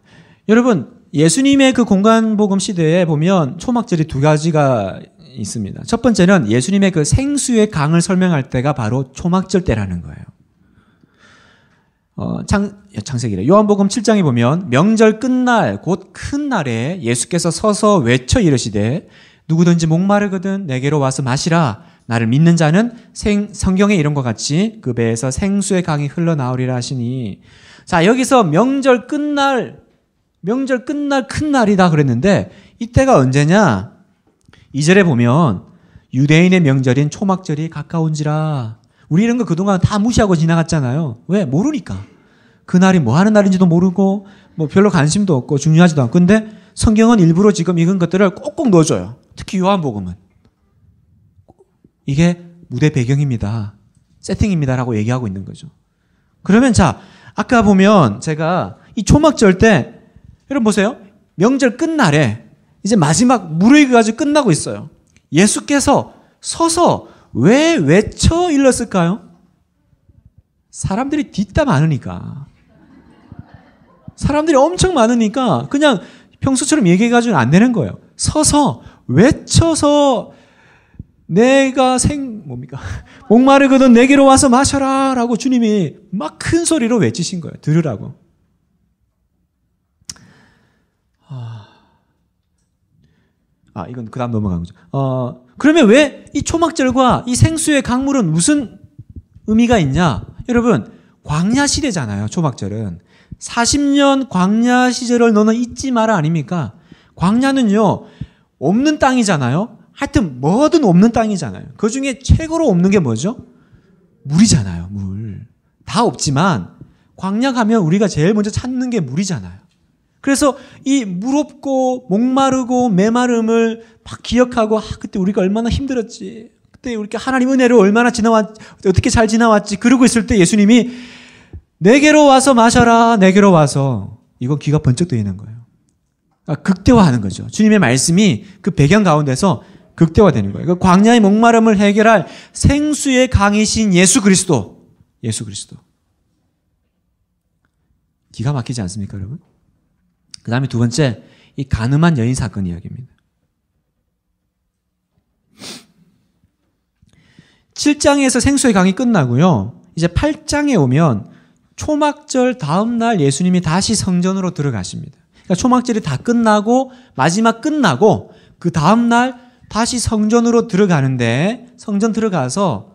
[SPEAKER 1] 여러분, 예수님의 그 공간복음 시대에 보면 초막절이 두 가지가 있습니다. 첫 번째는 예수님의 그 생수의 강을 설명할 때가 바로 초막절 때라는 거예요. 어, 창, 창세기래. 요한복음 7장에 보면 명절 끝날 곧 큰 날에 예수께서 서서 외쳐 이르시되 누구든지 목마르거든 내게로 와서 마시라. 나를 믿는 자는 생, 성경에 이런 것 같이 그 배에서 생수의 강이 흘러나오리라 하시니 자 여기서 명절 끝날 명절 끝날 큰 날이다 그랬는데 이때가 언제냐? 이절에 보면 유대인의 명절인 초막절이 가까운지라 우리 이런 그 거 그동안 다 무시하고 지나갔잖아요. 왜? 모르니까. 그날이 뭐 하는 날인지도 모르고 뭐 별로 관심도 없고 중요하지도 않고 근데 성경은 일부러 지금 읽은 것들을 꼭꼭 넣어줘요. 특히 요한복음은. 이게 무대 배경입니다. 세팅입니다라고 얘기하고 있는 거죠. 그러면 자, 아까 보면 제가 이 초막절 때 여러분 보세요. 명절 끝날에 이제 마지막 무르익어가지고 끝나고 있어요. 예수께서 서서 왜 외쳐 일렀을까요? 사람들이 뒷담 많으니까. 사람들이 엄청 많으니까 그냥 평소처럼 얘기해가지고는 안 되는 거예요. 서서 외쳐서 내가 생 뭡니까 목마르거든 내게로 와서 마셔라라고 주님이 막 큰 소리로 외치신 거예요. 들으라고. 아, 이건 그 다음 넘어간 거죠. 어, 그러면 왜 이 초막절과 이 생수의 강물은 무슨 의미가 있냐? 여러분, 광야 시대잖아요, 초막절은. 40년 광야 시절을 너는 잊지 마라 아닙니까? 광야는요, 없는 땅이잖아요? 하여튼 뭐든 없는 땅이잖아요. 그 중에 최고로 없는 게 뭐죠? 물이잖아요, 물. 다 없지만, 광야 가면 우리가 제일 먼저 찾는 게 물이잖아요. 그래서 이 무롭고 목마르고 메마름을 막 기억하고 아, 그때 우리가 얼마나 힘들었지. 그때 우리가 하나님 은혜를 얼마나 지나왔 어떻게 잘 지나왔지. 그러고 있을 때 예수님이 내게로 와서 마셔라. 내게로 와서 이건 귀가 번쩍 뜨이는 거예요. 그러니까 극대화하는 거죠. 주님의 말씀이 그 배경 가운데서 극대화되는 거예요. 그 광야의 목마름을 해결할 생수의 강이신 예수 그리스도. 예수 그리스도. 기가 막히지 않습니까, 여러분? 그 다음에 두 번째, 이 가늠한 여인 사건 이야기입니다. 7장에서 생수의 강이 끝나고요. 이제 8장에 오면 초막절 다음날 예수님이 다시 성전으로 들어가십니다. 그러니까 초막절이 다 끝나고 마지막 끝나고 그 다음날 다시 성전으로 들어가는데 성전 들어가서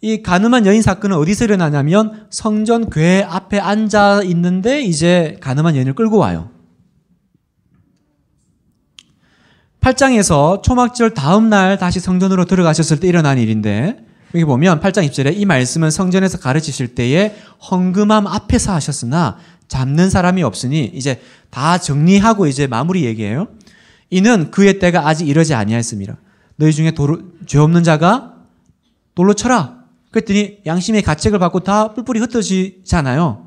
[SPEAKER 1] 이 가늠한 여인 사건은 어디서 일어나냐면 성전 궤 앞에 앉아 있는데 이제 가늠한 여인을 끌고 와요. 8장에서 초막절 다음 날 다시 성전으로 들어가셨을 때 일어난 일인데 여기 보면 8장 2절에 이 말씀은 성전에서 가르치실 때에 헌금함 앞에서 하셨으나 잡는 사람이 없으니 이제 다 정리하고 이제 마무리 얘기해요. 이는 그의 때가 아직 이러지 아니하였습니다. 너희 중에 도로, 죄 없는 자가 돌로 쳐라. 그랬더니 양심의 가책을 받고 다 뿔뿔이 흩어지잖아요.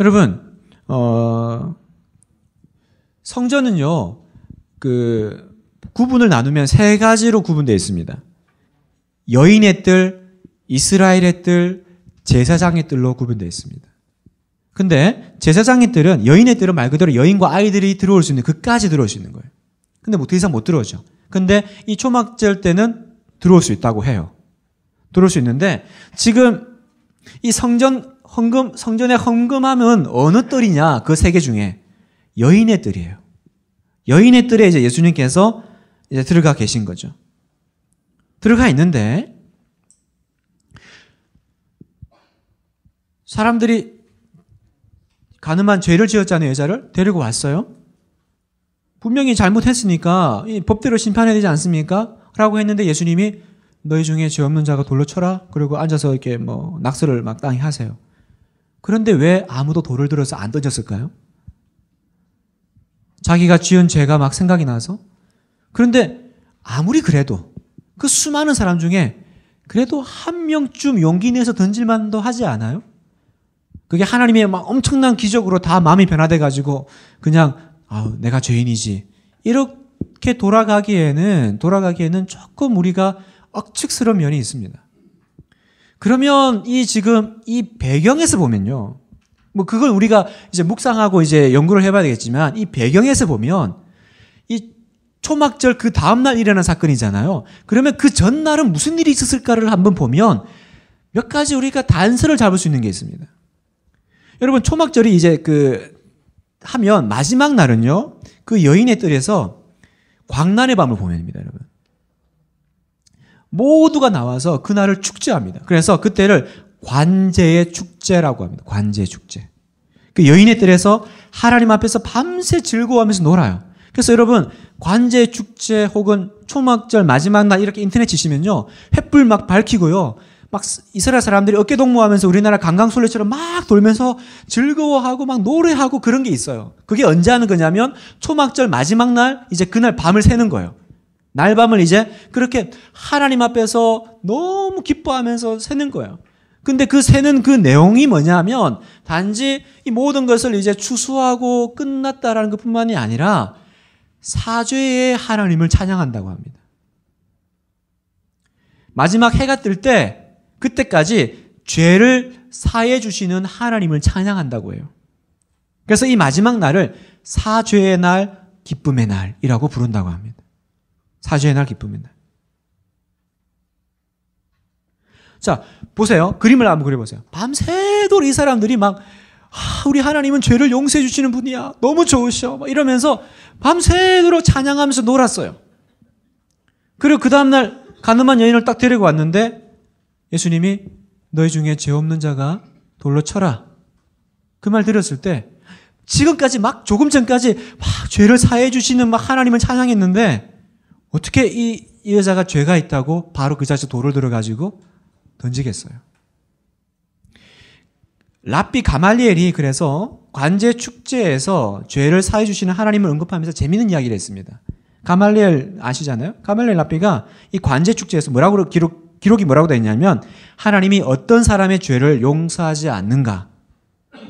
[SPEAKER 1] 여러분, 어, 성전은요, 그, 구분을 나누면 세 가지로 구분되어 있습니다. 여인의 뜰, 이스라엘의 뜰, 제사장의 뜰로 구분되어 있습니다. 근데 제사장의 뜰은 여인의 뜰은 말 그대로 여인과 아이들이 들어올 수 있는 그까지 들어올 수 있는 거예요. 근데 뭐 더 이상 못 들어오죠. 근데 이 초막절 때는 들어올 수 있다고 해요. 들어올 수 있는데 지금 이 성전 헌금 성전의 헌금함은 어느 뜰이냐 그 세 개 중에 여인의 뜰이에요. 여인의 뜰에 이제 예수님께서 이제 들어가 계신 거죠. 들어가 있는데 사람들이 가늠한 죄를 지었잖아요, 여자를. 데리고 왔어요. 분명히 잘못했으니까 법대로 심판해야 되지 않습니까? 라고 했는데 예수님이 너희 중에 죄 없는 자가 돌로 쳐라. 그리고 앉아서 이렇게 뭐 낙서를 막 땅에 하세요. 그런데 왜 아무도 돌을 들어서 안 던졌을까요? 자기가 지은 죄가 막 생각이 나서 그런데 아무리 그래도 그 수많은 사람 중에 그래도 한 명쯤 용기 내서 던질만도 하지 않아요? 그게 하나님의 막 엄청난 기적으로 다 마음이 변화돼 가지고 그냥 아우 내가 죄인이지 이렇게 돌아가기에는 돌아가기에는 조금 우리가 억측스러운 면이 있습니다. 그러면 이 지금 이 배경에서 보면요. 뭐 그걸 우리가 이제 묵상하고 이제 연구를 해봐야 되겠지만 이 배경에서 보면 이 초막절 그 다음날 일어난 사건이잖아요. 그러면 그 전날은 무슨 일이 있었을까를 한번 보면 몇 가지 우리가 단서를 잡을 수 있는 게 있습니다. 여러분 초막절이 이제 그 하면 마지막 날은요 그 여인의 뜰에서 광란의 밤을 보면입니다, 여러분. 모두가 나와서 그날을 축제합니다. 그래서 그때를 관제의 축제라고 합니다. 관제의 축제. 그 여인의 뜰에서 하나님 앞에서 밤새 즐거워하면서 놀아요. 그래서 여러분 관제 축제 혹은 초막절 마지막 날 이렇게 인터넷 치시면요 횃불 막 밝히고요 막 이스라엘 사람들이 어깨 동무하면서 우리나라 관광술래처럼막 돌면서 즐거워하고 막 노래하고 그런 게 있어요. 그게 언제 하는 거냐면 초막절 마지막 날 이제 그날 밤을 새는 거예요. 날밤을 이제 그렇게 하나님 앞에서 너무 기뻐하면서 새는 거예요. 근데 그 새는 그 내용이 뭐냐면 단지 이 모든 것을 이제 추수하고 끝났다라는 것뿐만이 아니라 사죄의 하나님을 찬양한다고 합니다. 마지막 해가 뜰 때 그때까지 죄를 사해 주시는 하나님을 찬양한다고 해요. 그래서 이 마지막 날을 사죄의 날, 기쁨의 날이라고 부른다고 합니다. 사죄의 날, 기쁨의 날. 자, 보세요. 그림을 한번 그려보세요. 밤새도록 이 사람들이 막, 아, 우리 하나님은 죄를 용서해 주시는 분이야. 너무 좋으셔. 막 이러면서 밤새도록 찬양하면서 놀았어요. 그리고 그 다음날 가늠한 여인을 딱 데리고 왔는데 예수님이 너희 중에 죄 없는 자가 돌로 쳐라. 그 말 들었을 때 지금까지 막 조금 전까지 막 죄를 사해 주시는 막 하나님을 찬양했는데 어떻게 이, 이 여자가 죄가 있다고 바로 그자식에 돌을 들어가지고 던지겠어요. 랍비 가말리엘이 그래서 관제 축제에서 죄를 사해 주시는 하나님을 언급하면서 재미있는 이야기를 했습니다. 가말리엘 아시잖아요. 가말리엘 랍비가 이 관제 축제에서 뭐라고 기록 기록이 뭐라고 되어 있냐면 하나님이 어떤 사람의 죄를 용서하지 않는가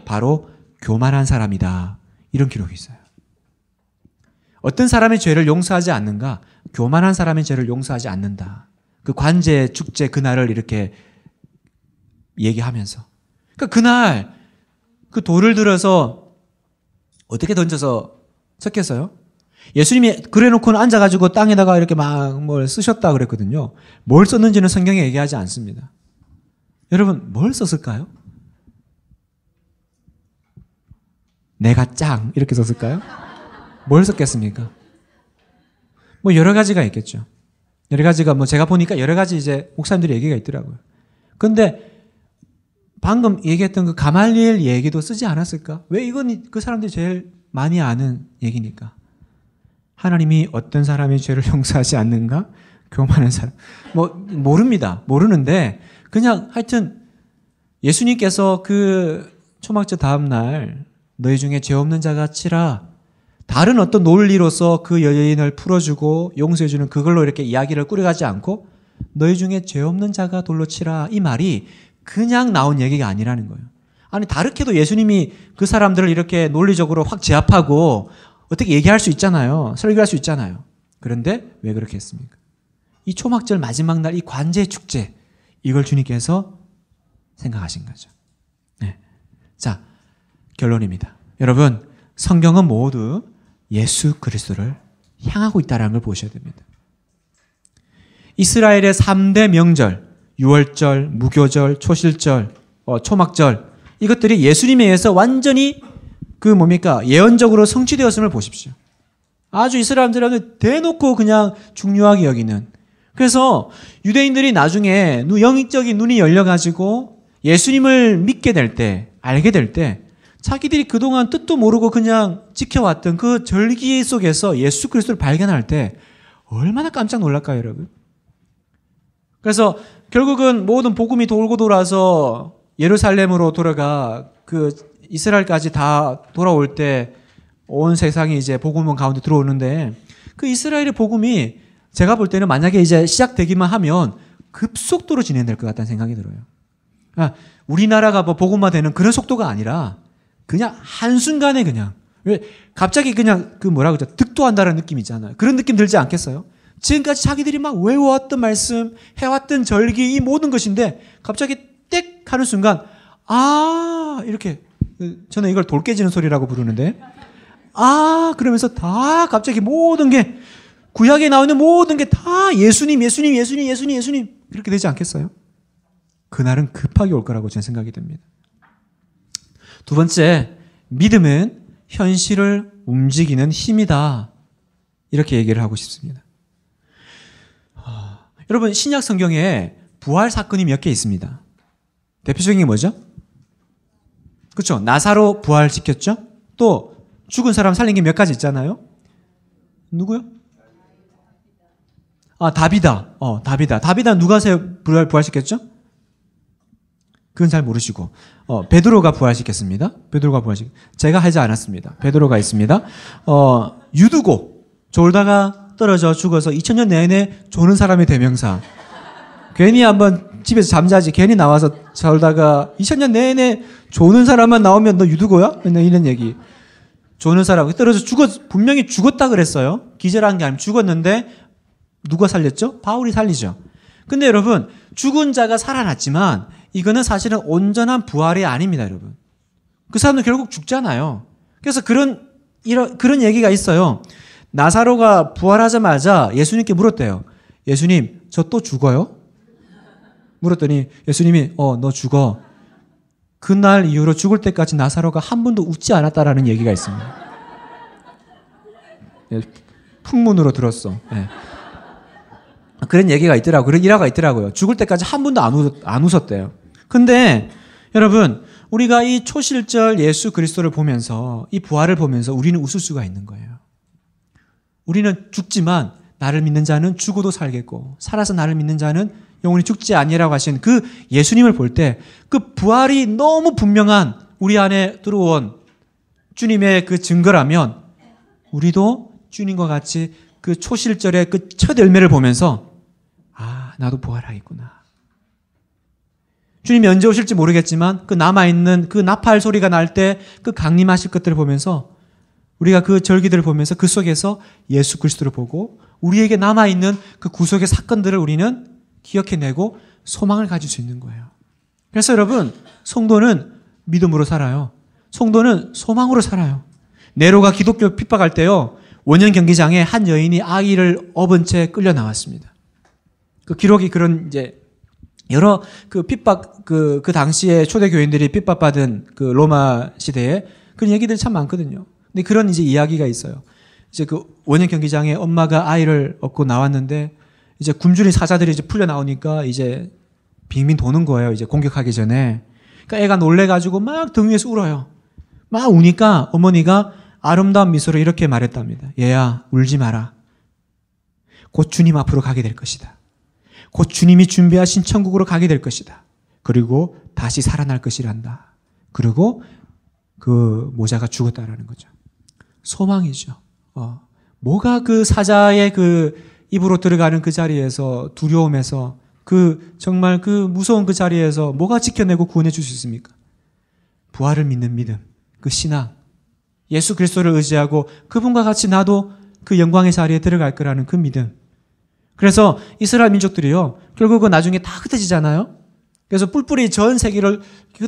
[SPEAKER 1] 바로 교만한 사람이다 이런 기록이 있어요. 어떤 사람의 죄를 용서하지 않는가 교만한 사람의 죄를 용서하지 않는다. 그 관제 축제 그날을 이렇게 얘기하면서 그러니까 그날 그 돌을 들어서 어떻게 던져서 쳤겠어요? 예수님이 그래놓고는 앉아가지고 땅에다가 이렇게 막 뭘 쓰셨다 그랬거든요. 뭘 썼는지는 성경에 얘기하지 않습니다. 여러분 뭘 썼을까요? 내가 짱 이렇게 썼을까요? 뭘 썼겠습니까? 뭐 여러 가지가 있겠죠. 여러 가지가 뭐 제가 보니까 여러 가지 이제 목사님들의 얘기가 있더라고요. 근데 방금 얘기했던 그 가말리엘 얘기도 쓰지 않았을까? 왜 이건 그 사람들이 제일 많이 아는 얘기니까. 하나님이 어떤 사람이 죄를 *laughs* 용서하지 않는가? 교만한 사람. 뭐, 모릅니다. 모르는데, 그냥 하여튼 예수님께서 그 초막제 다음날 너희 중에 죄 없는 자가 치라 다른 어떤 논리로서 그 여인을 풀어주고 용서해주는 그걸로 이렇게 이야기를 꾸려가지 않고 너희 중에 죄 없는 자가 돌로 치라 이 말이 그냥 나온 얘기가 아니라는 거예요. 아니 다르게도 예수님이 그 사람들을 이렇게 논리적으로 확 제압하고 어떻게 얘기할 수 있잖아요. 설교할 수 있잖아요. 그런데 왜 그렇게 했습니까? 이 초막절 마지막 날 이 관제 축제 이걸 주님께서 생각하신 거죠. 네. 자 결론입니다. 여러분 성경은 모두 예수 그리스도를 향하고 있다라는 걸 보셔야 됩니다. 이스라엘의 3대 명절, 유월절, 무교절, 초실절, 어, 초막절 이것들이 예수님에 의해서 완전히 그 뭡니까 예언적으로 성취되었음을 보십시오. 아주 이스라엘들한 대놓고 그냥 중요하게 여기는. 그래서 유대인들이 나중에 영적인 눈이 열려가지고 예수님을 믿게 될 때, 알게 될때 자기들이 그동안 뜻도 모르고 그냥 지켜왔던 그 절기 속에서 예수 그리스도를 발견할 때 얼마나 깜짝 놀랄까요, 여러분? 그래서 결국은 모든 복음이 돌고 돌아서 예루살렘으로 돌아가 그 이스라엘까지 다 돌아올 때 온 세상이 이제 복음은 가운데 들어오는데 그 이스라엘의 복음이 제가 볼 때는 만약에 이제 시작되기만 하면 급속도로 진행될 것 같다는 생각이 들어요. 그 우리나라가 뭐 복음화되는 그런 속도가 아니라 그냥 한순간에 그냥 왜 갑자기 그냥 그 뭐라 그러죠 득도한다는 느낌 있잖아요. 그런 느낌 들지 않겠어요? 지금까지 자기들이 막 외워왔던 말씀, 해왔던 절기 이 모든 것인데 갑자기 땡 하는 순간 아 이렇게 저는 이걸 돌 깨지는 소리라고 부르는데 아 그러면서 다 갑자기 모든 게 구약에 나오는 모든 게 다 예수님, 예수님, 예수님, 예수님, 예수님 이렇게 되지 않겠어요? 그날은 급하게 올 거라고 저는 생각이 듭니다. 두 번째, 믿음은 현실을 움직이는 힘이다. 이렇게 얘기를 하고 싶습니다. 아, 여러분, 신약 성경에 부활 사건이 몇 개 있습니다. 대표적인 게 뭐죠? 그렇 나사로 부활 시켰죠? 또 죽은 사람 살린 게 몇 가지 있잖아요. 누구요? 아, 다비다. 어, 다비다. 다비다 누가 부활 부활시켰죠? 그건 잘 모르시고 어, 베드로가 부활시켰습니다. 베드로가 부활시 제가 하지 않았습니다. 베드로가 있습니다. 어, 유두고 졸다가 떨어져 죽어서 2000년 내내 조는 사람의 대명사. 괜히 한번 집에서 잠자지 괜히 나와서 졸다가 2000년 내내 조는 사람만 나오면 너 유두고야? 이런 얘기. 조는 사람 떨어져 죽었 분명히 죽었다 그랬어요. 기절한 게 아니면 죽었는데 누가 살렸죠? 바울이 살리죠. 근데 여러분 죽은 자가 살아났지만 이거는 사실은 온전한 부활이 아닙니다, 여러분. 그 사람도 결국 죽잖아요. 그래서 그런 이런 그런 얘기가 있어요. 나사로가 부활하자마자 예수님께 물었대요. 예수님, 저 또 죽어요? 물었더니 예수님이 어, 너 죽어. 그날 이후로 죽을 때까지 나사로가 한 번도 웃지 않았다라는 얘기가 있습니다. 예, 풍문으로 들었어. 예. 그런 얘기가 있더라고요. 그런 일화가 있더라고요. 죽을 때까지 한 번도 안, 웃, 안 웃었대요. 근데 여러분, 우리가 이 초실절 예수 그리스도를 보면서 이 부활을 보면서 우리는 웃을 수가 있는 거예요. 우리는 죽지만 나를 믿는 자는 죽어도 살겠고 살아서 나를 믿는 자는 영원히 죽지 아니라고 하신 그 예수님을 볼 때 그 부활이 너무 분명한 우리 안에 들어온 주님의 그 증거라면 우리도 주님과 같이 그 초실절의 그 첫 열매를 보면서 아 나도 부활하겠구나 주님이 언제 오실지 모르겠지만 그 남아있는 그 나팔 소리가 날 때 그 강림하실 것들을 보면서 우리가 그 절기들을 보면서 그 속에서 예수 그리스도를 보고 우리에게 남아있는 그 구속의 사건들을 우리는 기억해내고 소망을 가질 수 있는 거예요. 그래서 여러분, 성도는 믿음으로 살아요. 성도는 소망으로 살아요. 네로가 기독교 핍박할 때요, 원년 경기장에 한 여인이 아기를 업은 채 끌려 나왔습니다. 그 기록이 그런 이제 여러 그 핍박 그그 그 당시에 초대 교인들이 핍박받은 그 로마 시대에 그런 얘기들이 참 많거든요. 근데 그런 이제 이야기가 있어요. 이제 그 원형 경기장에 엄마가 아이를 얻고 나왔는데 이제 굶주린 사자들이 이제 풀려 나오니까 이제 빙빙 도는 거예요. 이제 공격하기 전에. 그러니까 애가 놀래가지고 막 등 위에서 울어요. 막 우니까 어머니가 아름다운 미소로 이렇게 말했답니다. 얘야, 울지 마라. 곧 주님 앞으로 가게 될 것이다. 곧 주님이 준비하신 천국으로 가게 될 것이다. 그리고 다시 살아날 것이란다. 그리고 그 모자가 죽었다라는 거죠. 소망이죠. 어. 뭐가 그 사자의 그 입으로 들어가는 그 자리에서 두려움에서 그 정말 그 무서운 그 자리에서 뭐가 지켜내고 구원해 줄 수 있습니까? 부활을 믿는 믿음, 그 신앙, 예수 그리스도를 의지하고 그분과 같이 나도 그 영광의 자리에 들어갈 거라는 그 믿음, 그래서 이스라엘 민족들이요. 결국은 나중에 다 흩어지잖아요. 그래서 뿔뿔이 전 세계를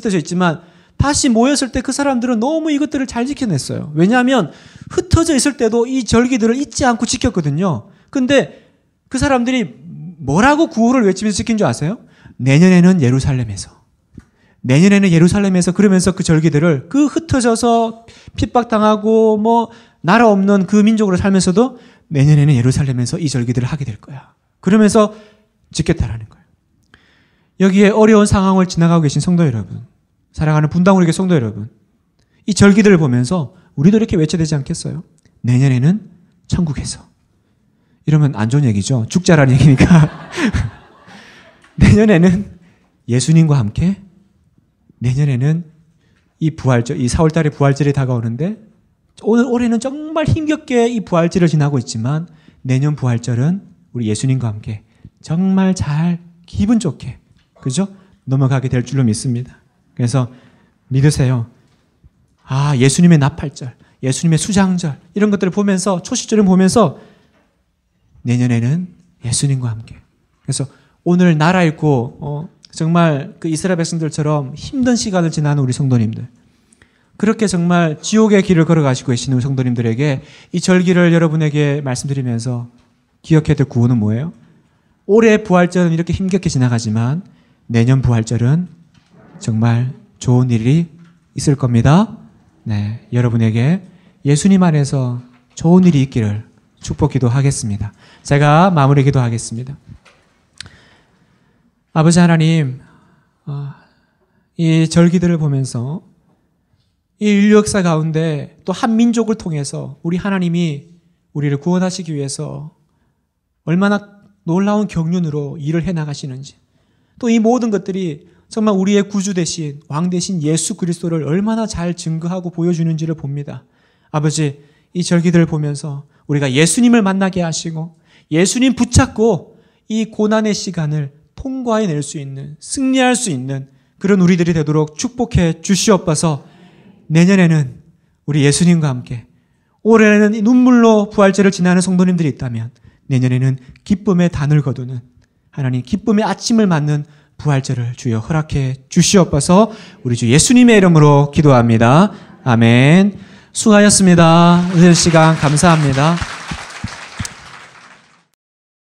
[SPEAKER 1] 흩어져 있지만 다시 모였을 때 그 사람들은 너무 이것들을 잘 지켜냈어요. 왜냐하면 흩어져 있을 때도 이 절기들을 잊지 않고 지켰거든요. 근데 그 사람들이 뭐라고 구호를 외치면서 지킨 줄 아세요? 내년에는 예루살렘에서. 내년에는 예루살렘에서 그러면서 그 절기들을 그 흩어져서 핍박당하고 뭐 나라 없는 그 민족으로 살면서도 내년에는 예루살렘에서 이 절기들을 하게 될 거야. 그러면서 지켰다라는 거예요. 여기에 어려운 상황을 지나가고 계신 성도 여러분, 사랑하는 분당우리교 성도 여러분, 이 절기들을 보면서 우리도 이렇게 외쳐되지 않겠어요? 내년에는 천국에서. 이러면 안 좋은 얘기죠. 죽자라는 얘기니까. *laughs* 내년에는 예수님과 함께, 내년에는 이 부활절, 이 4월달에 부활절이 다가오는데, 오늘 올해는 정말 힘겹게 이 부활절을 지나고 있지만 내년 부활절은 우리 예수님과 함께 정말 잘 기분 좋게 그죠? 넘어가게 될 줄로 믿습니다. 그래서 믿으세요. 아, 예수님의 나팔절, 예수님의 수장절 이런 것들을 보면서 초시절을 보면서 내년에는 예수님과 함께. 그래서 오늘 나라 읽고 어, 정말 그 이스라엘 백성들처럼 힘든 시간을 지나는 우리 성도님들 그렇게 정말 지옥의 길을 걸어가시고 계시는 성도님들에게 이 절기를 여러분에게 말씀드리면서 기억해야 될 구호는 뭐예요? 올해 부활절은 이렇게 힘겹게 지나가지만 내년 부활절은 정말 좋은 일이 있을 겁니다. 네, 여러분에게 예수님 안에서 좋은 일이 있기를 축복 기도하겠습니다. 제가 마무리 기도하겠습니다. 아버지 하나님, 어, 이 절기들을 보면서 이 인류 역사 가운데 또 한 민족을 통해서 우리 하나님이 우리를 구원하시기 위해서 얼마나 놀라운 경륜으로 일을 해 나가시는지 또 이 모든 것들이 정말 우리의 구주 대신 왕 대신 예수 그리스도를 얼마나 잘 증거하고 보여주는지를 봅니다. 아버지 이 절기들을 보면서 우리가 예수님을 만나게 하시고 예수님 붙잡고 이 고난의 시간을 통과해낼 수 있는 승리할 수 있는 그런 우리들이 되도록 축복해 주시옵소서. 내년에는 우리 예수님과 함께 올해는 눈물로 부활절을 지나는 성도님들이 있다면 내년에는 기쁨의 단을 거두는 하나님 기쁨의 아침을 맞는 부활절을 주여 허락해 주시옵소서 우리 주 예수님의 이름으로 기도합니다. 아멘. 수고하셨습니다. 오늘 시간 감사합니다.